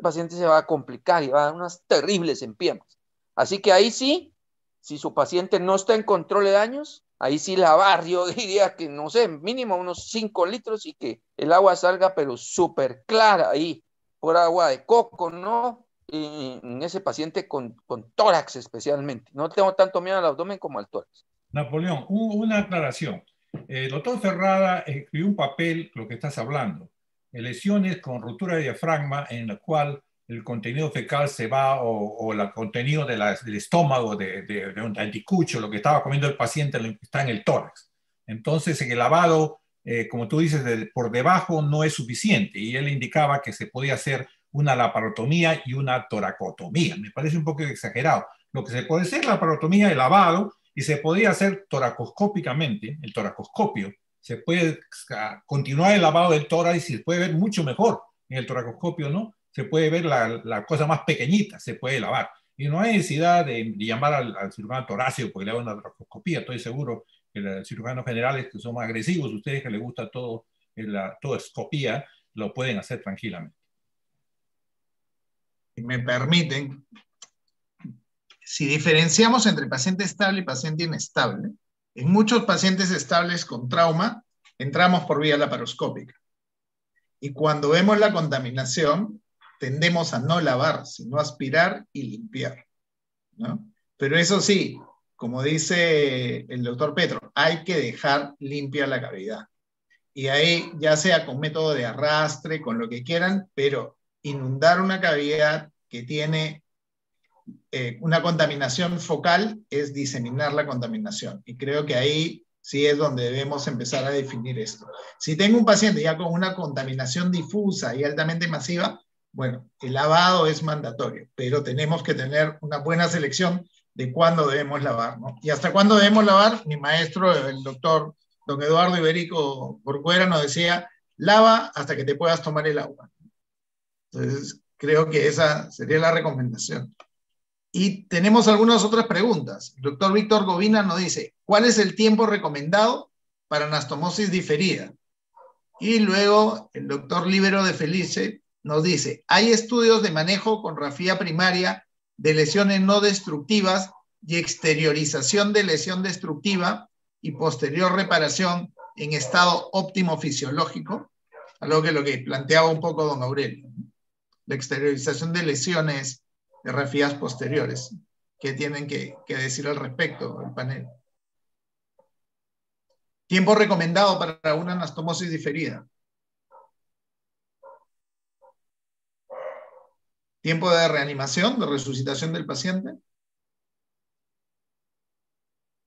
paciente se va a complicar y va a dar unas terribles empiemas. Así que ahí sí, si su paciente no está en control de daños, ahí sí lavar, yo [LAUGHS] diría que no sé, mínimo unos 5 litros y que el agua salga, pero súper clara ahí, por agua de coco, ¿no? en ese paciente con, con, tórax especialmente. No tengo tanto miedo al abdomen como al tórax. Napoleón, una aclaración. El eh, doctor Ferrada escribió un papel, lo que estás hablando, lesiones con ruptura de diafragma en la cual el contenido fecal se va o, el contenido del estómago, de, un anticucho, lo que estaba comiendo el paciente está en el tórax. Entonces, el lavado, eh, como tú dices, por debajo no es suficiente y él indicaba que se podía hacer una laparotomía y una toracotomía. Me parece un poco exagerado. Lo que se puede hacer es laparotomía, el lavado, y se podía hacer toracoscópicamente, el toracoscopio, se puede ah, continuar el lavado del tórax y se puede ver mucho mejor en el toracoscopio, ¿no? Se puede ver la, cosa más pequeñita, se puede lavar. Y no hay necesidad de, llamar al, cirujano torácico porque le hago una toracoscopía. Estoy seguro que los cirujanos generales que son más agresivos, ustedes que les gusta todo, eh, la toscopía lo pueden hacer tranquilamente. Si me permiten, si diferenciamos entre paciente estable y paciente inestable, en muchos pacientes estables con trauma, entramos por vía laparoscópica. Y cuando vemos la contaminación, tendemos a no lavar, sino aspirar y limpiar. Pero eso sí, como dice el doctor Petro, hay que dejar limpia la cavidad. Y ahí, ya sea con método de arrastre, con lo que quieran, pero inundar una cavidad que tiene eh, una contaminación focal es diseminar la contaminación. Y creo que ahí sí es donde debemos empezar a definir esto. Si tengo un paciente ya con una contaminación difusa y altamente masiva, bueno, el lavado es mandatorio, pero tenemos que tener una buena selección de cuándo debemos lavar, Y hasta cuándo debemos lavar, mi maestro, el doctor don Eduardo Iberico porcuera nos decía, lava hasta que te puedas tomar el agua. Entonces, creo que esa sería la recomendación. Y tenemos algunas otras preguntas. El doctor Víctor Govina nos dice, ¿cuál es el tiempo recomendado para anastomosis diferida? Y luego el doctor Libero de Felice nos dice, ¿hay estudios de manejo con rafía primaria de lesiones no destructivas y exteriorización de lesión destructiva y posterior reparación en estado óptimo fisiológico? Algo que lo que planteaba un poco don Aurelio. La exteriorización de lesiones RFIAs posteriores. ¿Qué tienen que, que decir al respecto el panel? Tiempo recomendado para una anastomosis diferida. Tiempo de reanimación, de resucitación del paciente.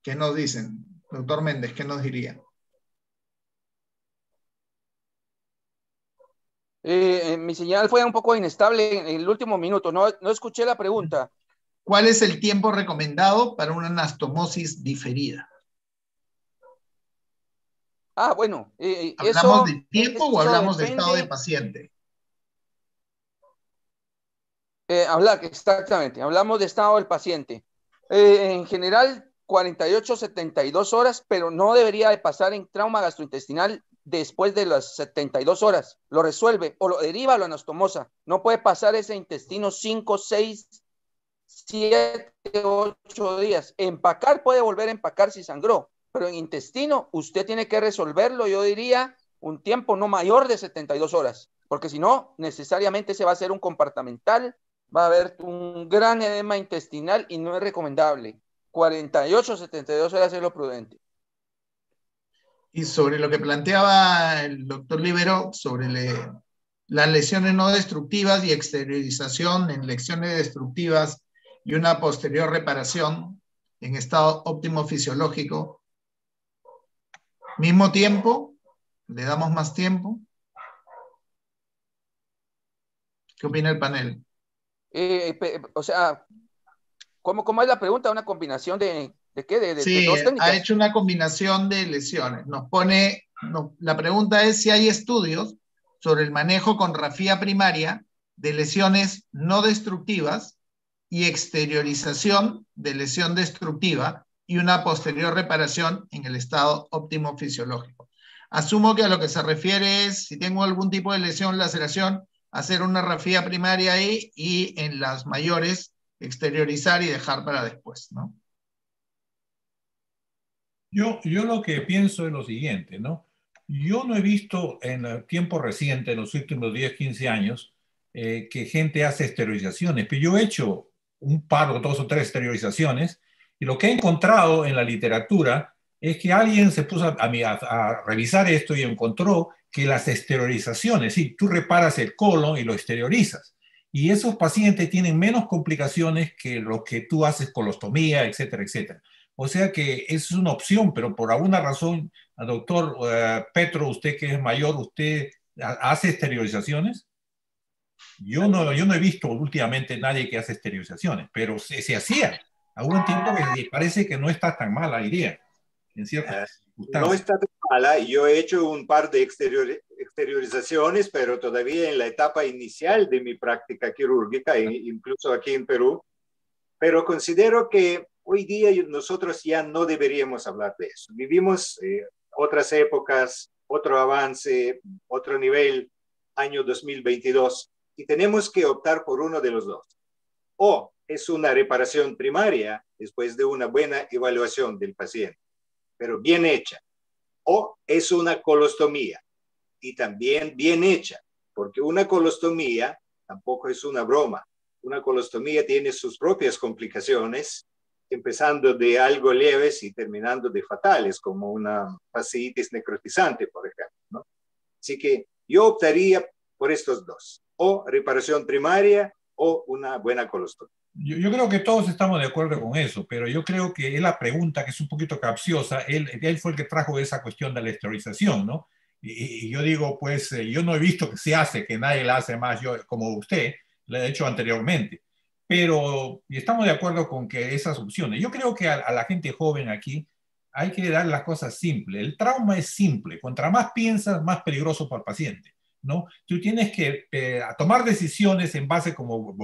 ¿Qué nos dicen? Doctor Méndez, ¿qué nos diría? Eh, eh, mi señal fue un poco inestable en el último minuto, no, escuché la pregunta. ¿Cuál es el tiempo recomendado para una anastomosis diferida? Ah, bueno. Eh, ¿Hablamos de tiempo o hablamos de estado de paciente? Eh, que exactamente, hablamos de estado del paciente. en general, 48, 72 horas, pero no debería de pasar en trauma gastrointestinal después de las 72 horas, lo resuelve o lo deriva a la anastomosa. No puede pasar ese intestino 5, 6, 7, 8 días. Empacar puede volver a empacar si sangró, pero en intestino usted tiene que resolverlo, yo diría, un tiempo no mayor de 72 horas, porque si no, necesariamente se va a hacer un compartamental, va a haber un gran edema intestinal y no es recomendable. 48, 72 horas es lo prudente. Y sobre lo que planteaba el doctor Libero, sobre las lesiones no destructivas y exteriorización en lesiones destructivas y una posterior reparación en estado óptimo fisiológico, mismo tiempo, le damos más tiempo. ¿Qué opina el panel? Eh, o sea, como ¿cómo es la pregunta? ¿Una combinación de ¿De qué? sí, ha hecho una combinación de lesiones. Nos pone, la pregunta es si hay estudios sobre el manejo con rafía primaria de lesiones no destructivas y exteriorización de lesión destructiva y una posterior reparación en el estado óptimo fisiológico. Asumo que a lo que se refiere es, si tengo algún tipo de lesión, laceración, hacer una rafía primaria ahí y en las mayores exteriorizar y dejar para después, ¿no? Yo, lo que pienso es lo siguiente, ¿no? Yo no he visto en el tiempo reciente, en los últimos 10, 15 años, eh, que gente hace esterilizaciones, pero yo he hecho un par o dos o tres esterilizaciones y lo que he encontrado en la literatura es que alguien se puso a, a, a revisar esto y encontró que las esterilizaciones, sí, tú reparas el colon y lo esterilizas. Y esos pacientes tienen menos complicaciones que lo que tú haces colostomía, etcétera, etcétera. O sea que es una opción, pero por alguna razón, doctor eh, Petro, usted que es mayor, ¿usted hace exteriorizaciones? Yo no, yo no he visto últimamente nadie que hace exteriorizaciones, pero se, se hacía. un tiempo que parece que no está tan mala idea, en cierta. Ah, no está tan mala. Yo he hecho un par de exterior, exteriorizaciones, pero todavía en la etapa inicial de mi práctica quirúrgica, e incluso aquí en Perú. Pero considero que Hoy día nosotros ya no deberíamos hablar de eso. Vivimos eh, otras épocas, otro avance, otro nivel, año 2022, y tenemos que optar por uno de los dos. O es una reparación primaria después de una buena evaluación del paciente, pero bien hecha. O es una colostomía y también bien hecha, porque una colostomía tampoco es una broma. Una colostomía tiene sus propias complicaciones empezando de algo leves y terminando de fatales, como una faseitis necrotizante, por ejemplo. Así que yo optaría por estos dos, o reparación primaria o una buena colostomía. Yo, creo que todos estamos de acuerdo con eso, pero yo creo que es la pregunta que es un poquito capciosa. Él, fue el que trajo esa cuestión de la esterilización, ¿no? Y, yo digo, pues eh, yo no he visto que se hace, que nadie la hace más yo, como usted, le he hecho anteriormente pero estamos de acuerdo con que esas opciones. Yo creo que a, la gente joven aquí hay que dar las cosas simples. El trauma es simple. Contra más piensas, más peligroso para el paciente. ¿no? Tú tienes que eh, tomar decisiones en base, como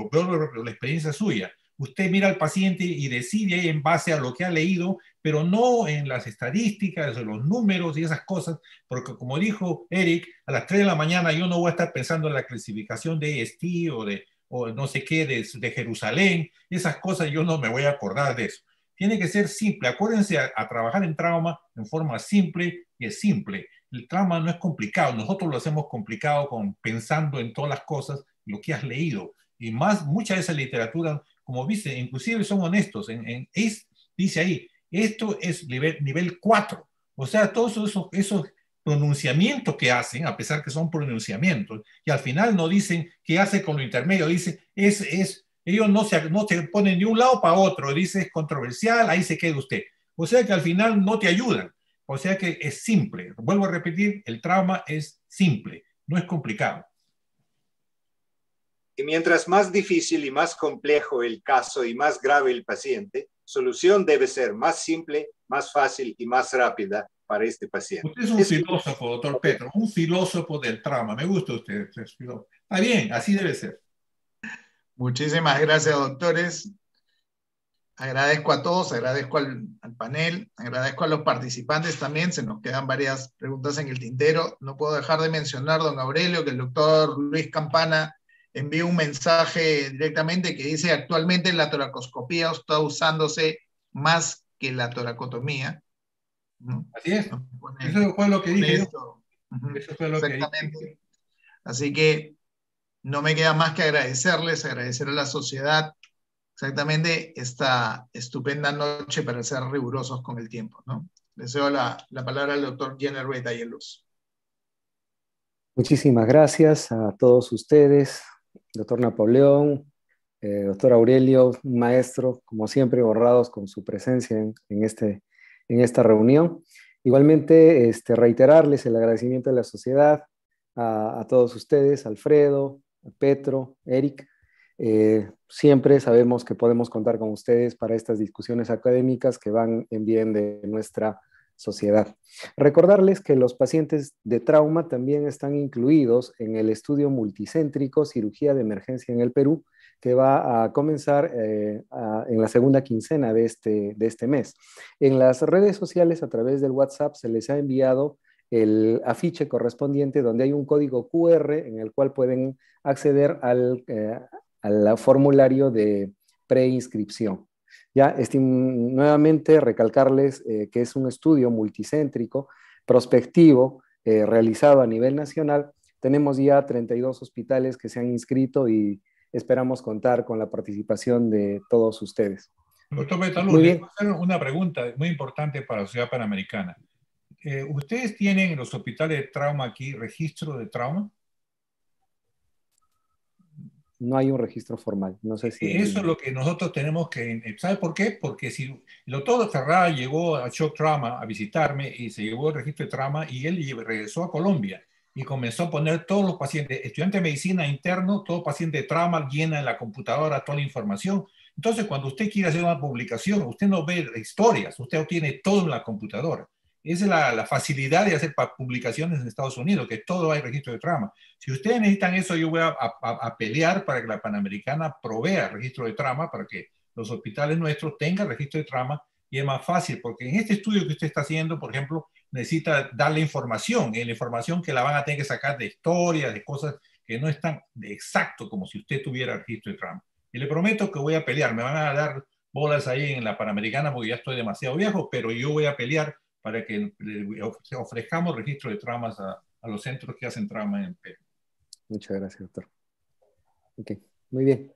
la experiencia suya. Usted mira al paciente y decide en base a lo que ha leído, pero no en las estadísticas, en los números y esas cosas, porque como dijo Eric, a las 3 de la mañana yo no voy a estar pensando en la clasificación de EST o de o no sé qué de, de Jerusalén, esas cosas yo no me voy a acordar de eso. Tiene que ser simple. Acuérdense a, trabajar en trauma en forma simple y es simple. El trauma no es complicado. Nosotros lo hacemos complicado con pensando en todas las cosas, lo que has leído. Y más, mucha de esa literatura, como viste, inclusive son honestos. En, es, dice ahí, esto es nivel, nivel 4. O sea, todos esos, esos pronunciamiento que hacen, a pesar que son pronunciamientos, y al final no dicen qué hace con lo intermedio, dice es, es, ellos no se, no se ponen de un lado para otro, dice es controversial, ahí se queda usted. O sea que al final no te ayudan. O sea que es simple. Vuelvo a repetir, el trauma es simple, no es complicado. Y mientras más difícil y más complejo el caso y más grave el paciente, solución debe ser más simple, más fácil y más rápida para este paciente. Usted es un filósofo, doctor Petro, un filósofo del trauma, Me gusta usted, Está bien, así debe ser. Muchísimas gracias, doctores. Agradezco a todos, agradezco al, al, panel, agradezco a los participantes también. Se nos quedan varias preguntas en el tintero. No puedo dejar de mencionar, don Aurelio, que el doctor Luis Campana envió un mensaje directamente que dice actualmente la toracoscopía está usándose más que la toracotomía. Así es. Eso fue lo que dije. Así que no me queda más que agradecerles, agradecer a la sociedad exactamente esta estupenda noche para ser rigurosos con el tiempo. ¿no? Deseo la, palabra al doctor Jenner Rueda Luz. Muchísimas gracias a todos ustedes, doctor Napoleón, eh, doctor Aurelio, maestro, como siempre, honrados con su presencia en, en este en esta reunión. Igualmente, este, reiterarles el agradecimiento de la sociedad a, todos ustedes, Alfredo, Petro, Eric. Eh, siempre sabemos que podemos contar con ustedes para estas discusiones académicas que van en bien de nuestra sociedad. Recordarles que los pacientes de trauma también están incluidos en el estudio multicéntrico Cirugía de Emergencia en el Perú, que va a comenzar eh, en la segunda quincena de este, de este mes. En las redes sociales, a través del WhatsApp, se les ha enviado el afiche correspondiente donde hay un código QR en el cual pueden acceder al, eh, formulario de preinscripción. Ya, este, nuevamente recalcarles eh, que es un estudio multicéntrico, prospectivo, realizado a nivel nacional. Tenemos ya 32 hospitales que se han inscrito y esperamos contar con la participación de todos ustedes. Doctor Betalú, voy a Hacer una pregunta muy importante para la sociedad panamericana. Eh, ¿Ustedes tienen en los hospitales de trauma aquí registro de trauma? No hay un registro formal, no sé si... Eso es lo que nosotros tenemos que... Eh, ¿Sabe por qué? Porque si el doctor Ferrara llegó a Shock Trauma a visitarme y se llevó el registro de trauma y él regresó a Colombia y comenzó a poner todos los pacientes, estudiantes de medicina interno, todo paciente de trama llena en la computadora toda la información. Entonces, cuando usted quiere hacer una publicación, usted no ve historias, usted obtiene todo en la computadora. Esa es la, facilidad de hacer publicaciones en Estados Unidos, que todo hay registro de trama. Si ustedes necesitan eso, yo voy a, a pelear para que la Panamericana provea registro de trama, para que los hospitales nuestros tengan registro de trama y es más fácil, porque en este estudio que usted está haciendo, por ejemplo, necesita darle información, y la información que la van a tener que sacar de historias, de cosas que no están exactas, exacto como si usted tuviera registro de trama. Y le prometo que voy a pelear, me van a dar bolas ahí en la Panamericana porque ya estoy demasiado viejo, pero yo voy a pelear para que ofrezcamos registro de tramas a, los centros que hacen trama en Perú. Muchas gracias, doctor. Ok, muy bien.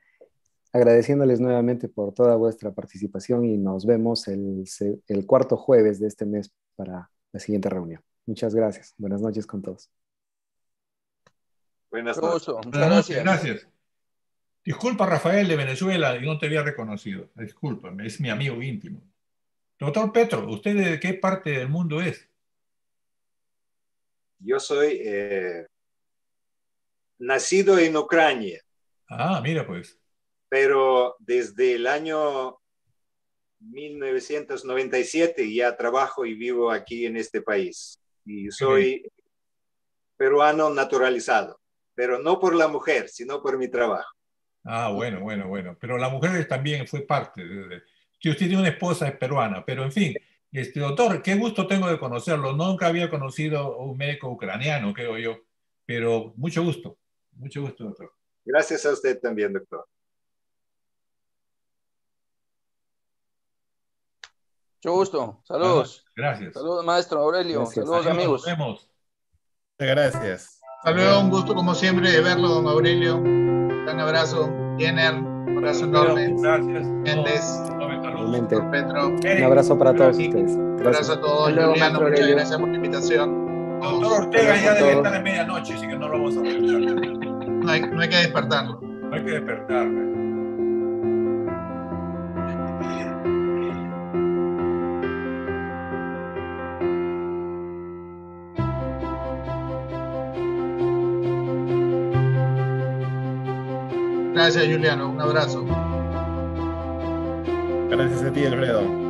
Agradeciéndoles nuevamente por toda vuestra participación y nos vemos el cuarto jueves de este mes para la siguiente reunión. Muchas gracias. Buenas noches con todos. Buenas noches. Gracias. Disculpa, Rafael, de Venezuela, no te había reconocido. Discúlpame, es mi amigo íntimo. Doctor Petro, ¿usted de qué parte del mundo es? Yo soy eh, nacido en Ucrania. Ah, mira pues. Pero desde el año 1997 ya trabajo y vivo aquí en este país. Y soy peruano naturalizado, pero no por la mujer, sino por mi trabajo. Ah, bueno, bueno, bueno. Pero la mujer también fue parte. Si usted tiene una esposa es peruana, pero en fin, este doctor, qué gusto tengo de conocerlo. Nunca había conocido a un médico ucraniano, creo yo, pero mucho gusto, mucho gusto, doctor. Gracias a usted también, doctor. Mucho gusto. Saludos. Gracias. Saludos, maestro Aurelio. Saludos, amigos. Muchas gracias. Saludos, un gusto como siempre de verlo, don Aurelio. Un gran abrazo, Jenner. Un abrazo enorme. Gracias. Méndez. Pedro. Un abrazo para todos ustedes. Un abrazo a todos. muchas gracias por la invitación. Doctor Ortega ya debe estar en medianoche, así que no lo vamos a No hay, no hay que despertarlo. No hay que despertarlo. Gracias, Juliano. Un abrazo. Gracias a ti, Alfredo.